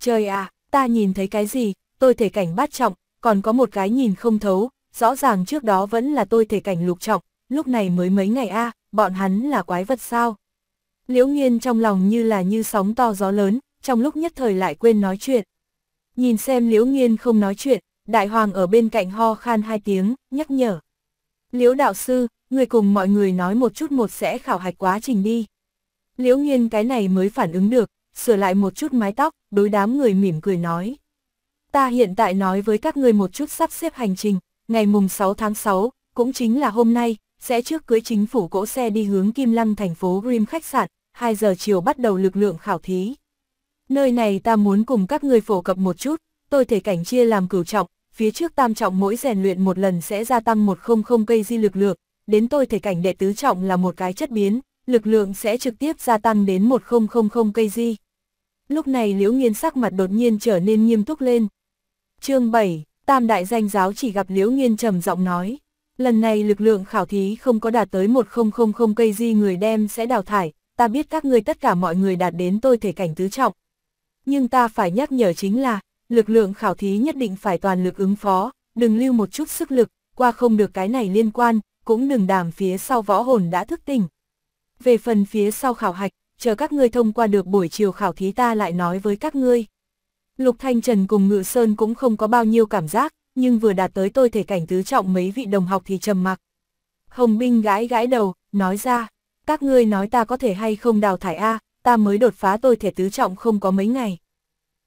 Trời ạ, à, ta nhìn thấy cái gì, tôi thể cảnh bát trọng, còn có một cái nhìn không thấu, rõ ràng trước đó vẫn là tôi thể cảnh lục trọng, lúc này mới mấy ngày a, bọn hắn là quái vật sao? Liễu Nghiên trong lòng như là như sóng to gió lớn, trong lúc nhất thời lại quên nói chuyện. Nhìn xem Liễu Nghiên không nói chuyện, đại hoàng ở bên cạnh ho khan hai tiếng, nhắc nhở. Liễu đạo sư, người cùng mọi người nói một chút một sẽ khảo hạch quá trình đi. Liễu Nghiên cái này mới phản ứng được, sửa lại một chút mái tóc, đối đám người mỉm cười nói. Ta hiện tại nói với các người một chút sắp xếp hành trình, ngày mùng 6 tháng 6, cũng chính là hôm nay, sẽ trước cưới chính phủ cỗ xe đi hướng Kim Lăng thành phố Grim khách sạn, 2 giờ chiều bắt đầu lực lượng khảo thí nơi này ta muốn cùng các ngươi phổ cập một chút, tôi thể cảnh chia làm cửu trọng, phía trước tam trọng mỗi rèn luyện một lần sẽ gia tăng 100 cây di lực lượng, đến tôi thể cảnh đệ tứ trọng là một cái chất biến, lực lượng sẽ trực tiếp gia tăng đến 1000 cây di. Lúc này Liễu Nghiên sắc mặt đột nhiên trở nên nghiêm túc lên. Chương 7, Tam đại danh giáo chỉ gặp Liễu Nghiên trầm giọng nói, lần này lực lượng khảo thí không có đạt tới 1000 cây di người đem sẽ đào thải, ta biết các ngươi tất cả mọi người đạt đến tôi thể cảnh tứ trọng, nhưng ta phải nhắc nhở chính là, lực lượng khảo thí nhất định phải toàn lực ứng phó, đừng lưu một chút sức lực, qua không được cái này liên quan, cũng đừng đàm phía sau võ hồn đã thức tỉnh. Về phần phía sau khảo hạch, chờ các ngươi thông qua được buổi chiều khảo thí ta lại nói với các ngươi. Lục Thanh Trần cùng Ngự Sơn cũng không có bao nhiêu cảm giác, nhưng vừa đạt tới tôi thể cảnh tứ trọng mấy vị đồng học thì trầm mặc. Hồng Binh gãi gãi đầu, nói ra, các ngươi nói ta có thể hay không đào thải A, ta mới đột phá tôi thể tứ trọng không có mấy ngày.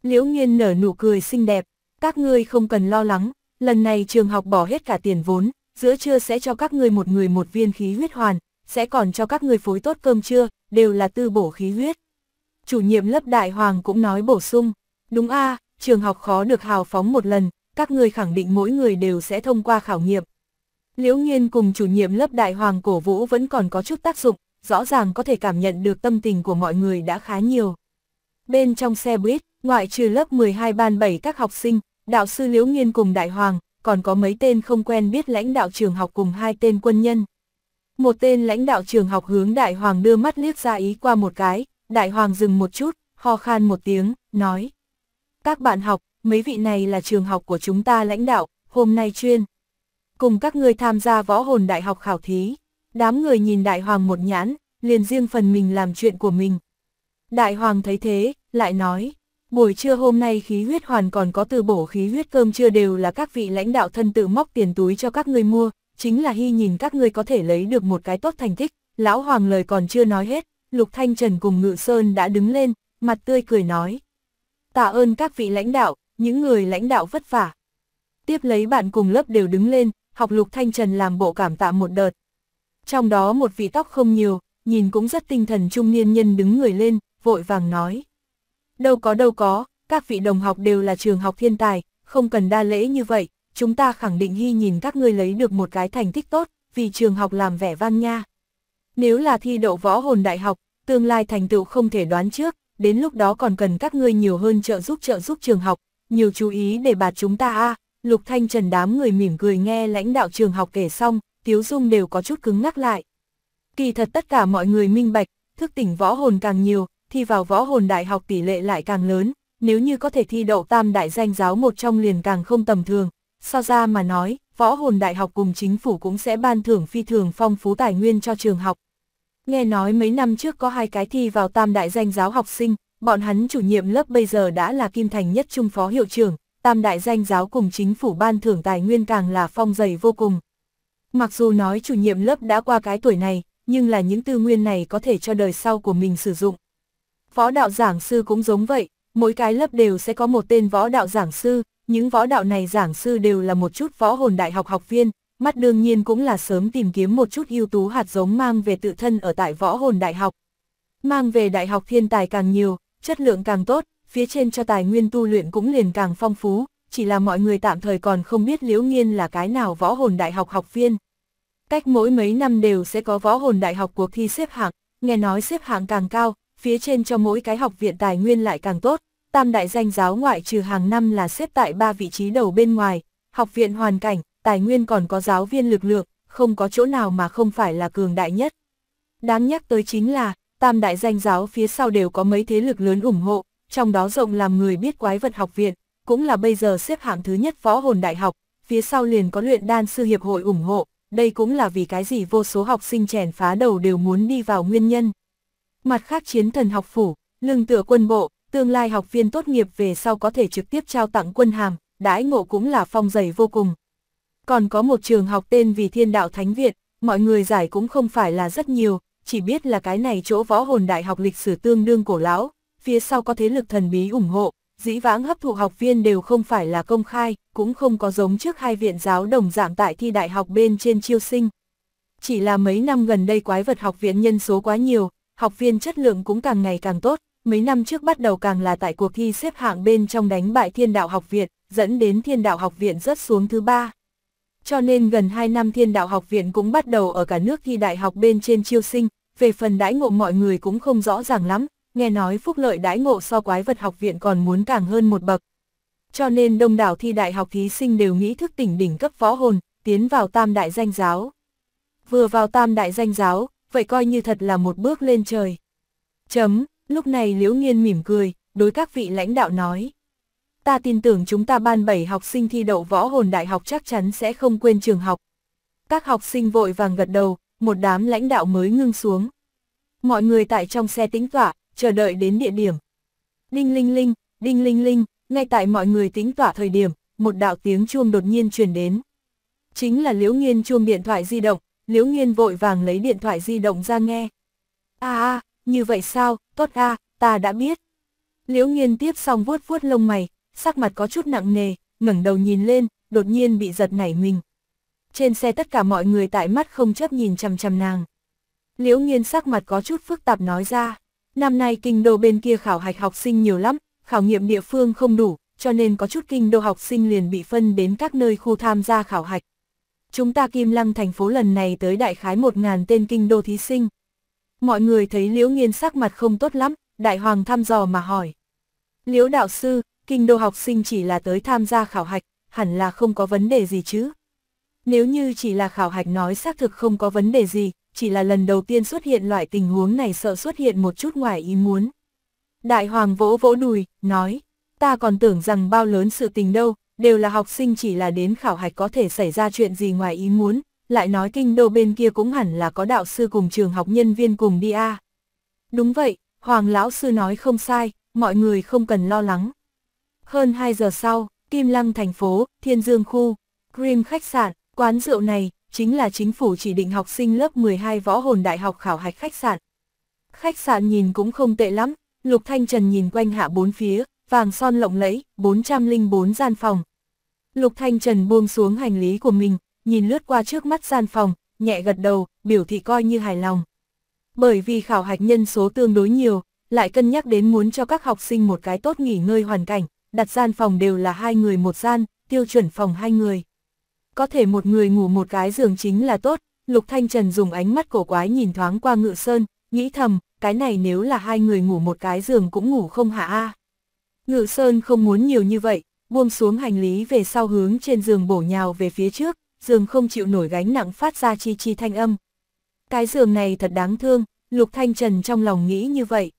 Liễu Nhiên nở nụ cười xinh đẹp, các ngươi không cần lo lắng, lần này trường học bỏ hết cả tiền vốn, giữa trưa sẽ cho các ngươi một người một viên khí huyết hoàn, sẽ còn cho các ngươi phối tốt cơm trưa, đều là tư bổ khí huyết. Chủ nhiệm lớp đại hoàng cũng nói bổ sung, đúng a, trường học khó được hào phóng một lần, các ngươi khẳng định mỗi người đều sẽ thông qua khảo nghiệm. Liễu Nhiên cùng chủ nhiệm lớp đại hoàng cổ vũ vẫn còn có chút tác dụng, rõ ràng có thể cảm nhận được tâm tình của mọi người đã khá nhiều. Bên trong xe buýt, ngoại trừ lớp 12 ban 7 các học sinh, đạo sư Liễu Nghiên cùng Đại Hoàng, còn có mấy tên không quen biết lãnh đạo trường học cùng hai tên quân nhân. Một tên lãnh đạo trường học hướng Đại Hoàng đưa mắt liếc ra ý qua một cái, Đại Hoàng dừng một chút, ho khan một tiếng, nói. Các bạn học, mấy vị này là trường học của chúng ta lãnh đạo, hôm nay chuyên. Cùng các ngươi tham gia võ hồn đại học khảo thí. Đám người nhìn đại hoàng một nhãn, liền riêng phần mình làm chuyện của mình. Đại hoàng thấy thế, lại nói, buổi trưa hôm nay khí huyết hoàn còn có từ bổ khí huyết cơm chưa đều là các vị lãnh đạo thân tự móc tiền túi cho các ngươi mua, chính là hy nhìn các ngươi có thể lấy được một cái tốt thành tích. Lão hoàng lời còn chưa nói hết, Lục Thanh Trần cùng Ngự Sơn đã đứng lên, mặt tươi cười nói. Tạ ơn các vị lãnh đạo, những người lãnh đạo vất vả. Tiếp lấy bạn cùng lớp đều đứng lên, học Lục Thanh Trần làm bộ cảm tạ một đợt, trong đó một vị tóc không nhiều, nhìn cũng rất tinh thần trung niên nhân đứng người lên, vội vàng nói. Đâu có đâu có, các vị đồng học đều là trường học thiên tài, không cần đa lễ như vậy, chúng ta khẳng định hy nhìn các ngươi lấy được một cái thành tích tốt, vì trường học làm vẻ vang nha. Nếu là thi đậu võ hồn đại học, tương lai thành tựu không thể đoán trước, đến lúc đó còn cần các ngươi nhiều hơn trợ giúp trợ giúp trường học, nhiều chú ý để bạt chúng ta a. À. Lục Thanh Trần đám người mỉm cười nghe lãnh đạo trường học kể xong, Tiếu Dung đều có chút cứng ngắc lại. Kỳ thật tất cả mọi người minh bạch, thức tỉnh võ hồn càng nhiều, thi vào võ hồn đại học tỷ lệ lại càng lớn, nếu như có thể thi đậu tam đại danh giáo một trong liền càng không tầm thường. So ra mà nói, võ hồn đại học cùng chính phủ cũng sẽ ban thưởng phi thường phong phú tài nguyên cho trường học. Nghe nói mấy năm trước có hai cái thi vào tam đại danh giáo học sinh, bọn hắn chủ nhiệm lớp bây giờ đã là Kim Thành nhất trung phó hiệu trưởng, tam đại danh giáo cùng chính phủ ban thưởng tài nguyên càng là phong dày vô cùng. Mặc dù nói chủ nhiệm lớp đã qua cái tuổi này, nhưng là những tư nguyên này có thể cho đời sau của mình sử dụng. Võ đạo giảng sư cũng giống vậy, mỗi cái lớp đều sẽ có một tên võ đạo giảng sư, những võ đạo này giảng sư đều là một chút võ hồn đại học học viên, mắt đương nhiên cũng là sớm tìm kiếm một chút ưu tú hạt giống mang về tự thân ở tại võ hồn đại học. Mang về đại học thiên tài càng nhiều, chất lượng càng tốt, phía trên cho tài nguyên tu luyện cũng liền càng phong phú, chỉ là mọi người tạm thời còn không biết Liễu Nghiên là cái nào võ hồn đại học học viên. Cách mỗi mấy năm đều sẽ có võ hồn đại học cuộc thi xếp hạng, nghe nói xếp hạng càng cao, phía trên cho mỗi cái học viện tài nguyên lại càng tốt. Tam đại danh giáo ngoại trừ hàng năm là xếp tại ba vị trí đầu bên ngoài, học viện hoàn cảnh, tài nguyên còn có giáo viên lực lượng, không có chỗ nào mà không phải là cường đại nhất. Đáng nhắc tới chính là, tam đại danh giáo phía sau đều có mấy thế lực lớn ủng hộ, trong đó rộng làm người biết quái vật học viện, cũng là bây giờ xếp hạng thứ nhất võ hồn đại học, phía sau liền có luyện đan sư hiệp hội ủng hộ, đây cũng là vì cái gì vô số học sinh chèn phá đầu đều muốn đi vào nguyên nhân. Mặt khác chiến thần học phủ, lưng tựa quân bộ, tương lai học viên tốt nghiệp về sau có thể trực tiếp trao tặng quân hàm, đãi ngộ cũng là phong dày vô cùng. Còn có một trường học tên vì Thiên Đạo Thánh viện mọi người giải cũng không phải là rất nhiều, chỉ biết là cái này chỗ võ hồn đại học lịch sử tương đương cổ lão, phía sau có thế lực thần bí ủng hộ, Dĩ vãng hấp thụ học viên đều không phải là công khai, cũng không có giống trước hai viện giáo đồng dạng tại thi đại học bên trên chiêu sinh. Chỉ là mấy năm gần đây quái vật học viện nhân số quá nhiều, học viên chất lượng cũng càng ngày càng tốt, mấy năm trước bắt đầu càng là tại cuộc thi xếp hạng bên trong đánh bại thiên đạo học viện, dẫn đến thiên đạo học viện rớt xuống thứ ba. Cho nên gần 2 năm thiên đạo học viện cũng bắt đầu ở cả nước thi đại học bên trên chiêu sinh, về phần đãi ngộ mọi người cũng không rõ ràng lắm, nghe nói phúc lợi đãi ngộ so quái vật học viện còn muốn càng hơn một bậc. Cho nên đông đảo thi đại học thí sinh đều nghĩ thức tỉnh đỉnh cấp võ hồn, tiến vào tam đại danh giáo. Vừa vào tam đại danh giáo, vậy coi như thật là một bước lên trời. Chấm, lúc này Liễu Nghiên mỉm cười, đối các vị lãnh đạo nói. Ta tin tưởng chúng ta ban bảy học sinh thi đậu võ hồn đại học chắc chắn sẽ không quên trường học. Các học sinh vội vàng gật đầu, một đám lãnh đạo mới ngưng xuống. Mọi người tại trong xe tĩnh tỏa, chờ đợi đến địa điểm. Đinh linh linh, đinh linh linh, ngay tại mọi người tính tỏa thời điểm, một đạo tiếng chuông đột nhiên truyền đến. Chính là Liễu Nghiên chuông điện thoại di động, Liễu Nghiên vội vàng lấy điện thoại di động ra nghe. À à, như vậy sao, tốt à, ta đã biết. Liễu Nghiên tiếp xong vuốt vuốt lông mày, sắc mặt có chút nặng nề, ngẩng đầu nhìn lên, đột nhiên bị giật nảy mình. Trên xe tất cả mọi người tại mắt không chấp nhìn chằm chằm nàng. Liễu Nghiên sắc mặt có chút phức tạp nói ra. Năm nay kinh đô bên kia khảo hạch học sinh nhiều lắm, khảo nghiệm địa phương không đủ, cho nên có chút kinh đô học sinh liền bị phân đến các nơi khu tham gia khảo hạch. Chúng ta Kim Lăng thành phố lần này tới đại khái 1.000 tên kinh đô thí sinh. Mọi người thấy Liễu Nghiên sắc mặt không tốt lắm, đại hoàng thăm dò mà hỏi. Liễu đạo sư, kinh đô học sinh chỉ là tới tham gia khảo hạch, hẳn là không có vấn đề gì chứ. Nếu như chỉ là khảo hạch nói xác thực không có vấn đề gì, chỉ là lần đầu tiên xuất hiện loại tình huống này sợ xuất hiện một chút ngoài ý muốn. Đại hoàng vỗ vỗ đùi, nói, ta còn tưởng rằng bao lớn sự tình đâu, đều là học sinh chỉ là đến khảo hạch có thể xảy ra chuyện gì ngoài ý muốn, lại nói kinh đô bên kia cũng hẳn là có đạo sư cùng trường học nhân viên cùng đi a. Đúng vậy, hoàng lão sư nói không sai, mọi người không cần lo lắng. Hơn 2 giờ sau, Kim Lăng thành phố, Thiên Dương khu, Grim khách sạn, quán rượu này, chính là chính phủ chỉ định học sinh lớp 12 võ hồn đại học khảo hạch khách sạn. Khách sạn nhìn cũng không tệ lắm, Lục Thanh Trần nhìn quanh hạ bốn phía, vàng son lộng lẫy, 404 gian phòng. Lục Thanh Trần buông xuống hành lý của mình, nhìn lướt qua trước mắt gian phòng, nhẹ gật đầu, biểu thị coi như hài lòng. Bởi vì khảo hạch nhân số tương đối nhiều, lại cân nhắc đến muốn cho các học sinh một cái tốt nghỉ ngơi hoàn cảnh, đặt gian phòng đều là hai người một gian, tiêu chuẩn phòng hai người có thể một người ngủ một cái giường chính là tốt, Lục Thanh Trần dùng ánh mắt cổ quái nhìn thoáng qua ngự sơn, nghĩ thầm, cái này nếu là hai người ngủ một cái giường cũng ngủ không hạ a. Ngự sơn không muốn nhiều như vậy, buông xuống hành lý về sau hướng trên giường bổ nhào về phía trước, giường không chịu nổi gánh nặng phát ra chi chi thanh âm. Cái giường này thật đáng thương, Lục Thanh Trần trong lòng nghĩ như vậy.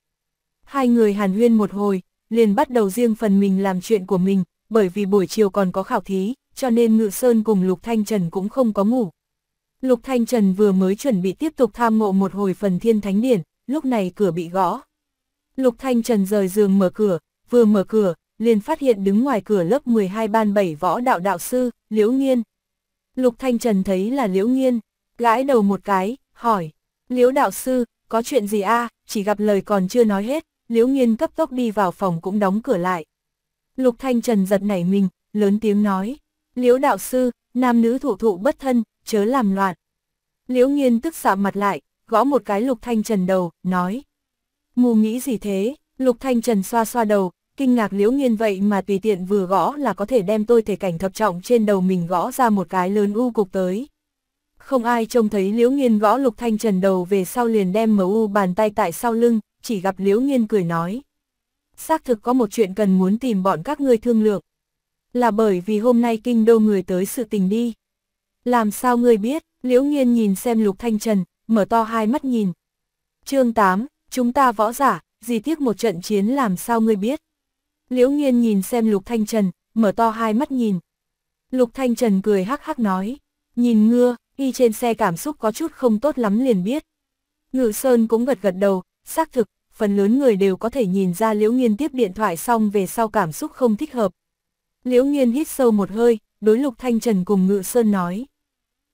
Hai người hàn huyên một hồi, liền bắt đầu riêng phần mình làm chuyện của mình, bởi vì buổi chiều còn có khảo thí, cho nên Ngự Sơn cùng Lục Thanh Trần cũng không có ngủ. Lục Thanh Trần vừa mới chuẩn bị tiếp tục tham ngộ một hồi phần thiên thánh điển, lúc này cửa bị gõ. Lục Thanh Trần rời giường mở cửa, vừa mở cửa, liền phát hiện đứng ngoài cửa lớp 12 ban 7 võ đạo đạo sư, Liễu Nghiên. Lục Thanh Trần thấy là Liễu Nghiên, gãi đầu một cái, hỏi, Liễu đạo sư, có chuyện gì a chỉ gặp lời còn chưa nói hết, Liễu Nghiên cấp tốc đi vào phòng cũng đóng cửa lại. Lục Thanh Trần giật nảy mình, lớn tiếng nói, Liễu đạo sư, nam nữ thủ thụ bất thân, chớ làm loạn. Liễu nghiên tức xạ mặt lại, gõ một cái lục thanh trần đầu, nói. Mù nghĩ gì thế, lục thanh trần xoa xoa đầu, kinh ngạc liễu nghiên vậy mà tùy tiện vừa gõ là có thể đem tôi thể cảnh thập trọng trên đầu mình gõ ra một cái lớn u cục tới. Không ai trông thấy liễu nghiên gõ lục thanh trần đầu về sau liền đem mở u bàn tay tại sau lưng, chỉ gặp liễu nghiên cười nói. Xác thực có một chuyện cần muốn tìm bọn các ngươi thương lượng, là bởi vì hôm nay kinh đô người tới sự tình đi. Làm sao ngươi biết, Liễu Nghiên nhìn xem Lục Thanh Trần, mở to hai mắt nhìn. chương 8, chúng ta võ giả, gì tiếc một trận chiến làm sao ngươi biết. Liễu Nghiên nhìn xem Lục Thanh Trần, mở to hai mắt nhìn. Lục Thanh Trần cười hắc hắc nói, nhìn ngưa, y trên xe cảm xúc có chút không tốt lắm liền biết. Ngự Sơn cũng gật gật đầu, xác thực, phần lớn người đều có thể nhìn ra Liễu Nghiên tiếp điện thoại xong về sau cảm xúc không thích hợp, Liễu Nghiên hít sâu một hơi, đối Lục Thanh Trần cùng Ngự Sơn nói.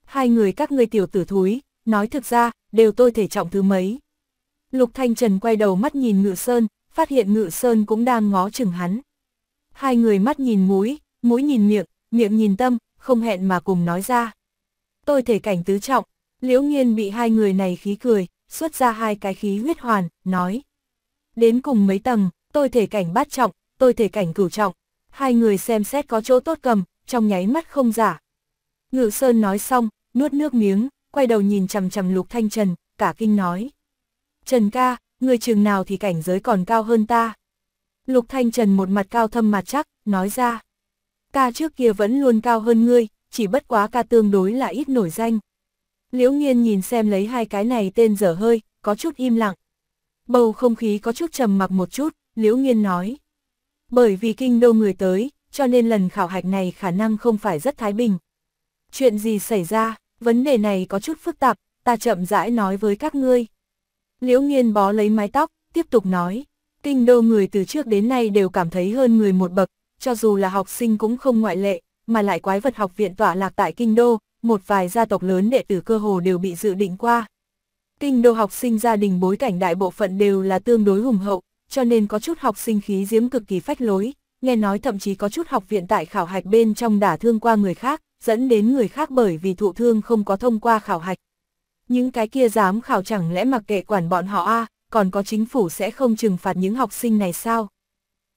Hai người các ngươi tiểu tử thúi, nói thực ra, đều tôi thể trọng thứ mấy. Lục Thanh Trần quay đầu mắt nhìn Ngự Sơn, phát hiện Ngự Sơn cũng đang ngó chừng hắn. Hai người mắt nhìn mũi, mũi nhìn miệng, miệng nhìn tâm, không hẹn mà cùng nói ra. Tôi thể cảnh tứ trọng, Liễu Nghiên bị hai người này khí cười, xuất ra hai cái khí huyết hoàn, nói. Đến cùng mấy tầng, tôi thể cảnh bát trọng, tôi thể cảnh cửu trọng, hai người xem xét có chỗ tốt cầm, trong nháy mắt không giả. Ngự Sơn nói xong, nuốt nước miếng, quay đầu nhìn chằm chằm Lục Thanh Trần, cả kinh nói. Trần ca, người trường nào thì cảnh giới còn cao hơn ta. Lục Thanh Trần một mặt cao thâm mặt chắc, nói ra. Ca trước kia vẫn luôn cao hơn ngươi, chỉ bất quá ca tương đối là ít nổi danh. Liễu Nghiên nhìn xem lấy hai cái này tên dở hơi, có chút im lặng. Bầu không khí có chút trầm mặc một chút, Liễu Nghiên nói. Bởi vì kinh đô người tới, cho nên lần khảo hạch này khả năng không phải rất thái bình. Chuyện gì xảy ra, vấn đề này có chút phức tạp, ta chậm rãi nói với các ngươi. Liễu nghiên bó lấy mái tóc, tiếp tục nói, kinh đô người từ trước đến nay đều cảm thấy hơn người một bậc, cho dù là học sinh cũng không ngoại lệ, mà lại quái vật học viện tỏa lạc tại kinh đô, một vài gia tộc lớn đệ tử cơ hồ đều bị dự định qua. Kinh đô học sinh gia đình bối cảnh đại bộ phận đều là tương đối hùng hậu, cho nên có chút học sinh khí diễm cực kỳ phách lối, nghe nói thậm chí có chút học viện tại khảo hạch bên trong đả thương qua người khác, dẫn đến người khác bởi vì thụ thương không có thông qua khảo hạch. Những cái kia dám khảo chẳng lẽ mặc kệ quản bọn họ a còn có chính phủ sẽ không trừng phạt những học sinh này sao?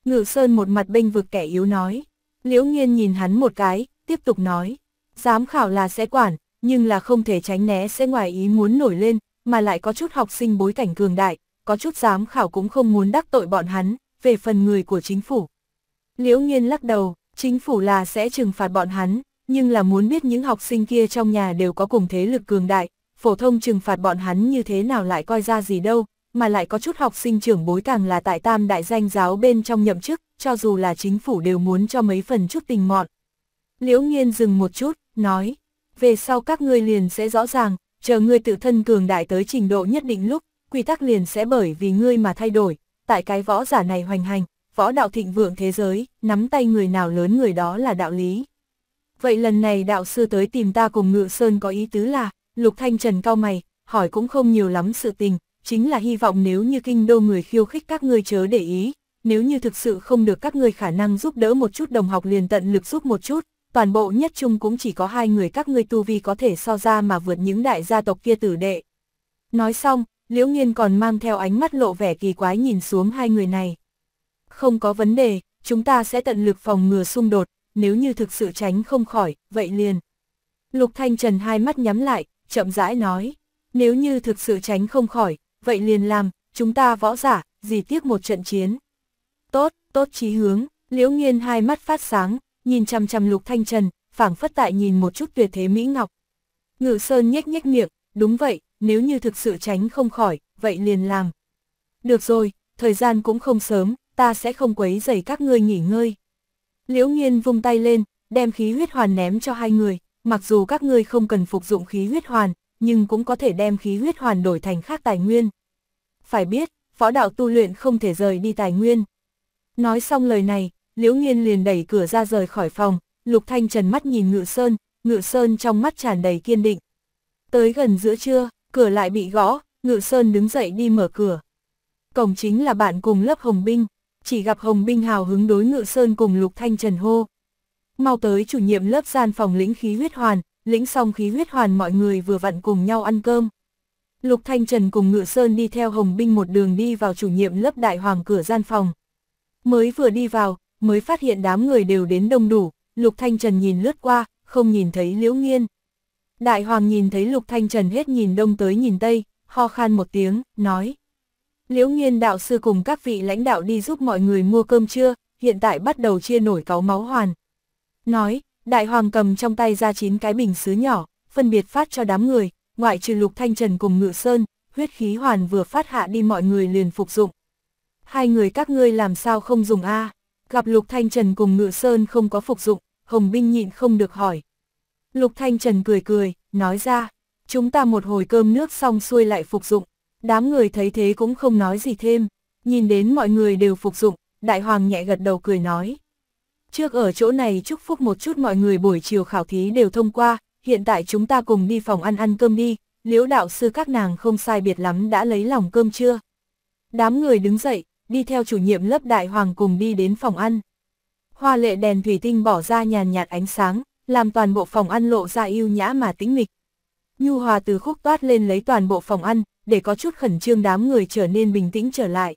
Ngự Sơn một mặt bênh vực kẻ yếu nói, Liễu Nghiên nhìn hắn một cái, tiếp tục nói, dám khảo là sẽ quản, nhưng là không thể tránh né sẽ ngoài ý muốn nổi lên, mà lại có chút học sinh bối cảnh cường đại, có chút giám khảo cũng không muốn đắc tội bọn hắn, về phần người của chính phủ. Liễu Nhiên lắc đầu, chính phủ là sẽ trừng phạt bọn hắn, nhưng là muốn biết những học sinh kia trong nhà đều có cùng thế lực cường đại, phổ thông trừng phạt bọn hắn như thế nào lại coi ra gì đâu, mà lại có chút học sinh trưởng bối càng là tại tam đại danh giáo bên trong nhậm chức, cho dù là chính phủ đều muốn cho mấy phần chút tình mọn. Liễu Nhiên dừng một chút, nói, về sau các ngươi liền sẽ rõ ràng, chờ ngươi tự thân cường đại tới trình độ nhất định lúc, quy tắc liền sẽ bởi vì ngươi mà thay đổi, tại cái võ giả này hoành hành, võ đạo thịnh vượng thế giới, nắm tay người nào lớn người đó là đạo lý. Vậy lần này đạo sư tới tìm ta cùng Ngự Sơn có ý tứ là, Lục Thanh Trần cao mày, hỏi cũng không nhiều lắm sự tình, chính là hy vọng nếu như kinh đô người khiêu khích các ngươi chớ để ý, nếu như thực sự không được các ngươi khả năng giúp đỡ một chút đồng học liền tận lực giúp một chút, toàn bộ nhất chung cũng chỉ có hai người các ngươi tu vi có thể so ra mà vượt những đại gia tộc kia tử đệ. Nói xong, Liễu Nghiên còn mang theo ánh mắt lộ vẻ kỳ quái nhìn xuống hai người này. Không có vấn đề, chúng ta sẽ tận lực phòng ngừa xung đột, nếu như thực sự tránh không khỏi, vậy liền. Lục Thanh Trần hai mắt nhắm lại, chậm rãi nói, nếu như thực sự tránh không khỏi, vậy liền làm, chúng ta võ giả, gì tiếc một trận chiến. Tốt, tốt chí hướng, Liễu Nghiên hai mắt phát sáng, nhìn chăm chăm Lục Thanh Trần, phảng phất tại nhìn một chút tuyệt thế mỹ ngọc. Ngự Sơn nhếch nhếch miệng, đúng vậy, nếu như thực sự tránh không khỏi, vậy liền làm. Được rồi, thời gian cũng không sớm, ta sẽ không quấy dày các ngươi nghỉ ngơi. Liễu Nghiên vung tay lên, đem khí huyết hoàn ném cho hai người, mặc dù các ngươi không cần phục dụng khí huyết hoàn, nhưng cũng có thể đem khí huyết hoàn đổi thành khác tài nguyên. Phải biết, võ đạo tu luyện không thể rời đi tài nguyên. Nói xong lời này, Liễu Nghiên liền đẩy cửa ra rời khỏi phòng, Lục Thanh Trần mắt nhìn Ngự Sơn, Ngự Sơn trong mắt tràn đầy kiên định. Tới gần giữa trưa, cửa lại bị gõ, Ngự Sơn đứng dậy đi mở cửa. Cổng chính là bạn cùng lớp Hồng Binh, chỉ gặp Hồng Binh hào hứng đối Ngự Sơn cùng Lục Thanh Trần hô. Mau tới chủ nhiệm lớp gian phòng lĩnh khí huyết hoàn, lĩnh xong khí huyết hoàn mọi người vừa vặn cùng nhau ăn cơm. Lục Thanh Trần cùng Ngự Sơn đi theo Hồng Binh một đường đi vào chủ nhiệm lớp đại hoàng cửa gian phòng. Mới vừa đi vào, mới phát hiện đám người đều đến đông đủ, Lục Thanh Trần nhìn lướt qua, không nhìn thấy Liễu Nghiên. Đại hoàng nhìn thấy Lục Thanh Trần hết nhìn đông tới nhìn tây, ho khan một tiếng, nói. Liễu nghiên đạo sư cùng các vị lãnh đạo đi giúp mọi người mua cơm trưa, hiện tại bắt đầu chia nổi cáu máu hoàn. Nói, đại hoàng cầm trong tay ra chín cái bình sứ nhỏ, phân biệt phát cho đám người, ngoại trừ Lục Thanh Trần cùng Ngự Sơn, huyết khí hoàn vừa phát hạ đi mọi người liền phục dụng. Hai người các ngươi làm sao không dùng A, gặp Lục Thanh Trần cùng Ngự Sơn không có phục dụng, Hồng Binh nhịn không được hỏi, Lục Thanh Trần cười cười, nói ra, chúng ta một hồi cơm nước xong xuôi lại phục dụng, đám người thấy thế cũng không nói gì thêm, nhìn đến mọi người đều phục dụng, đại hoàng nhẹ gật đầu cười nói. Trước ở chỗ này chúc phúc một chút mọi người buổi chiều khảo thí đều thông qua, hiện tại chúng ta cùng đi phòng ăn ăn cơm đi, liễu đạo sư các nàng không sai biệt lắm đã lấy lòng cơm chưa. Đám người đứng dậy, đi theo chủ nhiệm lớp đại hoàng cùng đi đến phòng ăn. Hoa lệ đèn thủy tinh bỏ ra nhàn nhạt ánh sáng, làm toàn bộ phòng ăn lộ ra yêu nhã mà tĩnh mịch. Nhu hòa từ khúc toát lên lấy toàn bộ phòng ăn, để có chút khẩn trương đám người trở nên bình tĩnh trở lại.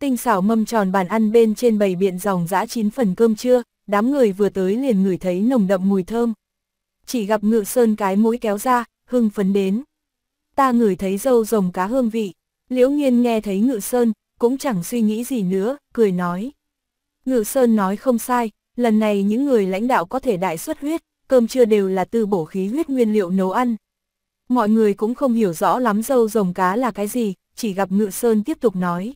Tinh xảo mâm tròn bàn ăn bên trên bầy biện dòng dã chín phần cơm trưa, đám người vừa tới liền ngửi thấy nồng đậm mùi thơm. Chỉ gặp ngự sơn cái mũi kéo ra, hưng phấn đến. Ta ngửi thấy dâu rồng cá hương vị, liễu nghiên nghe thấy ngự sơn, cũng chẳng suy nghĩ gì nữa, cười nói. Ngự sơn nói không sai, Lần này những người lãnh đạo có thể đại xuất huyết, cơm trưa đều là từ bổ khí huyết nguyên liệu nấu ăn. Mọi người cũng không hiểu rõ lắm dâu rồng cá là cái gì, chỉ gặp Ngự Sơn tiếp tục nói.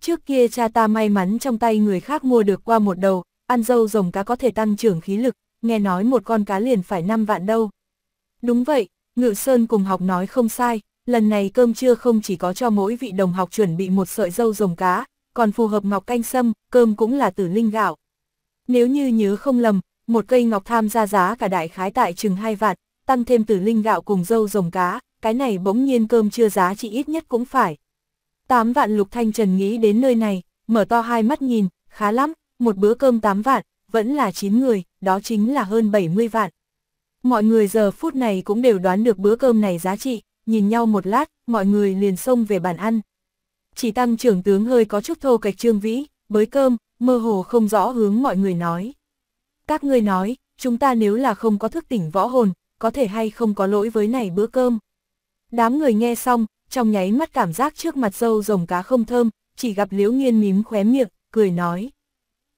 Trước kia cha ta may mắn trong tay người khác mua được qua một đầu, ăn dâu rồng cá có thể tăng trưởng khí lực, nghe nói một con cá liền phải 5 vạn đâu. Đúng vậy, Ngự Sơn cùng học nói không sai, lần này cơm trưa không chỉ có cho mỗi vị đồng học chuẩn bị một sợi dâu rồng cá, còn phù hợp ngọc canh sâm, cơm cũng là tử linh gạo, nếu như nhớ không lầm, một cây ngọc tham gia giá cả đại khái tại chừng hai vạn, tăng thêm tử linh gạo cùng dâu rồng cá, cái này bỗng nhiên cơm chưa giá trị ít nhất cũng phải. Tám vạn lục thanh trần nghĩ đến nơi này, mở to hai mắt nhìn, khá lắm, một bữa cơm tám vạn, vẫn là chín người, đó chính là hơn 70 vạn. Mọi người giờ phút này cũng đều đoán được bữa cơm này giá trị, nhìn nhau một lát, mọi người liền xông về bàn ăn. Chỉ tăng trưởng tướng hơi có chút thô kệch trương vĩ, bới cơm, mơ hồ không rõ hướng mọi người nói. Các ngươi nói, chúng ta nếu là không có thức tỉnh võ hồn, có thể hay không có lỗi với này bữa cơm. Đám người nghe xong, trong nháy mắt cảm giác trước mặt dâu rồng cá không thơm, chỉ gặp liễu nghiên mím khóe miệng, cười nói.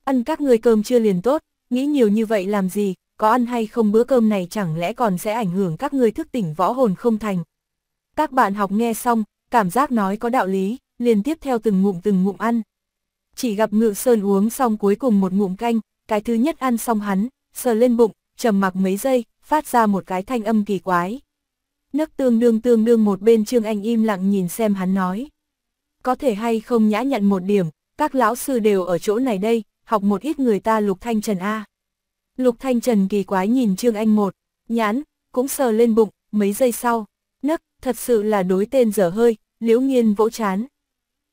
Ăn các ngươi cơm chưa liền tốt, nghĩ nhiều như vậy làm gì, có ăn hay không bữa cơm này chẳng lẽ còn sẽ ảnh hưởng các ngươi thức tỉnh võ hồn không thành. Các bạn học nghe xong, cảm giác nói có đạo lý, liền tiếp theo từng ngụm từng ngụm ăn chỉ gặp Ngự Sơn uống xong cuối cùng một ngụm canh, cái thứ nhất ăn xong hắn, sờ lên bụng, trầm mặc mấy giây, phát ra một cái thanh âm kỳ quái. Nấc tương đương tương đương một bên Trương Anh im lặng nhìn xem hắn nói. Có thể hay không nhã nhận một điểm, các lão sư đều ở chỗ này đây, học một ít người ta Lục Thanh Trần A. Lục Thanh Trần kỳ quái nhìn Trương Anh một, nhãn, cũng sờ lên bụng, mấy giây sau, nấc, thật sự là đối tên dở hơi, liễu nghiên vỗ chán.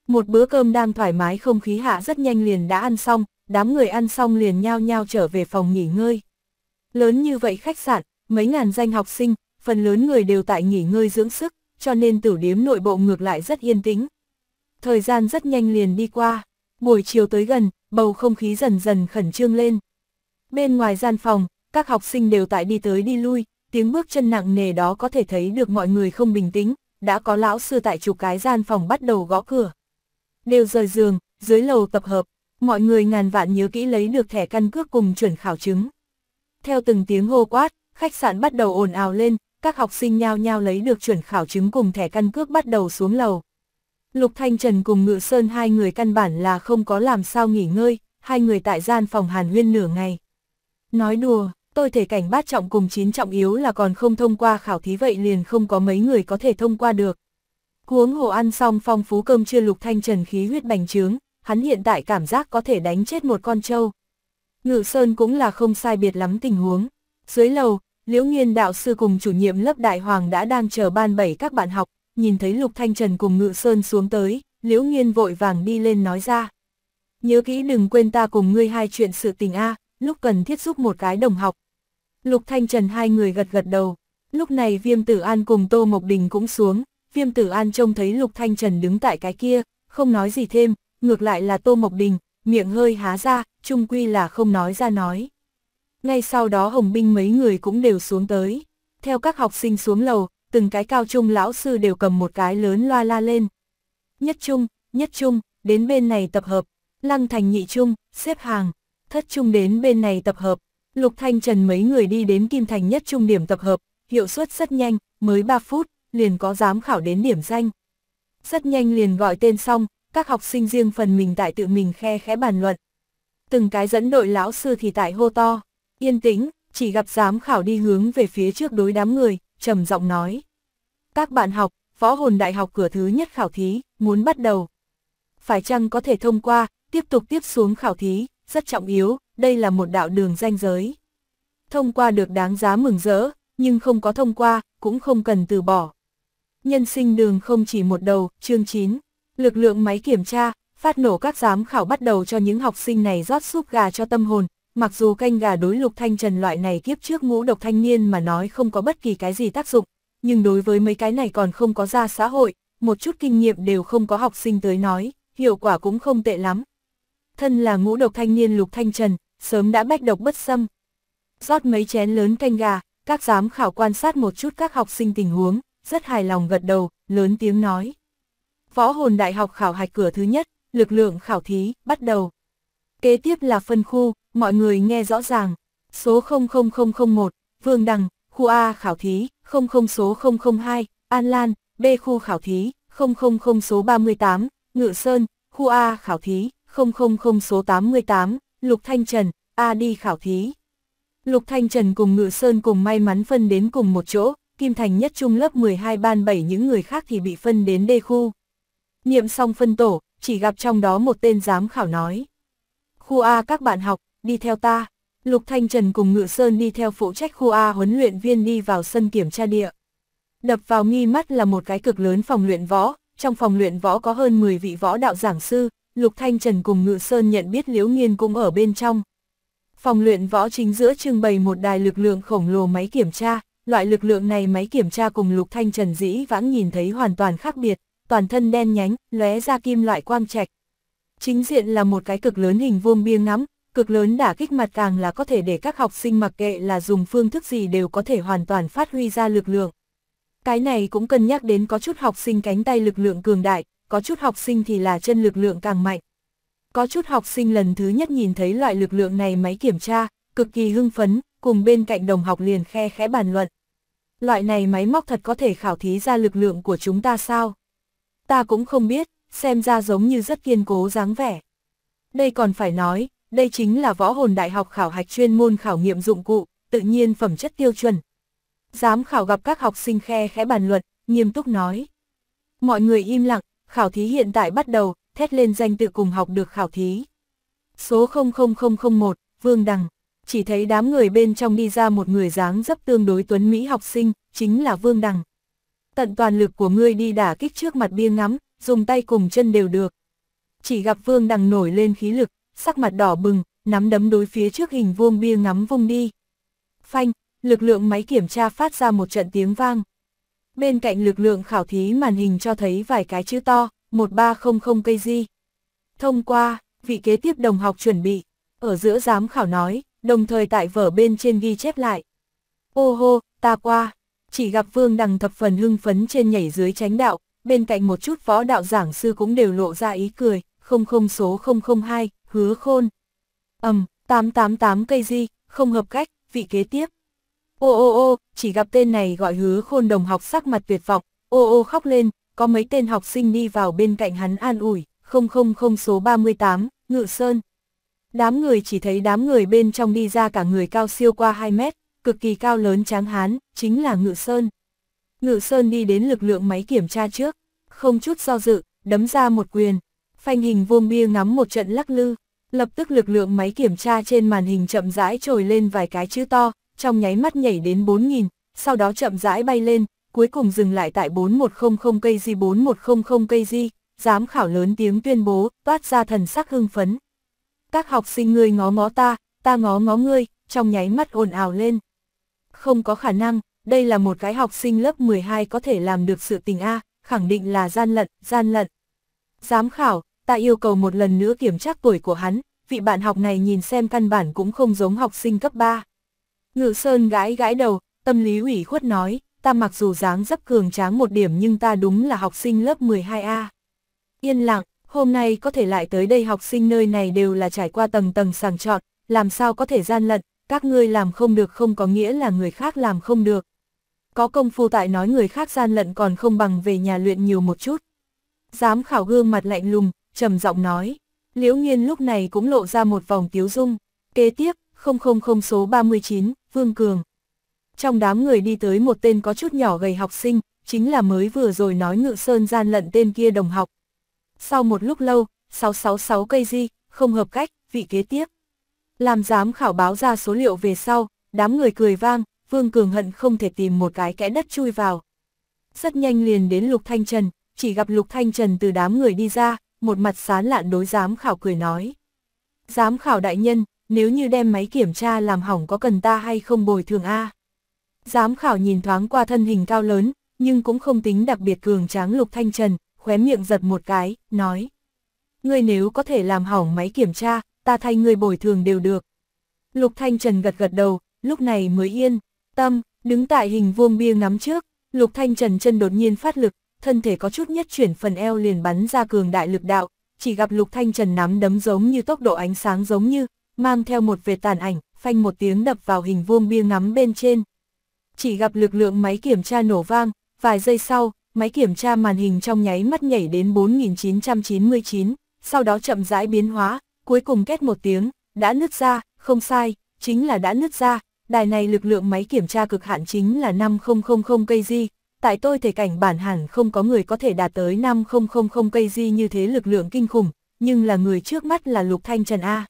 Một bữa cơm đang thoải mái không khí hạ rất nhanh liền đã ăn xong, đám người ăn xong liền nhao nhao trở về phòng nghỉ ngơi. Lớn như vậy khách sạn, mấy ngàn danh học sinh, phần lớn người đều tại nghỉ ngơi dưỡng sức, cho nên tử điếm nội bộ ngược lại rất yên tĩnh. Thời gian rất nhanh liền đi qua, buổi chiều tới gần, bầu không khí dần dần khẩn trương lên. Bên ngoài gian phòng, các học sinh đều tại đi tới đi lui, tiếng bước chân nặng nề đó có thể thấy được mọi người không bình tĩnh, đã có lão sư tại chục cái gian phòng bắt đầu gõ cửa đều rời giường, dưới lầu tập hợp, mọi người ngàn vạn nhớ kỹ lấy được thẻ căn cước cùng chuẩn khảo chứng. Theo từng tiếng hô quát, khách sạn bắt đầu ồn ào lên, các học sinh nhao nhao lấy được chuẩn khảo chứng cùng thẻ căn cước bắt đầu xuống lầu. Lục Thanh Trần cùng Ngự Sơn hai người căn bản là không có làm sao nghỉ ngơi, hai người tại gian phòng Hàn Huyên nửa ngày. Nói đùa, tôi thể cảnh bát trọng cùng chín trọng yếu là còn không thông qua khảo thí vậy liền không có mấy người có thể thông qua được, Huống hồ ăn xong phong phú cơm chưa lục thanh trần khí huyết bành trướng, hắn hiện tại cảm giác có thể đánh chết một con trâu. Ngự Sơn cũng là không sai biệt lắm tình huống. Dưới lầu, Liễu Nghiên đạo sư cùng chủ nhiệm lớp Đại Hoàng đã đang chờ ban bảy các bạn học, nhìn thấy Lục Thanh Trần cùng Ngự Sơn xuống tới, Liễu Nghiên vội vàng đi lên nói ra. Nhớ kỹ đừng quên ta cùng ngươi hai chuyện sự tình A, lúc cần thiết giúp một cái đồng học. Lục Thanh Trần hai người gật gật đầu, lúc này Viêm Tử An cùng Tô Mộc Đình cũng xuống, Viêm tử an trông thấy Lục Thanh Trần đứng tại cái kia, không nói gì thêm, ngược lại là Tô Mộc Đình, miệng hơi há ra, trung quy là không nói ra nói. Ngay sau đó Hồng Binh mấy người cũng đều xuống tới. Theo các học sinh xuống lầu, từng cái cao trung lão sư đều cầm một cái lớn loa la lên. Nhất trung, nhất trung, đến bên này tập hợp, lăng thành nhị trung, xếp hàng, thất trung đến bên này tập hợp, lục thanh trần mấy người đi đến kim thành nhất trung điểm tập hợp, hiệu suất rất nhanh, mới 3 phút, liền có giám khảo đến điểm danh. Rất nhanh liền gọi tên xong, các học sinh riêng phần mình tại tự mình khe khẽ bàn luận. Từng cái dẫn đội lão sư thì tại hô to, yên tĩnh, chỉ gặp giám khảo đi hướng về phía trước đối đám người, trầm giọng nói. Các bạn học, võ hồn đại học cửa thứ nhất khảo thí, muốn bắt đầu. Phải chăng có thể thông qua, tiếp tục tiếp xuống khảo thí, rất trọng yếu, đây là một đạo đường danh giới. Thông qua được đáng giá mừng rỡ, nhưng không có thông qua, cũng không cần từ bỏ nhân sinh đường không chỉ một đầu, chương 9. Lực lượng máy kiểm tra, phát nổ các giám khảo bắt đầu cho những học sinh này rót súp gà cho tâm hồn, mặc dù canh gà đối lục thanh trần loại này kiếp trước ngũ độc thanh niên mà nói không có bất kỳ cái gì tác dụng, nhưng đối với mấy cái này còn không có ra xã hội, một chút kinh nghiệm đều không có học sinh tới nói, hiệu quả cũng không tệ lắm. Thân là ngũ độc thanh niên lục thanh trần, sớm đã bách độc bất xâm. Rót mấy chén lớn canh gà, các giám khảo quan sát một chút các học sinh tình huống, rất hài lòng gật đầu, lớn tiếng nói. Võ hồn đại học khảo hạch cửa thứ nhất, lực lượng khảo thí, bắt đầu. Kế tiếp là phân khu, mọi người nghe rõ ràng. Số 00001, Vương Đằng, khu A khảo thí, 00 số 002, An Lan, B khu khảo thí, 000 số 38, Ngự Sơn, khu A khảo thí, 000 số 88, Lục Thanh Trần, A đi khảo thí. Lục Thanh Trần cùng Ngự Sơn cùng may mắn phân đến cùng một chỗ, Kim Thành nhất trung lớp 12 ban 7 những người khác thì bị phân đến D khu. Niệm xong phân tổ, chỉ gặp trong đó một tên giám khảo nói. Khu A các bạn học, đi theo ta. Lục Thanh Trần cùng Ngự Sơn đi theo phụ trách khu A huấn luyện viên đi vào sân kiểm tra địa. Đập vào nghi mắt là một cái cực lớn phòng luyện võ, trong phòng luyện võ có hơn 10 vị võ đạo giảng sư, Lục Thanh Trần cùng Ngự Sơn nhận biết Liễu Nghiên cũng ở bên trong. Phòng luyện võ chính giữa trưng bày một đài lực lượng khổng lồ máy kiểm tra, Loại lực lượng này máy kiểm tra cùng Lục Thanh Trần dĩ vãng nhìn thấy hoàn toàn khác biệt, toàn thân đen nhánh, lóe ra kim loại quang trạch. Chính diện là một cái cực lớn hình vuông bia ngắm, cực lớn đả kích mặt càng là có thể để các học sinh mặc kệ là dùng phương thức gì đều có thể hoàn toàn phát huy ra lực lượng. Cái này cũng cân nhắc đến có chút học sinh cánh tay lực lượng cường đại, có chút học sinh thì là chân lực lượng càng mạnh. Có chút học sinh lần thứ nhất nhìn thấy loại lực lượng này máy kiểm tra, cực kỳ hưng phấn, cùng bên cạnh đồng học liền khe khẽ bàn luận loại này máy móc thật có thể khảo thí ra lực lượng của chúng ta sao? Ta cũng không biết, xem ra giống như rất kiên cố dáng vẻ. Đây còn phải nói, đây chính là võ hồn đại học khảo hạch chuyên môn khảo nghiệm dụng cụ, tự nhiên phẩm chất tiêu chuẩn. Giám khảo gặp các học sinh khe khẽ bàn luận, nghiêm túc nói. Mọi người im lặng, khảo thí hiện tại bắt đầu, thét lên danh tự cùng học được khảo thí. Số 00001, Vương Đằng chỉ thấy đám người bên trong đi ra một người dáng dấp tương đối tuấn Mỹ học sinh, chính là Vương Đằng. Tận toàn lực của ngươi đi đả kích trước mặt bia ngắm, dùng tay cùng chân đều được. Chỉ gặp Vương Đằng nổi lên khí lực, sắc mặt đỏ bừng, nắm đấm đối phía trước hình vuông bia ngắm vung đi. Phanh, lực lượng máy kiểm tra phát ra một trận tiếng vang. Bên cạnh lực lượng khảo thí màn hình cho thấy vài cái chữ to, 1300 cây di. Thông qua, vị kế tiếp đồng học chuẩn bị, ở giữa giám khảo nói, đồng thời tại vở bên trên ghi chép lại. Ô hô, ta qua, chỉ gặp Vương Đằng thập phần hưng phấn trên nhảy dưới tránh đạo, bên cạnh một chút võ đạo giảng sư cũng đều lộ ra ý cười, không không số 002, hứa khôn. Ầm, um, 888 cây di, không hợp cách, vị kế tiếp. Ô ô ô, chỉ gặp tên này gọi hứa khôn đồng học sắc mặt tuyệt vọng, ô ô khóc lên, có mấy tên học sinh đi vào bên cạnh hắn an ủi, không không không số 38, Ngự Sơn. Đám người chỉ thấy đám người bên trong đi ra cả người cao siêu qua 2 mét, cực kỳ cao lớn tráng hán, chính là Ngự Sơn. Ngự Sơn đi đến lực lượng máy kiểm tra trước, không chút do dự, đấm ra một quyền. Phanh hình vuông bia ngắm một trận lắc lư, lập tức lực lượng máy kiểm tra trên màn hình chậm rãi trồi lên vài cái chữ to, trong nháy mắt nhảy đến 4.000, sau đó chậm rãi bay lên, cuối cùng dừng lại tại 4100 kg 4100 kg, giám khảo lớn tiếng tuyên bố, toát ra thần sắc hưng phấn các học sinh ngươi ngó ngó ta, ta ngó ngó ngươi, trong nháy mắt ồn ào lên. Không có khả năng, đây là một cái học sinh lớp 12 có thể làm được sự tình A, khẳng định là gian lận, gian lận. Giám khảo, ta yêu cầu một lần nữa kiểm tra tuổi của hắn, vị bạn học này nhìn xem căn bản cũng không giống học sinh cấp 3. Ngự Sơn gãi gãi đầu, tâm lý ủy khuất nói, ta mặc dù dáng dấp cường tráng một điểm nhưng ta đúng là học sinh lớp 12A. Yên lặng, hôm nay có thể lại tới đây học sinh nơi này đều là trải qua tầng tầng sàng chọn, làm sao có thể gian lận, các ngươi làm không được không có nghĩa là người khác làm không được. Có công phu tại nói người khác gian lận còn không bằng về nhà luyện nhiều một chút. Dám khảo gương mặt lạnh lùng, trầm giọng nói, liễu nghiên lúc này cũng lộ ra một vòng tiếu dung, kế tiếp, 000 số 39, Vương Cường. Trong đám người đi tới một tên có chút nhỏ gầy học sinh, chính là mới vừa rồi nói ngự sơn gian lận tên kia đồng học, sau một lúc lâu, 666 cây di, không hợp cách, vị kế tiếp. Làm giám khảo báo ra số liệu về sau, đám người cười vang, Vương Cường Hận không thể tìm một cái kẽ đất chui vào. Rất nhanh liền đến Lục Thanh Trần, chỉ gặp Lục Thanh Trần từ đám người đi ra, một mặt sán lạn đối giám khảo cười nói. Giám khảo đại nhân, nếu như đem máy kiểm tra làm hỏng có cần ta hay không bồi thường A. Giám khảo nhìn thoáng qua thân hình cao lớn, nhưng cũng không tính đặc biệt cường tráng Lục Thanh Trần, khóe miệng giật một cái, nói. Ngươi nếu có thể làm hỏng máy kiểm tra, ta thay ngươi bồi thường đều được. Lục Thanh Trần gật gật đầu, lúc này mới yên, tâm, đứng tại hình vuông bia ngắm trước, Lục Thanh Trần chân đột nhiên phát lực, thân thể có chút nhất chuyển phần eo liền bắn ra cường đại lực đạo, chỉ gặp Lục Thanh Trần nắm đấm giống như tốc độ ánh sáng giống như, mang theo một vệt tàn ảnh, phanh một tiếng đập vào hình vuông bia ngắm bên trên. Chỉ gặp lực lượng máy kiểm tra nổ vang, vài giây sau, máy kiểm tra màn hình trong nháy mắt nhảy đến 4999, sau đó chậm rãi biến hóa, cuối cùng kết một tiếng, đã nứt ra, không sai, chính là đã nứt ra, đài này lực lượng máy kiểm tra cực hạn chính là 5000 kg, tại tôi thể cảnh bản hẳn không có người có thể đạt tới 5000 kg như thế lực lượng kinh khủng, nhưng là người trước mắt là Lục Thanh Trần A.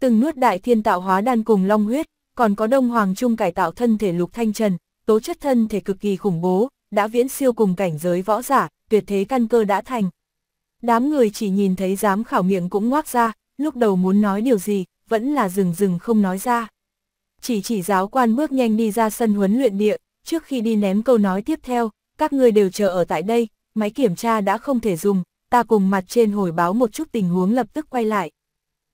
Từng nuốt đại thiên tạo hóa đan cùng long huyết, còn có đông hoàng trung cải tạo thân thể Lục Thanh Trần, tố chất thân thể cực kỳ khủng bố, đã viễn siêu cùng cảnh giới võ giả, tuyệt thế căn cơ đã thành. Đám người chỉ nhìn thấy dám khảo miệng cũng ngoác ra, lúc đầu muốn nói điều gì, vẫn là rừng rừng không nói ra. Chỉ chỉ giáo quan bước nhanh đi ra sân huấn luyện địa, trước khi đi ném câu nói tiếp theo, các ngươi đều chờ ở tại đây, máy kiểm tra đã không thể dùng, ta cùng mặt trên hồi báo một chút tình huống lập tức quay lại.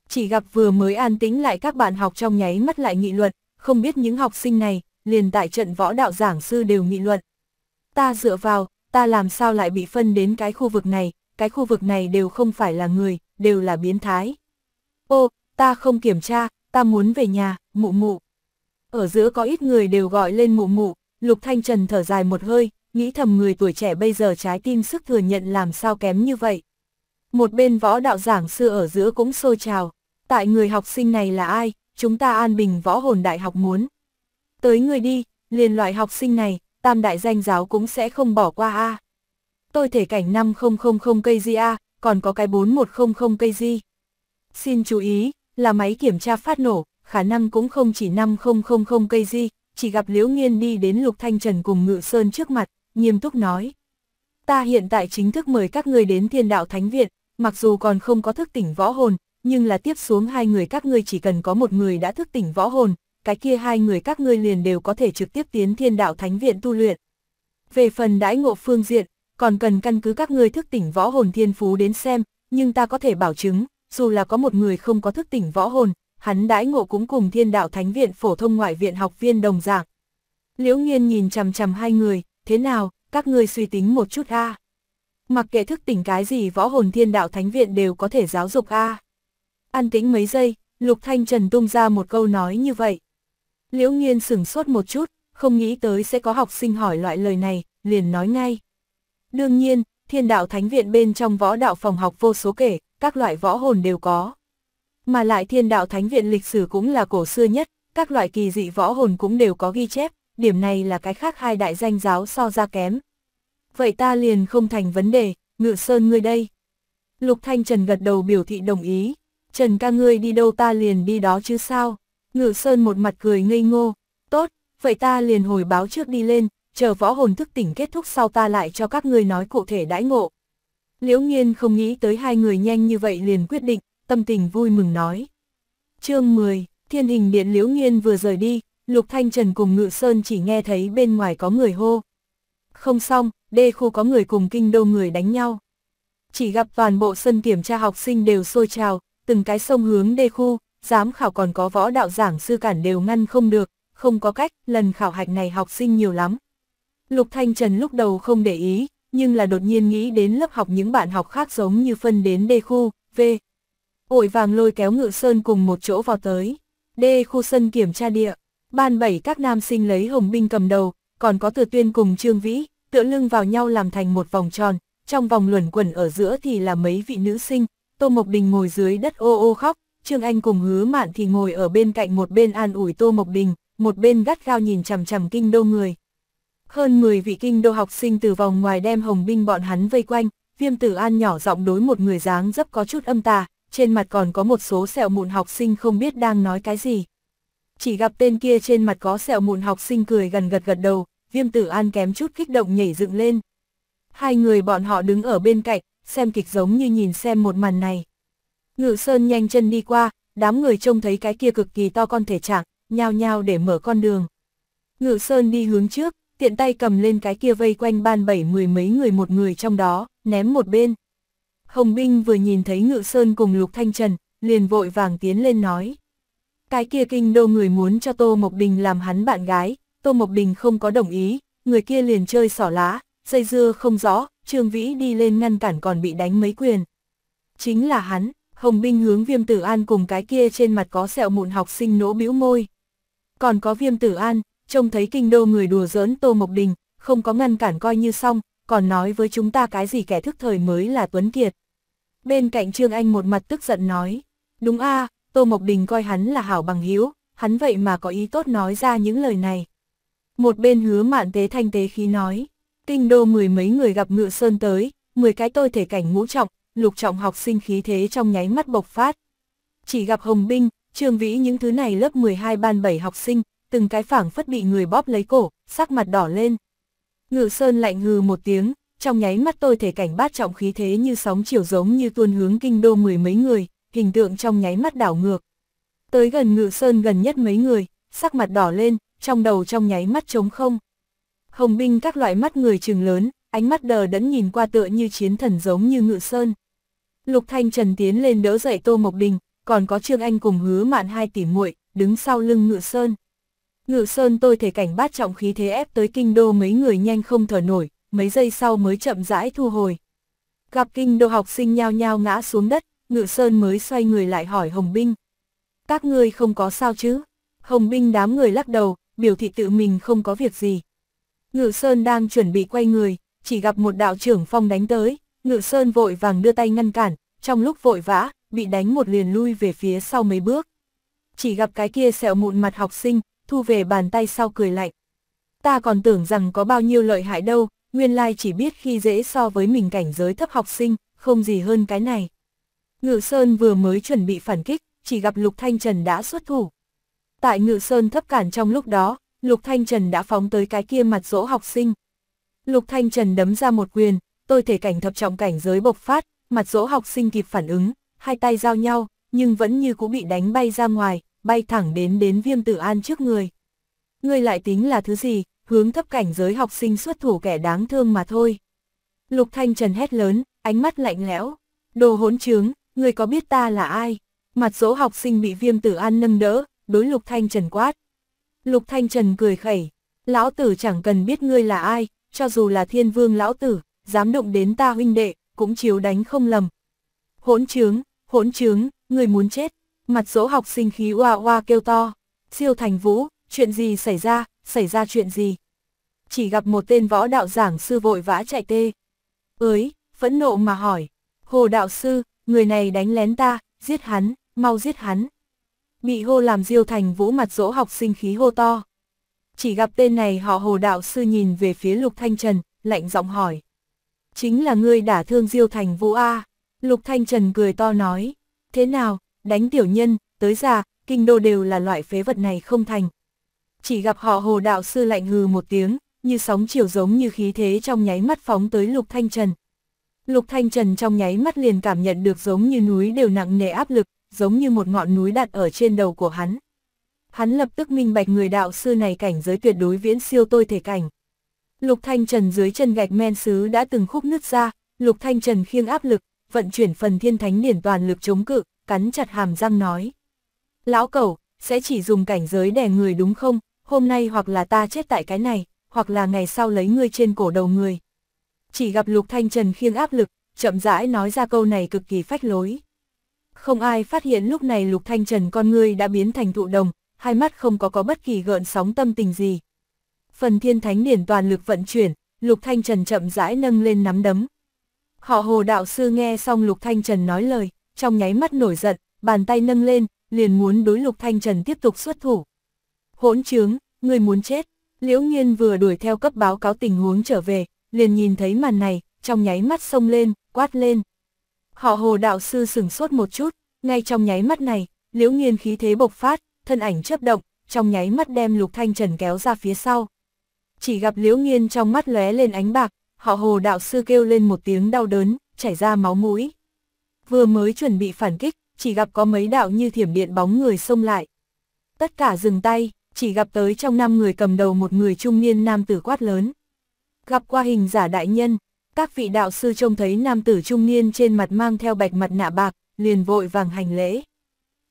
Chỉ gặp vừa mới an tĩnh lại các bạn học trong nháy mắt lại nghị luận, không biết những học sinh này, liền tại trận võ đạo giảng sư đều nghị luận, ta dựa vào, ta làm sao lại bị phân đến cái khu vực này, cái khu vực này đều không phải là người, đều là biến thái. Ô, ta không kiểm tra, ta muốn về nhà, mụ mụ. Ở giữa có ít người đều gọi lên mụ mụ, Lục Thanh Trần thở dài một hơi, nghĩ thầm người tuổi trẻ bây giờ trái tim sức thừa nhận làm sao kém như vậy. Một bên võ đạo giảng sư ở giữa cũng sôi trào, tại người học sinh này là ai, chúng ta an bình võ hồn đại học muốn. Tới người đi, liền loại học sinh này, tam đại danh giáo cũng sẽ không bỏ qua a. Tôi thể cảnh 5000 kg a, còn có cái 4100 kg. Xin chú ý, là máy kiểm tra phát nổ, khả năng cũng không chỉ 5000 kg, chỉ gặp Liễu Nghiên đi đến Lục Thanh Trần cùng Ngự Sơn trước mặt, nghiêm túc nói. Ta hiện tại chính thức mời các ngươi đến thiên đạo thánh viện, mặc dù còn không có thức tỉnh võ hồn, nhưng là tiếp xuống hai người các ngươi chỉ cần có một người đã thức tỉnh võ hồn, cái kia hai người các ngươi liền đều có thể trực tiếp tiến thiên đạo thánh viện tu luyện. Về phần đãi ngộ phương diện, còn cần căn cứ các ngươi thức tỉnh võ hồn thiên phú đến xem, nhưng ta có thể bảo chứng, dù là có một người không có thức tỉnh võ hồn, hắn đãi ngộ cũng cùng thiên đạo thánh viện phổ thông ngoại viện học viên đồng dạng. Liễu nghiên nhìn chằm chằm hai người, thế nào, các ngươi suy tính một chút a Mặc kệ thức tỉnh cái gì võ hồn thiên đạo thánh viện đều có thể giáo dục a à? An tĩnh mấy giây, Lục Thanh Trần tung ra một câu nói như vậy. Liễu Nghiên sửng sốt một chút, không nghĩ tới sẽ có học sinh hỏi loại lời này, liền nói ngay. Đương nhiên, thiên đạo thánh viện bên trong võ đạo phòng học vô số kể, các loại võ hồn đều có. Mà lại thiên đạo thánh viện lịch sử cũng là cổ xưa nhất, các loại kỳ dị võ hồn cũng đều có ghi chép, điểm này là cái khác hai đại danh giáo so ra kém. Vậy ta liền không thành vấn đề, ngự sơn ngươi đây. Lục Thanh Trần gật đầu biểu thị đồng ý, Trần ca ngươi đi đâu ta liền đi đó chứ sao. Ngự Sơn một mặt cười ngây ngô, tốt, vậy ta liền hồi báo trước đi lên, chờ võ hồn thức tỉnh kết thúc sau ta lại cho các ngươi nói cụ thể đãi ngộ. Liễu Nhiên không nghĩ tới hai người nhanh như vậy liền quyết định, tâm tình vui mừng nói. chương 10, thiên hình điện Liễu Nhiên vừa rời đi, Lục Thanh Trần cùng Ngự Sơn chỉ nghe thấy bên ngoài có người hô. Không xong, đê khu có người cùng kinh đô người đánh nhau. Chỉ gặp toàn bộ sân kiểm tra học sinh đều sôi trào, từng cái sông hướng đê khu, giám khảo còn có võ đạo giảng sư cản đều ngăn không được, không có cách, lần khảo hạch này học sinh nhiều lắm. Lục Thanh Trần lúc đầu không để ý, nhưng là đột nhiên nghĩ đến lớp học những bạn học khác giống như phân đến đê khu, V. Ổi vàng lôi kéo ngự sơn cùng một chỗ vào tới. đê khu sân kiểm tra địa, ban bảy các nam sinh lấy hồng binh cầm đầu, còn có từ tuyên cùng trương vĩ, tựa lưng vào nhau làm thành một vòng tròn, trong vòng luẩn quẩn ở giữa thì là mấy vị nữ sinh, Tô Mộc Đình ngồi dưới đất ô ô khóc, Trương Anh cùng hứa mạn thì ngồi ở bên cạnh một bên an ủi Tô Mộc Đình, một bên gắt gao nhìn chằm chằm kinh đô người. Hơn 10 vị kinh đô học sinh từ vòng ngoài đem hồng binh bọn hắn vây quanh, viêm tử an nhỏ giọng đối một người dáng dấp có chút âm tà, trên mặt còn có một số sẹo mụn học sinh không biết đang nói cái gì. Chỉ gặp tên kia trên mặt có sẹo mụn học sinh cười gần gật gật đầu, viêm tử an kém chút kích động nhảy dựng lên. Hai người bọn họ đứng ở bên cạnh, xem kịch giống như nhìn xem một màn này. Ngự Sơn nhanh chân đi qua, đám người trông thấy cái kia cực kỳ to con thể trạng, nhao nhao để mở con đường. Ngự Sơn đi hướng trước, tiện tay cầm lên cái kia vây quanh ban bảy mười mấy người một người trong đó, ném một bên. Hồng Binh vừa nhìn thấy Ngự Sơn cùng Lục Thanh Trần, liền vội vàng tiến lên nói. Cái kia kinh đô người muốn cho Tô Mộc Đình làm hắn bạn gái, Tô Mộc Đình không có đồng ý, người kia liền chơi xỏ lá, dây dưa không rõ, Trương Vĩ đi lên ngăn cản còn bị đánh mấy quyền. Chính là hắn, Hồng Binh hướng viêm tử an cùng cái kia trên mặt có sẹo mụn học sinh nỗ bĩu môi. Còn có viêm tử an, trông thấy kinh đô người đùa giỡn Tô Mộc Đình, không có ngăn cản coi như xong, còn nói với chúng ta cái gì kẻ thức thời mới là Tuấn Kiệt. Bên cạnh Trương Anh một mặt tức giận nói, đúng a Tô Mộc Đình coi hắn là hảo bằng hiếu, hắn vậy mà có ý tốt nói ra những lời này. Một bên hứa mạn tế thanh tế khí nói, kinh đô mười mấy người gặp ngựa sơn tới, mười cái tôi thể cảnh ngũ trọng, lục trọng học sinh khí thế trong nháy mắt bộc phát. Chỉ gặp hồng binh, trường vĩ những thứ này lớp 12 ban 7 học sinh, từng cái phảng phất bị người bóp lấy cổ, sắc mặt đỏ lên. Ngự sơn lạnh hừ một tiếng, trong nháy mắt tôi thể cảnh bát trọng khí thế như sóng chiều giống như tuôn hướng kinh đô mười mấy người, hình tượng trong nháy mắt đảo ngược. Tới gần ngự sơn gần nhất mấy người, sắc mặt đỏ lên, trong đầu trong nháy mắt trống không. Hồng binh các loại mắt người trừng lớn, ánh mắt đờ đẫn nhìn qua tựa như chiến thần giống như ngự sơn. Lục Thanh Trần tiến lên đỡ dậy Tô Mộc Đình, còn có Trương Anh cùng hứa mạn hai tỷ muội đứng sau lưng Ngự Sơn. Ngự Sơn tôi thể cảnh bát trọng khí thế ép tới kinh đô mấy người nhanh không thở nổi, mấy giây sau mới chậm rãi thu hồi. Gặp kinh đô học sinh nhao nhao ngã xuống đất, Ngự Sơn mới xoay người lại hỏi Hồng Binh. Các ngươi không có sao chứ? Hồng Binh đám người lắc đầu, biểu thị tự mình không có việc gì. Ngự Sơn đang chuẩn bị quay người, chỉ gặp một đạo trưởng phong đánh tới, Ngự Sơn vội vàng đưa tay ngăn cản, trong lúc vội vã, bị đánh một liền lui về phía sau mấy bước. Chỉ gặp cái kia sẹo mụn mặt học sinh, thu về bàn tay sau cười lạnh. Ta còn tưởng rằng có bao nhiêu lợi hại đâu, nguyên lai chỉ biết khi dễ so với mình cảnh giới thấp học sinh, không gì hơn cái này. Ngự Sơn vừa mới chuẩn bị phản kích, chỉ gặp Lục Thanh Trần đã xuất thủ. Tại Ngự Sơn thấp cản trong lúc đó, Lục Thanh Trần đã phóng tới cái kia mặt dỗ học sinh. Lục Thanh Trần đấm ra một quyền, tôi thể cảnh thập trọng cảnh giới bộc phát, mặt dỗ học sinh kịp phản ứng, hai tay giao nhau, nhưng vẫn như cũ bị đánh bay ra ngoài, bay thẳng đến đến viêm tử an trước người. Ngươi lại tính là thứ gì, hướng thấp cảnh giới học sinh xuất thủ kẻ đáng thương mà thôi. Lục Thanh Trần hét lớn, ánh mắt lạnh lẽo, đồ hỗn trướng, ngươi có biết ta là ai? Mặt dỗ học sinh bị viêm tử an nâng đỡ, đối Lục Thanh Trần quát. Lục Thanh Trần cười khẩy, lão tử chẳng cần biết ngươi là ai, cho dù là thiên vương lão tử, dám động đến ta huynh đệ, cũng chiếu đánh không lầm. Hỗn trướng, hỗn trướng, người muốn chết, mặt dỗ học sinh khí oa oa kêu to. Siêu thành vũ, chuyện gì xảy ra, xảy ra chuyện gì? Chỉ gặp một tên võ đạo giảng sư vội vã chạy tê. Ới, phẫn nộ mà hỏi, hồ đạo sư, người này đánh lén ta, giết hắn, mau giết hắn. Bị hô làm diêu thành vũ mặt dỗ học sinh khí hô to. Chỉ gặp tên này họ hồ đạo sư nhìn về phía lục thanh trần, lạnh giọng hỏi chính là ngươi đả thương Diêu Thành Vũ A. Lục Thanh Trần cười to nói, thế nào, đánh tiểu nhân, tới già, kinh đô đều là loại phế vật này không thành. Chỉ gặp họ hồ đạo sư lạnh hừ một tiếng, như sóng chiều giống như khí thế trong nháy mắt phóng tới Lục Thanh Trần. Lục Thanh Trần trong nháy mắt liền cảm nhận được giống như núi đều nặng nề áp lực, giống như một ngọn núi đặt ở trên đầu của hắn. Hắn lập tức minh bạch người đạo sư này cảnh giới tuyệt đối viễn siêu tôi thể cảnh. Lục Thanh Trần dưới chân gạch men sứ đã từng khúc nứt ra, Lục Thanh Trần khiêng áp lực, vận chuyển phần thiên thánh điển toàn lực chống cự, cắn chặt hàm răng nói. Lão cẩu, sẽ chỉ dùng cảnh giới đè người đúng không, hôm nay hoặc là ta chết tại cái này, hoặc là ngày sau lấy ngươi trên cổ đầu người. Chỉ gặp Lục Thanh Trần khiêng áp lực, chậm rãi nói ra câu này cực kỳ phách lối. Không ai phát hiện lúc này Lục Thanh Trần con ngươi đã biến thành thụ đồng, hai mắt không có có bất kỳ gợn sóng tâm tình gì, phần thiên thánh điển toàn lực vận chuyển, Lục Thanh Trần chậm rãi nâng lên nắm đấm. Họ hồ đạo sư nghe xong Lục Thanh Trần nói lời, trong nháy mắt nổi giận, bàn tay nâng lên, liền muốn đối Lục Thanh Trần tiếp tục xuất thủ. Hỗn trướng, người muốn chết, Liễu Nhiên vừa đuổi theo cấp báo cáo tình huống trở về, liền nhìn thấy màn này, trong nháy mắt xông lên, quát lên. Họ hồ đạo sư sửng sốt một chút, ngay trong nháy mắt này, Liễu Nhiên khí thế bộc phát, thân ảnh chấp động, trong nháy mắt đem Lục Thanh Trần kéo ra phía sau chỉ gặp Liễu Nghiên trong mắt lóe lên ánh bạc, họ hồ đạo sư kêu lên một tiếng đau đớn, chảy ra máu mũi. Vừa mới chuẩn bị phản kích, chỉ gặp có mấy đạo như thiểm điện bóng người xông lại. Tất cả dừng tay, chỉ gặp tới trong năm người cầm đầu một người trung niên nam tử quát lớn. Gặp qua hình giả đại nhân, các vị đạo sư trông thấy nam tử trung niên trên mặt mang theo bạch mặt nạ bạc, liền vội vàng hành lễ.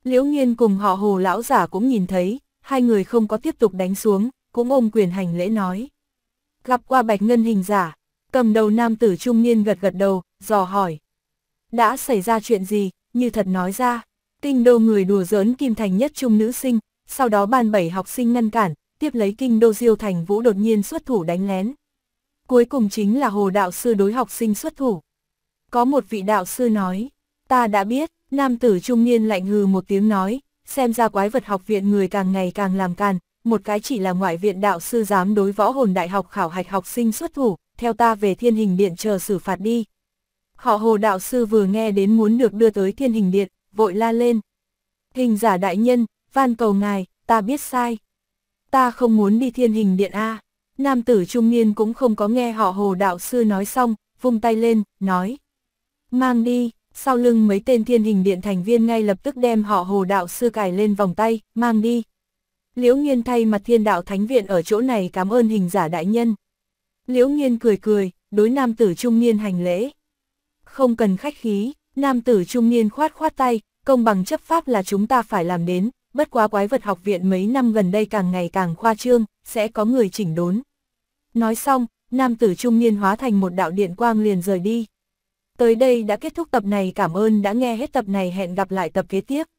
Liễu Nghiên cùng họ hồ lão giả cũng nhìn thấy, hai người không có tiếp tục đánh xuống, cũng ôm quyền hành lễ nói. Gặp qua bạch ngân hình giả, cầm đầu nam tử trung niên gật gật đầu, dò hỏi. Đã xảy ra chuyện gì, như thật nói ra, kinh đô người đùa giỡn kim thành nhất trung nữ sinh, sau đó ban bảy học sinh ngăn cản, tiếp lấy kinh đô diêu thành vũ đột nhiên xuất thủ đánh lén. Cuối cùng chính là hồ đạo sư đối học sinh xuất thủ. Có một vị đạo sư nói, ta đã biết, nam tử trung niên lạnh hừ một tiếng nói, xem ra quái vật học viện người càng ngày càng làm càn, một cái chỉ là ngoại viện đạo sư dám đối võ hồn đại học khảo hạch học sinh xuất thủ, theo ta về thiên hình điện chờ xử phạt đi. Họ hồ đạo sư vừa nghe đến muốn được đưa tới thiên hình điện, vội la lên. Hình giả đại nhân, van cầu ngài, ta biết sai. Ta không muốn đi thiên hình điện A. Nam tử trung niên cũng không có nghe họ hồ đạo sư nói xong, vung tay lên, nói. Mang đi, sau lưng mấy tên thiên hình điện thành viên ngay lập tức đem họ hồ đạo sư cài lên vòng tay, mang đi. Liễu Nghiên thay mặt thiên đạo thánh viện ở chỗ này cảm ơn hình giả đại nhân. Liễu Nghiên cười cười, đối nam tử trung niên hành lễ. Không cần khách khí, nam tử trung niên khoát khoát tay, công bằng chấp pháp là chúng ta phải làm đến, bất quá quái vật học viện mấy năm gần đây càng ngày càng khoa trương, sẽ có người chỉnh đốn. Nói xong, nam tử trung niên hóa thành một đạo điện quang liền rời đi. Tới đây đã kết thúc tập này cảm ơn đã nghe hết tập này hẹn gặp lại tập kế tiếp.